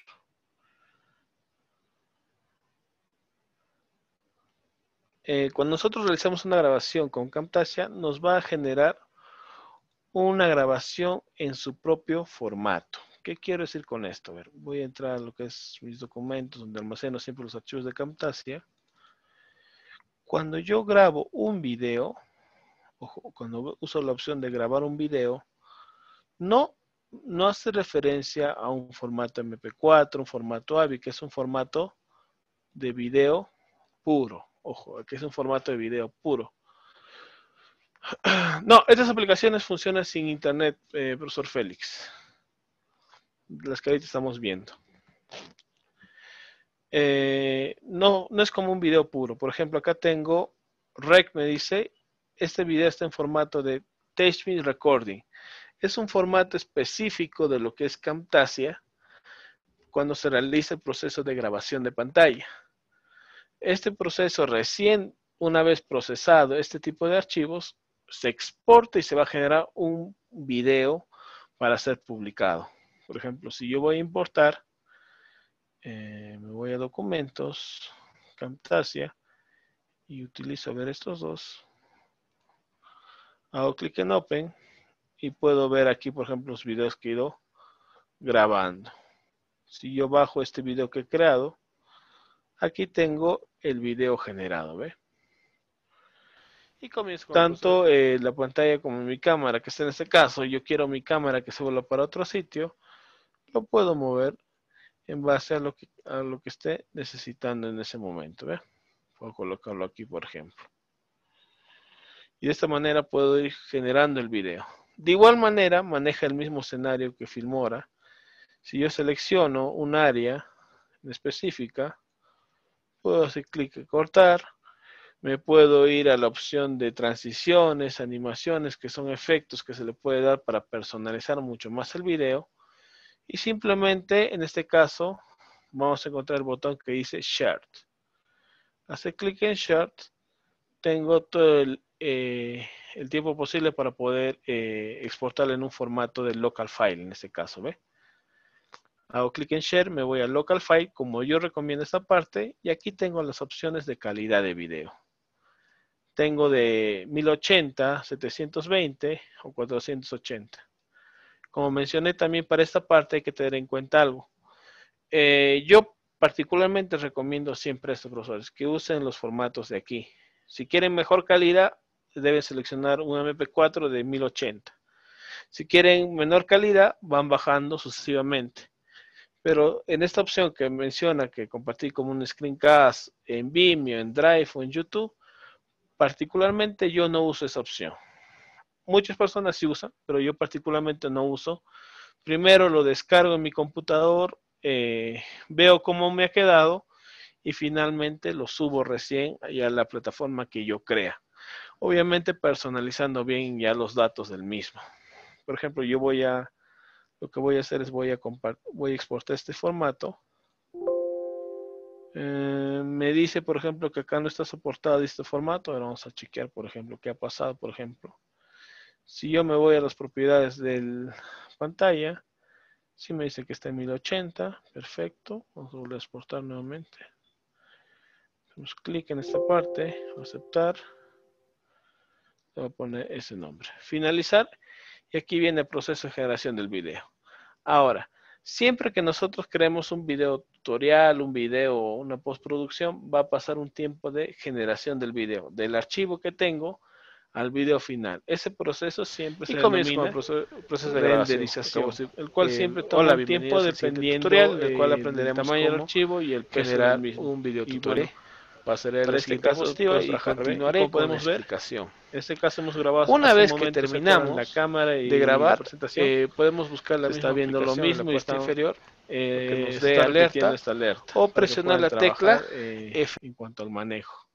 Eh, cuando nosotros realizamos una grabación con Camtasia, nos va a generar una grabación en su propio formato. ¿Qué quiero decir con esto? ver, voy a entrar a lo que es mis documentos, donde almaceno siempre los archivos de Camtasia. Cuando yo grabo un video, ojo, cuando uso la opción de grabar un video, no no hace referencia a un formato MP4, un formato AVI, que es un formato de video puro. Ojo, que es un formato de video puro. [CLEARS THROAT] No, estas aplicaciones funcionan sin internet, eh, profesor Félix. Las que ahorita estamos viendo. Eh, no, no es como un video puro. Por ejemplo, acá tengo Rec me dice, este video está en formato de Text Recording es un formato específico de lo que es Camtasia cuando se realiza el proceso de grabación de pantalla. Este proceso recién, una vez procesado este tipo de archivos, se exporta y se va a generar un video para ser publicado. Por ejemplo, si yo voy a importar, eh, me voy a documentos, Camtasia, y utilizo a ver estos dos. Hago clic en Open y puedo ver aquí, por ejemplo, los videos que he ido grabando. Si yo bajo este video que he creado, aquí tengo el video generado, ¿ve? Y comienzo Tanto eh, la pantalla como mi cámara, que está en este caso, yo quiero mi cámara que se vuelva para otro sitio, lo puedo mover en base a lo que, a lo que esté necesitando en ese momento, ¿ve? Puedo colocarlo aquí, por ejemplo. Y de esta manera puedo ir generando el video. De igual manera, maneja el mismo escenario que Filmora. Si yo selecciono un área en específica, puedo hacer clic en cortar, me puedo ir a la opción de transiciones, animaciones, que son efectos que se le puede dar para personalizar mucho más el video. Y simplemente, en este caso, vamos a encontrar el botón que dice Share. Hace clic en Share, tengo todo el eh, el tiempo posible para poder eh, exportar en un formato de local file, en este caso, ¿ve? Hago clic en Share, me voy a Local File, como yo recomiendo esta parte, y aquí tengo las opciones de calidad de video. Tengo de 1080, 720 o 480. Como mencioné también para esta parte hay que tener en cuenta algo. Eh, yo particularmente recomiendo siempre a estos profesores que usen los formatos de aquí. Si quieren mejor calidad, debe seleccionar un MP4 de 1080. Si quieren menor calidad, van bajando sucesivamente. Pero en esta opción que menciona que compartir como un screencast en Vimeo, en Drive o en YouTube, particularmente yo no uso esa opción. Muchas personas sí usan, pero yo particularmente no uso. Primero lo descargo en mi computador, eh, veo cómo me ha quedado y finalmente lo subo recién a la plataforma que yo crea. Obviamente personalizando bien ya los datos del mismo. Por ejemplo, yo voy a, lo que voy a hacer es voy a, voy a exportar este formato. Eh, me dice, por ejemplo, que acá no está soportado este formato. Ahora vamos a chequear, por ejemplo, qué ha pasado, por ejemplo. Si yo me voy a las propiedades la pantalla, si sí me dice que está en 1080, perfecto. Vamos a volver a exportar nuevamente. Hacemos clic en esta parte, aceptar voy a poner ese nombre. Finalizar. Y aquí viene el proceso de generación del video. Ahora, siempre que nosotros creemos un video tutorial, un video, o una postproducción, va a pasar un tiempo de generación del video, del archivo que tengo al video final. Ese proceso siempre y se el proceso, proceso de renderización, el cual siempre toma tiempo dependiendo tutorial, del cual eh, aprenderemos el tamaño del archivo y el que será un video tutorial. Pasaré ser el diapositiva y continuaré podemos ver, En este caso hemos grabado una vez que terminamos la cámara y de grabar, eh, podemos buscar la está viendo lo mismo y está inferior eh, alerta, o presionar la tecla eh, F en cuanto al manejo.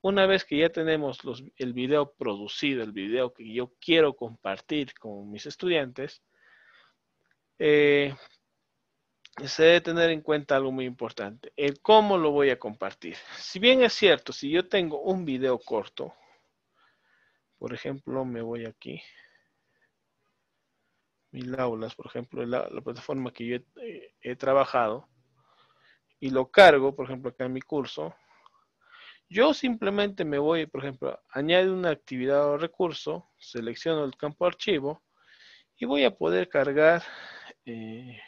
Una vez que ya tenemos el video producido, el video que yo quiero compartir con mis estudiantes, eh, se debe tener en cuenta algo muy importante, el cómo lo voy a compartir. Si bien es cierto, si yo tengo un video corto, por ejemplo, me voy aquí, mil aulas, por ejemplo, la, la plataforma que yo eh, he, trabajado, y lo cargo, por ejemplo, acá en mi curso, yo simplemente me voy, por ejemplo, añado una actividad o recurso, selecciono el campo archivo, y voy a poder cargar... Eh,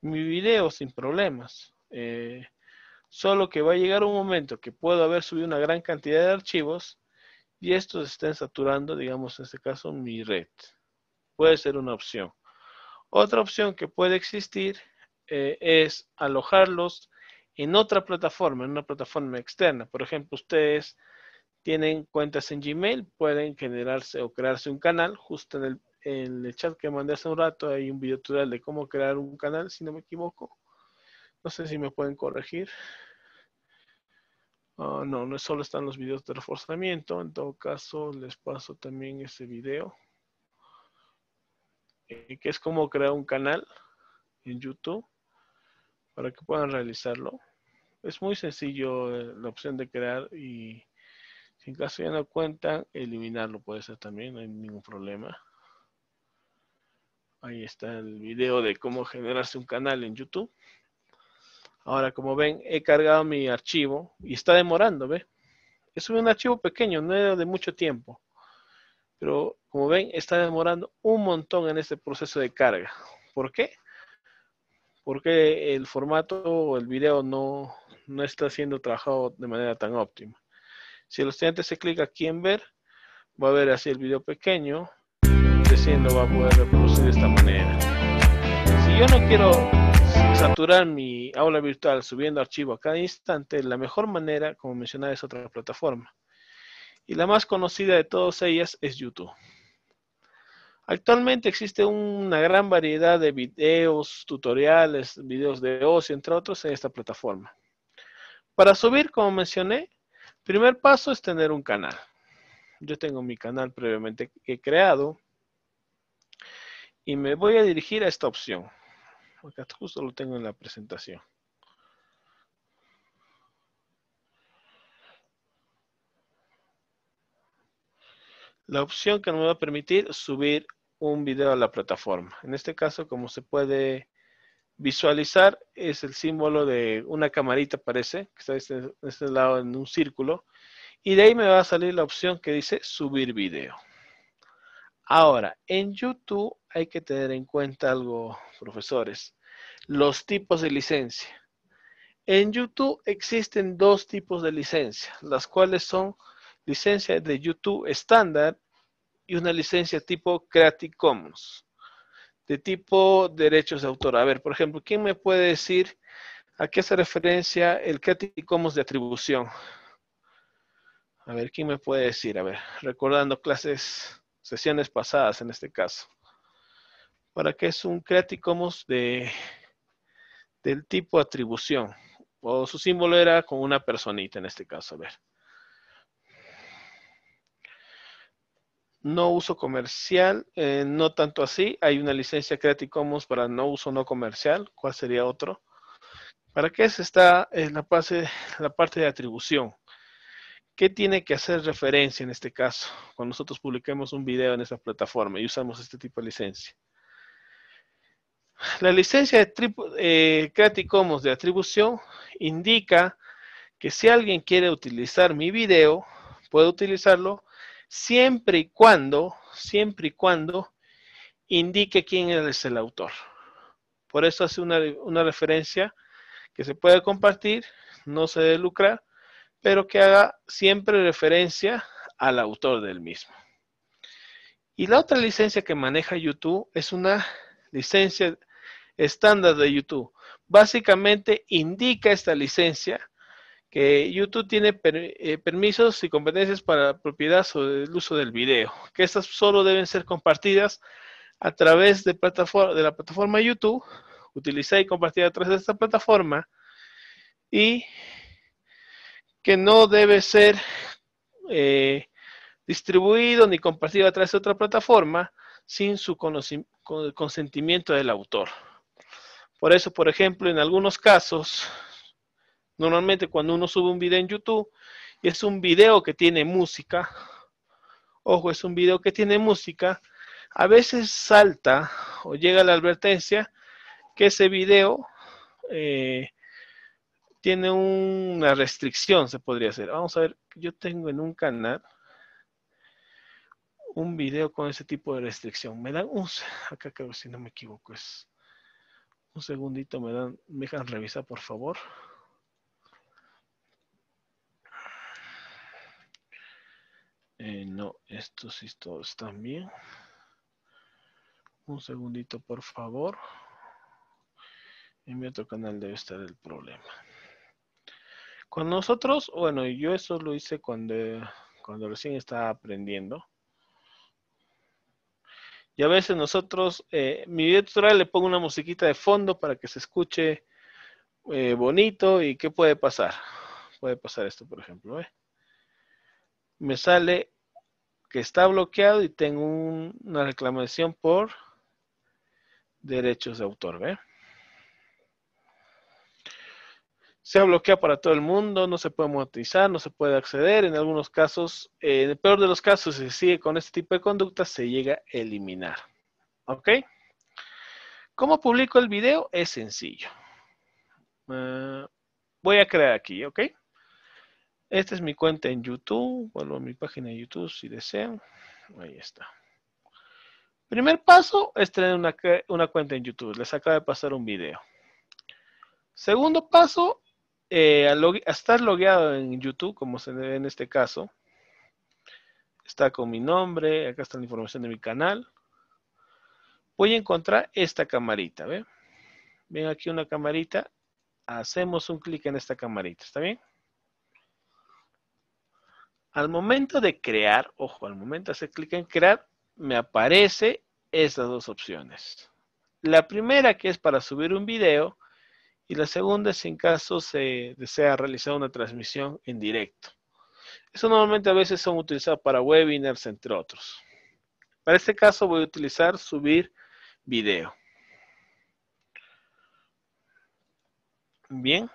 mi video sin problemas. Eh, solo que va a llegar un momento que puedo haber subido una gran cantidad de archivos y estos estén saturando, digamos en este caso, mi red. Puede ser una opción. Otra opción que puede existir eh, es alojarlos en otra plataforma, en una plataforma externa. Por ejemplo, ustedes tienen cuentas en Gmail, pueden generarse o crearse un canal justo en el en el chat que mandé hace un rato hay un video tutorial de cómo crear un canal, si no me equivoco. No sé si me pueden corregir. Ah, no, no solo están los videos de reforzamiento. En todo caso, les paso también ese video. Eh, que es cómo crear un canal en YouTube para que puedan realizarlo. Es muy sencillo eh, la opción de crear y si en caso ya no cuentan, eliminarlo puede ser también, no hay ningún problema. Ahí está el video de cómo generarse un canal en YouTube. Ahora, como ven, he cargado mi archivo y está demorando, ¿ve? Es un archivo pequeño, no es de mucho tiempo. Pero, como ven, está demorando un montón en este proceso de carga. ¿Por qué? Porque el formato o el video no, no está siendo trabajado de manera tan óptima. Si el estudiante se clica aquí en ver, va a ver así el video pequeño, siendo va a poder reproducir de esta manera. Si yo no quiero saturar mi aula virtual subiendo archivo a cada instante, la mejor manera, como mencionaba, es otra plataforma. Y la más conocida de todas ellas es YouTube. Actualmente existe una gran variedad de videos, tutoriales, videos de ocio, entre otros, en esta plataforma. Para subir, como mencioné, primer paso es tener un canal. Yo tengo mi canal previamente he creado. Y me voy a dirigir a esta opción. Acá justo lo tengo en la presentación. La opción que me va a permitir subir un video a la plataforma. En este caso, como se puede visualizar, es el símbolo de una camarita, parece, que está este, este lado en un círculo. Y de ahí me va a salir la opción que dice subir video. Ahora, en YouTube hay que tener en cuenta algo, profesores, los tipos de licencia. En YouTube existen dos tipos de licencia, las cuales son licencia de YouTube estándar y una licencia tipo Creative Commons, de tipo derechos de autor. A ver, por ejemplo, ¿quién me puede decir a qué se referencia el Creative Commons de atribución? A ver, ¿quién me puede decir? A ver, recordando clases sesiones pasadas en este caso. Para qué es un Creative Commons de, del tipo atribución. O su símbolo era con una personita en este caso. A ver. No uso comercial, eh, no tanto así. Hay una licencia Creative Commons para no uso no comercial. ¿Cuál sería otro? ¿Para qué se está en la, parte, la parte de atribución? ¿Qué tiene que hacer referencia en este caso cuando nosotros publiquemos un video en esa plataforma y usamos este tipo de licencia? La licencia de eh, Creative Commons de atribución indica que si alguien quiere utilizar mi video, puede utilizarlo siempre y cuando, siempre y cuando indique quién es el autor. Por eso hace una referencia que se puede compartir, no se debe lucrar, pero que haga siempre referencia al autor del mismo. Y la otra licencia que maneja YouTube es una licencia estándar de YouTube. Básicamente indica esta licencia que YouTube tiene eh, permisos y competencias para propiedad sobre el uso del video, que estas solo deben ser compartidas a través de, la plataforma YouTube, utilizada y compartida a través de esta plataforma, y que no debe ser eh, distribuido ni compartido a través de otra plataforma sin su consentimiento del autor. Por eso, por ejemplo, en algunos casos, normalmente cuando uno sube un video en YouTube, y es un video que tiene música, ojo, es un video que tiene música, a veces salta o llega la advertencia que ese video eh, tiene una restricción, se podría hacer. Vamos a ver, yo tengo en un canal un video con ese tipo de restricción. Me dan un, acá creo si no me equivoco, es un segundito, me dan, me dejan revisar por favor. Eh, no, estos sí todos están bien. Un segundito, por favor. En mi otro canal debe estar el problema. Con nosotros, bueno, yo eso lo hice cuando, cuando recién estaba aprendiendo. Y a veces nosotros, eh, mi video tutorial le pongo una musiquita de fondo para que se escuche eh, bonito y qué puede pasar. Puede pasar esto, por ejemplo. ¿eh? Me sale que está bloqueado y tengo una reclamación por derechos de autor. ¿ve? se bloquea para todo el mundo, no se puede monetizar, no se puede acceder. En algunos casos, eh, en el peor de los casos, si se sigue con este tipo de conducta, se llega a eliminar. ¿Ok? ¿Cómo publico el video? Es sencillo. Ah, voy a crear aquí, ¿ok? Esta es mi cuenta en YouTube. Vuelvo a mi página de YouTube si desean. Ahí está. Primer paso es tener una, una cuenta en YouTube. Les acaba de pasar un video. Segundo paso eh, estar logueado en YouTube, como se ve en este caso, está con mi nombre, acá está la información de mi canal, voy a encontrar esta camarita, ¿ven? Ven aquí una camarita, hacemos un clic en esta camarita, ¿está bien? Al momento de crear, ojo, al momento de hacer clic en crear, me aparece estas dos opciones. La primera que es para subir un video, y la segunda es en caso se desea realizar una transmisión en directo. Eso normalmente a veces son utilizados para webinars, entre otros. Para este caso voy a utilizar subir video. Bien.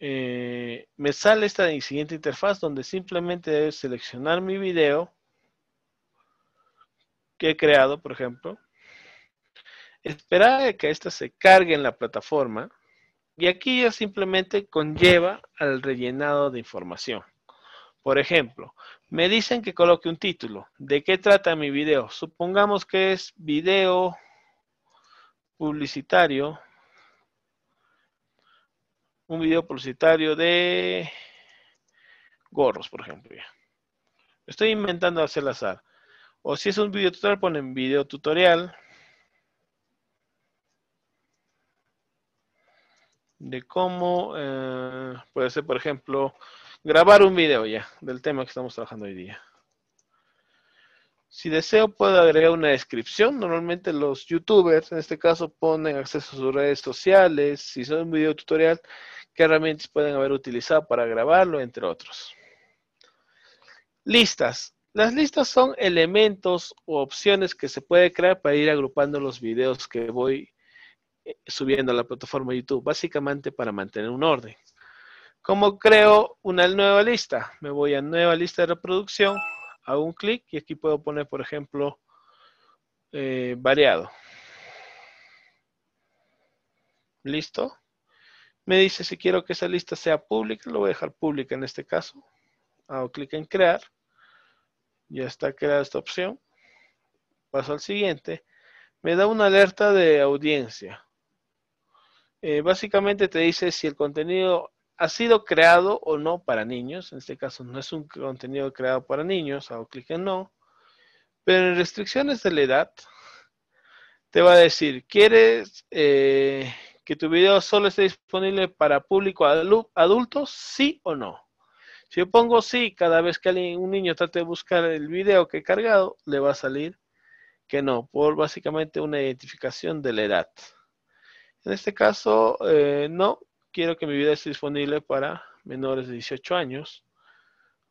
Eh, me sale esta siguiente interfaz donde simplemente debo seleccionar mi video que he creado, por ejemplo. Esperar a que ésta se cargue en la plataforma y aquí ya simplemente conlleva al rellenado de información. Por ejemplo, me dicen que coloque un título. ¿De qué trata mi video? Supongamos que es video publicitario. Un video publicitario de gorros, por ejemplo. Estoy inventando hacer el azar. O si es un video tutorial, ponen video tutorial de cómo eh, puede ser, por ejemplo, grabar un video ya del tema que estamos trabajando hoy día. Si deseo, puedo agregar una descripción. Normalmente los youtubers, en este caso, ponen acceso a sus redes sociales. Si son un video tutorial, qué herramientas pueden haber utilizado para grabarlo, entre otros. Listas. Las listas son elementos o opciones que se puede crear para ir agrupando los videos que voy subiendo a la plataforma YouTube, básicamente para mantener un orden. ¿Cómo creo una nueva lista? Me voy a nueva lista de reproducción, hago un clic y aquí puedo poner, por ejemplo, eh, variado. ¿Listo? Me dice si quiero que esa lista sea pública, lo voy a dejar pública en este caso. Hago clic en crear. Ya está creada esta opción. Paso al siguiente. Me da una alerta de audiencia. Eh, básicamente te dice si el contenido ha sido creado o no para niños. En este caso no es un contenido creado para niños, hago clic en no. Pero en restricciones de la edad, te va a decir, ¿quieres eh, que tu video solo esté disponible para público adulto? Sí o no. Si yo pongo sí, cada vez que alguien, un niño trate de buscar el video que he cargado, le va a salir que no, por básicamente una identificación de la edad. En este caso, eh, no, quiero que mi vida esté disponible para menores de 18 años.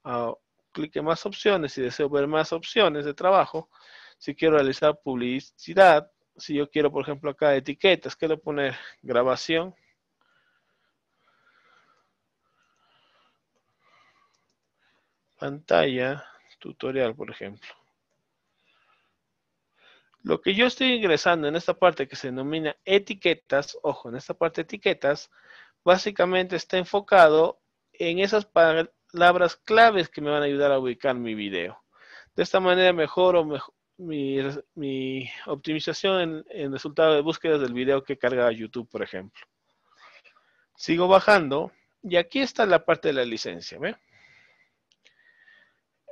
Ah, clique más opciones si deseo ver más opciones de trabajo. Si quiero realizar publicidad, si yo quiero, por ejemplo, acá etiquetas, quiero poner grabación. Pantalla, tutorial, por ejemplo. Lo que yo estoy ingresando en esta parte que se denomina etiquetas, ojo, en esta parte etiquetas, básicamente está enfocado en esas palabras claves que me van a ayudar a ubicar mi video. De esta manera mejoro mi, mi, optimización en, en resultado de búsquedas del video que carga YouTube, por ejemplo. Sigo bajando y aquí está la parte de la licencia.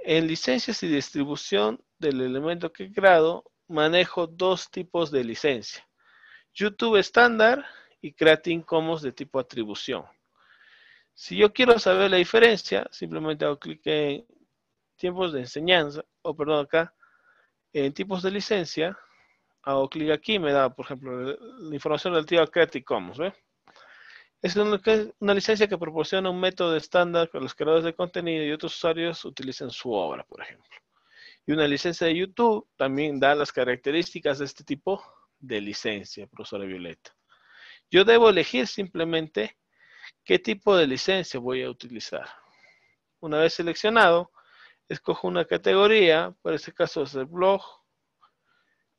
En licencias y distribución del elemento que he creado, manejo dos tipos de licencia. YouTube estándar y Creative Commons de tipo atribución. Si yo quiero saber la diferencia, simplemente hago clic en tiempos de enseñanza, o perdón, acá, en tipos de licencia, hago clic aquí, y me da, por ejemplo, la información relativa a Creative Commons. Es una, licencia que proporciona un método estándar para los creadores de contenido y otros usuarios utilicen su obra, por ejemplo. Y una licencia de YouTube también da las características de este tipo de licencia, profesora Violeta. Yo debo elegir simplemente qué tipo de licencia voy a utilizar. Una vez seleccionado, escojo una categoría, por este caso es el blog,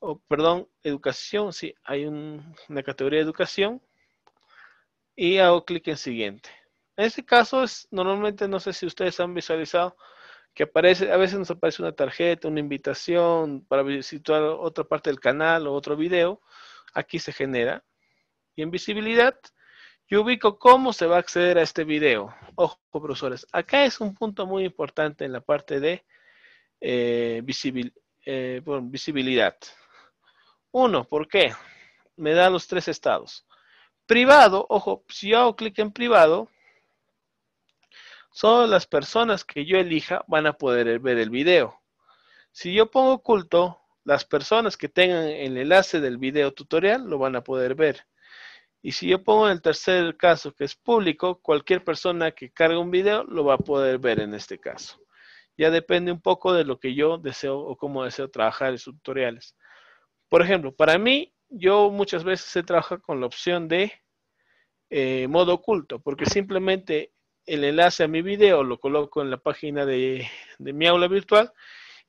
o perdón, educación, sí, hay una categoría de educación, y hago clic en siguiente. En este caso, es, normalmente no sé si ustedes han visualizado que aparece, a veces nos aparece una tarjeta, una invitación para visitar otra parte del canal o otro video, aquí se genera. Y en visibilidad, yo ubico cómo se va a acceder a este video. Ojo, profesores, acá es un punto muy importante en la parte de eh, eh, visibilidad. Uno, ¿por qué? Me da los tres estados. Privado, ojo, si yo hago clic en privado, Solo las personas que yo elija van a poder ver el video. Si yo pongo oculto, las personas que tengan el enlace del video tutorial lo van a poder ver. Y si yo pongo en el tercer caso que es público, cualquier persona que cargue un video lo va a poder ver en este caso. Ya depende un poco de lo que yo deseo o cómo deseo trabajar en tutoriales. Por ejemplo, para mí, yo muchas veces se trabaja con la opción de eh, modo oculto, porque simplemente el enlace a mi video, lo coloco en la página de, mi aula virtual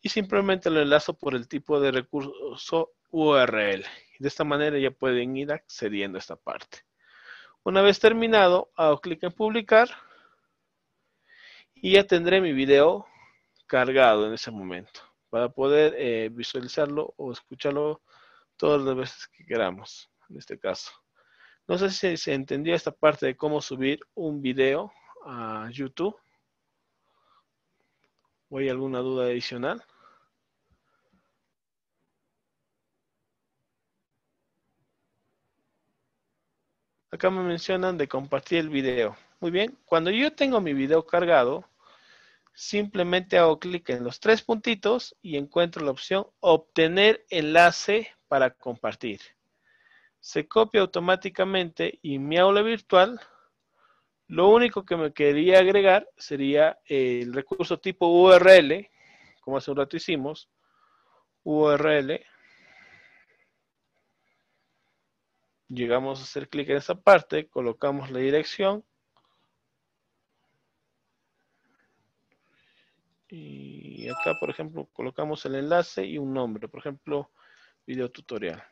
y simplemente lo enlazo por el tipo de recurso URL. De esta manera ya pueden ir accediendo a esta parte. Una vez terminado, hago clic en publicar y ya tendré mi video cargado en ese momento para poder eh, visualizarlo o escucharlo todas las veces que queramos, en este caso. No sé si se entendió esta parte de cómo subir un video a YouTube. ¿O hay alguna duda adicional? Acá me mencionan de compartir el video. Muy bien, cuando yo tengo mi video cargado, simplemente hago clic en los tres puntitos y encuentro la opción obtener enlace para compartir. Se copia automáticamente y mi aula virtual lo único que me quería agregar sería el recurso tipo URL, como hace un rato hicimos, URL. Llegamos a hacer clic en esa parte, colocamos la dirección. Y acá, por ejemplo, colocamos el enlace y un nombre, por ejemplo, video tutorial.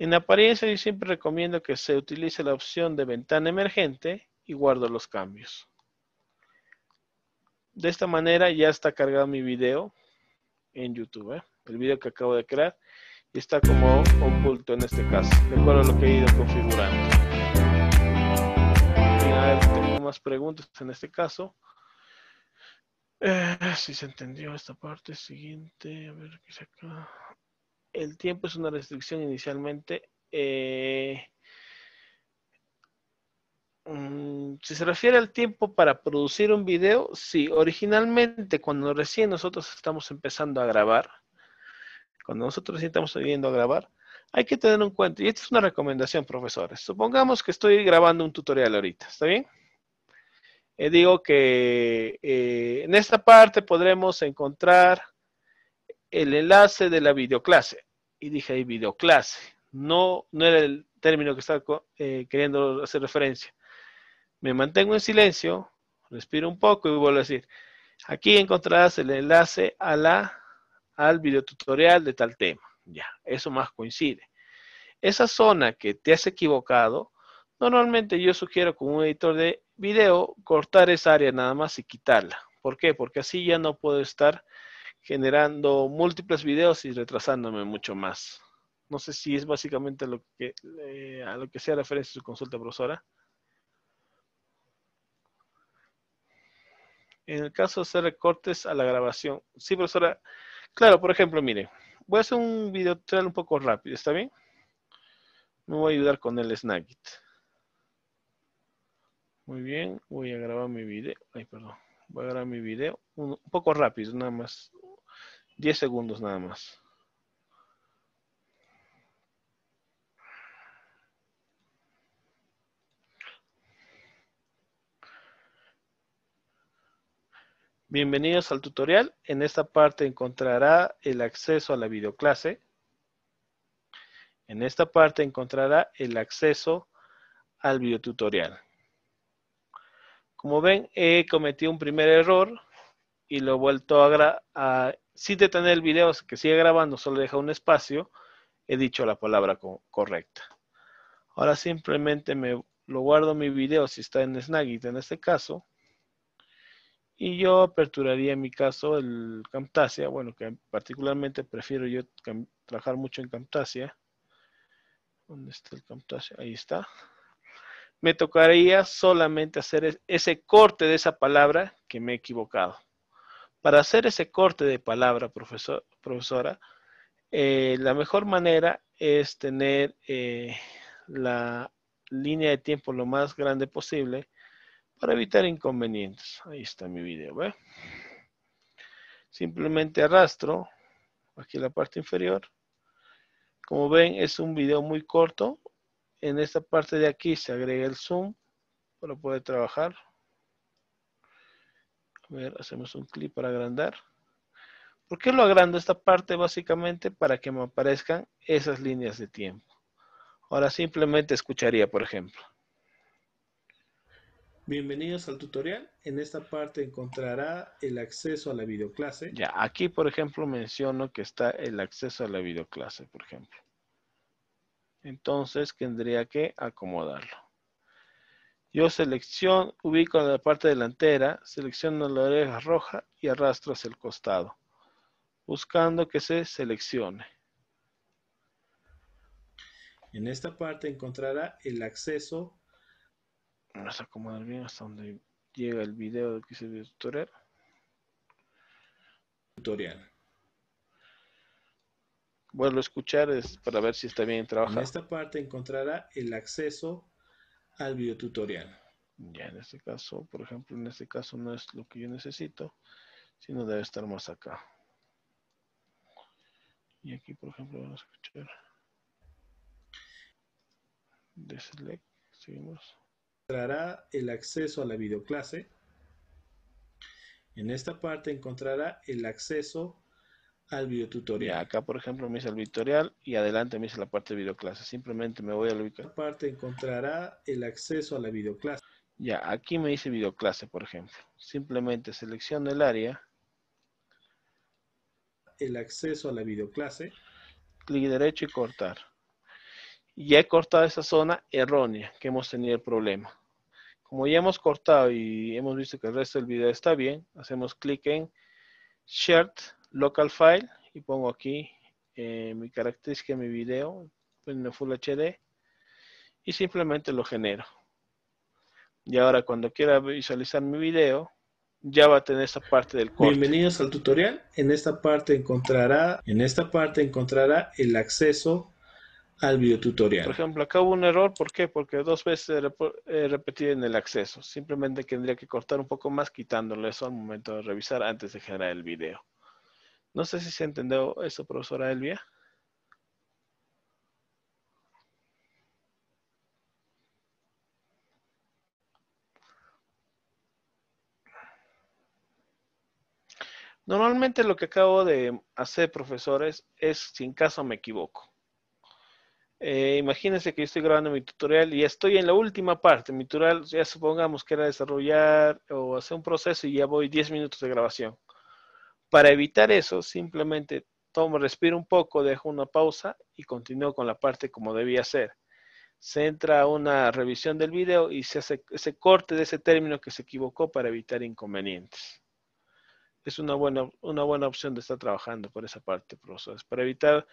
En apariencia yo siempre recomiendo que se utilice la opción de ventana emergente y guardo los cambios. De esta manera ya está cargado mi video en YouTube, ¿eh? el video que acabo de crear y está como oculto en este caso, de acuerdo lo que he ido configurando. tengo más preguntas en este caso. Eh, si se entendió esta parte, siguiente, a ver qué se acá el tiempo es una restricción inicialmente. Eh, mm, si se refiere al tiempo para producir un video, sí, originalmente cuando recién nosotros estamos empezando a grabar, cuando nosotros recién estamos viendo a grabar, hay que tener en cuenta, y esta es una recomendación, profesores, supongamos que estoy grabando un tutorial ahorita, ¿está bien? Eh, digo que eh, en esta parte podremos encontrar el enlace de la videoclase. Y dije ahí videoclase. No, no era el término que estaba eh, queriendo hacer referencia. Me mantengo en silencio, respiro un poco y vuelvo a decir, aquí encontrarás el enlace a la, al videotutorial de tal tema. Ya, eso más coincide. Esa zona que te has equivocado, normalmente yo sugiero con un editor de video cortar esa área nada más y quitarla. ¿Por qué? Porque así ya no puedo estar generando múltiples videos y retrasándome mucho más. No sé si es básicamente lo que, eh, a lo que sea referencia su consulta, profesora. En el caso de hacer recortes a la grabación. Sí, profesora. Claro, por ejemplo, mire. Voy a hacer un video tutorial un poco rápido, ¿está bien? Me voy a ayudar con el Snagit. Muy bien, voy a grabar mi video. Ay, perdón. Voy a grabar mi video un poco rápido, nada más. 10 segundos nada más. Bienvenidos al tutorial. En esta parte encontrará el acceso a la videoclase. En esta parte encontrará el acceso al videotutorial. Como ven, he cometido un primer error y lo he vuelto a, a si detener el video, que sigue grabando, solo deja un espacio, he dicho la palabra correcta. Ahora simplemente me lo guardo mi video si está en Snagit en este caso. Y yo aperturaría en mi caso el Camtasia, bueno, que particularmente prefiero yo trabajar mucho en Camtasia. ¿Dónde está el Camtasia? Ahí está. Me tocaría solamente hacer ese corte de esa palabra que me he equivocado. Para hacer ese corte de palabra, profesor, profesora, eh, la mejor manera es tener eh, la línea de tiempo lo más grande posible para evitar inconvenientes. Ahí está mi video, Simplemente arrastro aquí la parte inferior. Como ven, es un video muy corto. En esta parte de aquí se agrega el zoom para poder trabajar. A ver, hacemos un clic para agrandar. ¿Por qué lo agrando esta parte? Básicamente para que me aparezcan esas líneas de tiempo. Ahora simplemente escucharía, por ejemplo. Bienvenidos al tutorial. En esta parte encontrará el acceso a la videoclase. Ya, aquí por ejemplo menciono que está el acceso a la videoclase, por ejemplo. Entonces tendría que acomodarlo. Yo selección, ubico en la parte delantera, selecciono la oreja roja y arrastro hacia el costado, buscando que se seleccione. En esta parte encontrará el acceso. Vamos a acomodar bien hasta donde llega el video que se ve tutorial. Tutorial. Vuelvo a escuchar es para ver si está bien trabajando En esta parte encontrará el acceso al video tutorial. Ya en este caso, por ejemplo, en este caso no es lo que yo necesito, sino debe estar más acá. Y aquí, por ejemplo, vamos a escuchar Deselect. seguimos. Encontrará el acceso a la videoclase. En esta parte encontrará el acceso al videotutorial. Ya, acá, por ejemplo, me hice el tutorial y adelante me hice la parte de videoclase. Simplemente me voy a la ubicación. parte encontrará el acceso a la videoclase. Ya, aquí me dice videoclase, por ejemplo. Simplemente selecciono el área. El acceso a la videoclase. Clic derecho y cortar. Ya he cortado esa zona errónea que hemos tenido el problema. Como ya hemos cortado y hemos visto que el resto del video está bien, hacemos clic en Share local file y pongo aquí eh, mi característica, mi video en pues, Full HD y simplemente lo genero. Y ahora cuando quiera visualizar mi video, ya va a tener esta parte del corte. Bienvenidos al tutorial. En esta parte encontrará, en esta parte encontrará el acceso al tutorial Por ejemplo, acá hubo un error, ¿por qué? Porque dos veces repetí en el acceso. Simplemente tendría que cortar un poco más quitándole eso al momento de revisar antes de generar el video. No sé si se entendió eso, profesora Elvia. Normalmente lo que acabo de hacer, profesores, es sin caso me equivoco. Eh, imagínense que yo estoy grabando mi tutorial y estoy en la última parte. Mi tutorial, ya supongamos que era desarrollar o hacer un proceso y ya voy 10 minutos de grabación. Para evitar eso, simplemente tomo, respiro un poco, dejo una pausa y continúo con la parte como debía ser. Se entra a una revisión del video y se hace ese corte de ese término que se equivocó para evitar inconvenientes. Es una buena, una buena opción de estar trabajando por esa parte, profesores, para evitar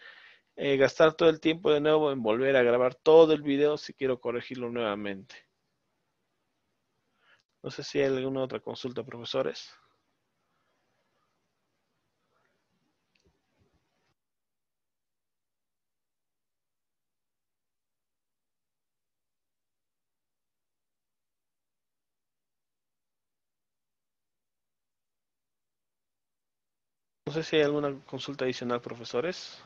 eh, gastar todo el tiempo de nuevo en volver a grabar todo el video si quiero corregirlo nuevamente. No sé si hay alguna otra consulta, profesores. No sé si hay alguna consulta adicional, profesores.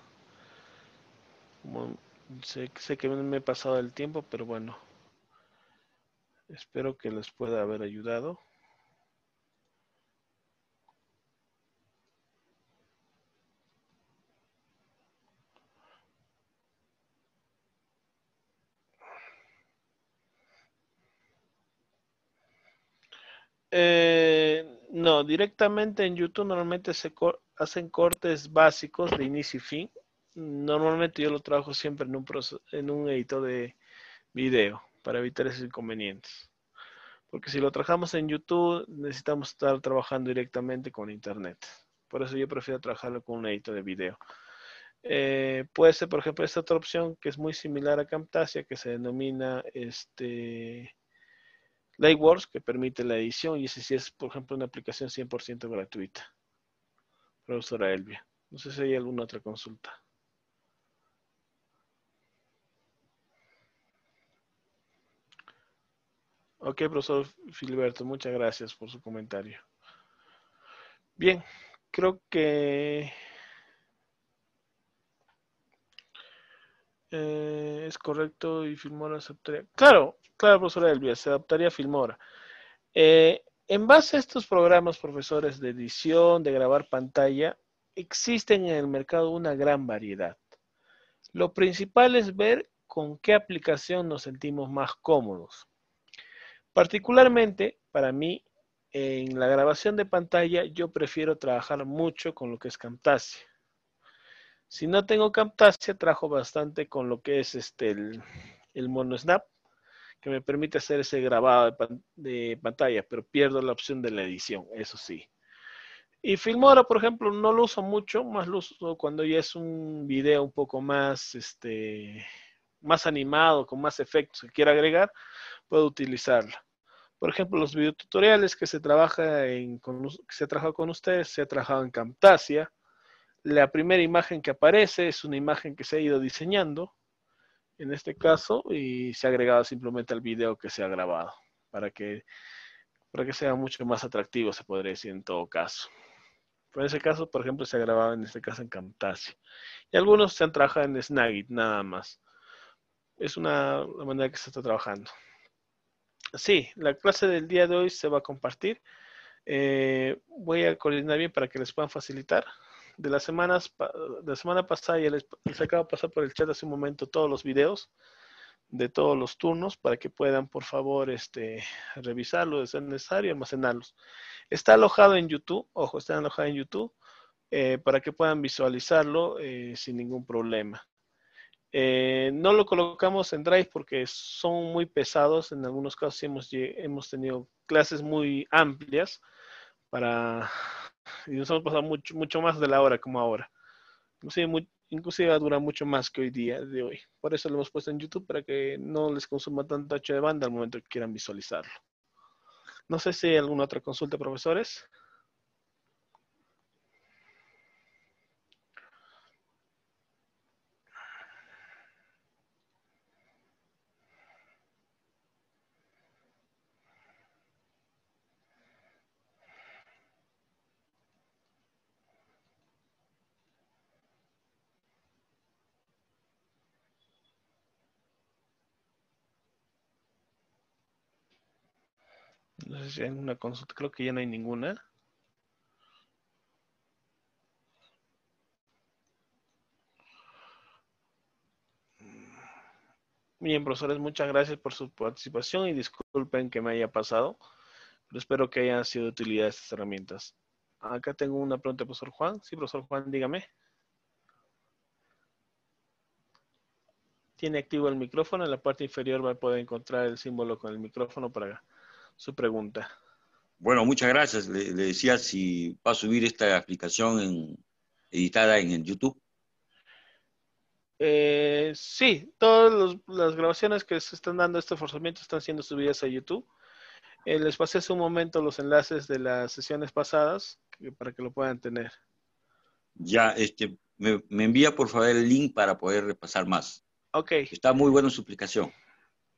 sé, que me he pasado el tiempo, pero bueno. Espero que les pueda haber ayudado. Eh, no, directamente en YouTube normalmente se, hacen cortes básicos de inicio y fin. Normalmente yo lo trabajo siempre en un, en un editor de video para evitar esos inconvenientes. Porque si lo trabajamos en YouTube, necesitamos estar trabajando directamente con Internet. Por eso yo prefiero trabajarlo con un editor de video. Eh, puede ser, por ejemplo, esta otra opción que es muy similar a Camtasia, que se denomina este, Lightworks, que permite la edición, y ese sí es, por ejemplo, una aplicación 100% gratuita. Profesora Elvia. No sé si hay alguna otra consulta. Ok, profesor Filiberto, muchas gracias por su comentario. Bien, creo que eh, es correcto y Filmora se Claro, claro, profesora Elvia, se adaptaría a Filmora. Eh, en base a estos programas, profesores, de edición, de grabar pantalla, existen en el mercado una gran variedad. Lo principal es ver con qué aplicación nos sentimos más cómodos. Particularmente, para mí, en la grabación de pantalla, yo prefiero trabajar mucho con lo que es Camtasia. Si no tengo Camtasia, trabajo bastante con lo que es este, el, el MonoSnap que me permite hacer ese grabado de, pantalla, pero pierdo la opción de la edición, eso sí. Y Filmora, por ejemplo, no lo uso mucho, más lo uso cuando ya es un video un poco más, este, más animado, con más efectos que quiera agregar, puedo utilizarla. Por ejemplo, los videotutoriales que se trabaja en, que se trabajado con ustedes, se ha trabajado en Camtasia. La primera imagen que aparece es una imagen que se ha ido diseñando en este caso y se ha agregado simplemente al video que se ha grabado para que, para que sea mucho más atractivo, se podría decir en todo caso. en ese caso, por ejemplo, se ha grabado en este caso en Camtasia. Y algunos se han trabajado en Snagit nada más. Es una manera que se está trabajando. Sí, la clase del día de hoy se va a compartir. Eh, voy a coordinar bien para que les puedan facilitar de las semanas, de la semana pasada ya les, acabo de pasar por el chat hace un momento todos los videos de todos los turnos para que puedan, por favor, este, revisarlos, si es necesario, almacenarlos. Está alojado en YouTube, ojo, está alojado en YouTube, eh, para que puedan visualizarlo eh, sin ningún problema. Eh, no lo colocamos en Drive porque son muy pesados, en algunos casos hemos, hemos tenido clases muy amplias para y nos hemos pasado mucho, mucho más de la hora como ahora. Inclusive, muy, inclusive va a mucho más que hoy día de hoy. Por eso lo hemos puesto en YouTube para que no les consuma tanto ancho de banda al momento que quieran visualizarlo. No sé si hay alguna otra consulta, profesores. No sé si hay una consulta, creo que ya no hay ninguna. Bien, profesores, muchas gracias por su participación y disculpen que me haya pasado, pero espero que hayan sido de utilidad estas herramientas. Acá tengo una pregunta, profesor Juan. Sí, profesor Juan, dígame. Tiene activo el micrófono, en la parte inferior va a poder encontrar el símbolo con el micrófono para su pregunta. Bueno, muchas gracias. Le, decía si va a subir esta aplicación en, editada en, YouTube. Eh, sí, todas las grabaciones que se están dando este forzamiento están siendo subidas a YouTube. Eh, les pasé hace un momento los enlaces de las sesiones pasadas para que lo puedan tener. Ya, este, me, envía por favor el link para poder repasar más. Ok. Está muy buena su aplicación.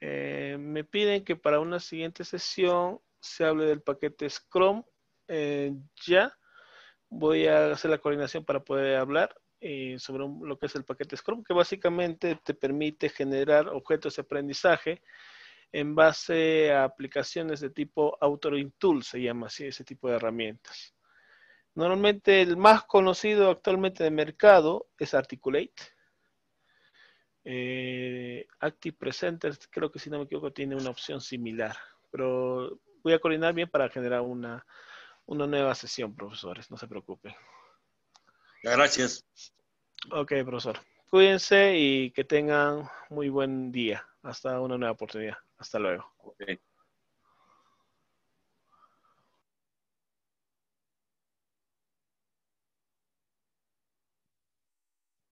Eh, me piden que para una siguiente sesión se hable del paquete Scrum. Eh, ya voy a hacer la coordinación para poder hablar eh, sobre lo que es el paquete Scrum, que básicamente te permite generar objetos de aprendizaje en base a aplicaciones de tipo Authoring Tool, se llama así, ese tipo de herramientas. Normalmente el más conocido actualmente de mercado es Articulate. Eh, Active Presenter, creo que si no me equivoco, tiene una opción similar. Pero voy a coordinar bien para generar una, nueva sesión, profesores. No se preocupen. Gracias. Ok, profesor. Cuídense y que tengan muy buen día. Hasta una nueva oportunidad. Hasta luego. Okay.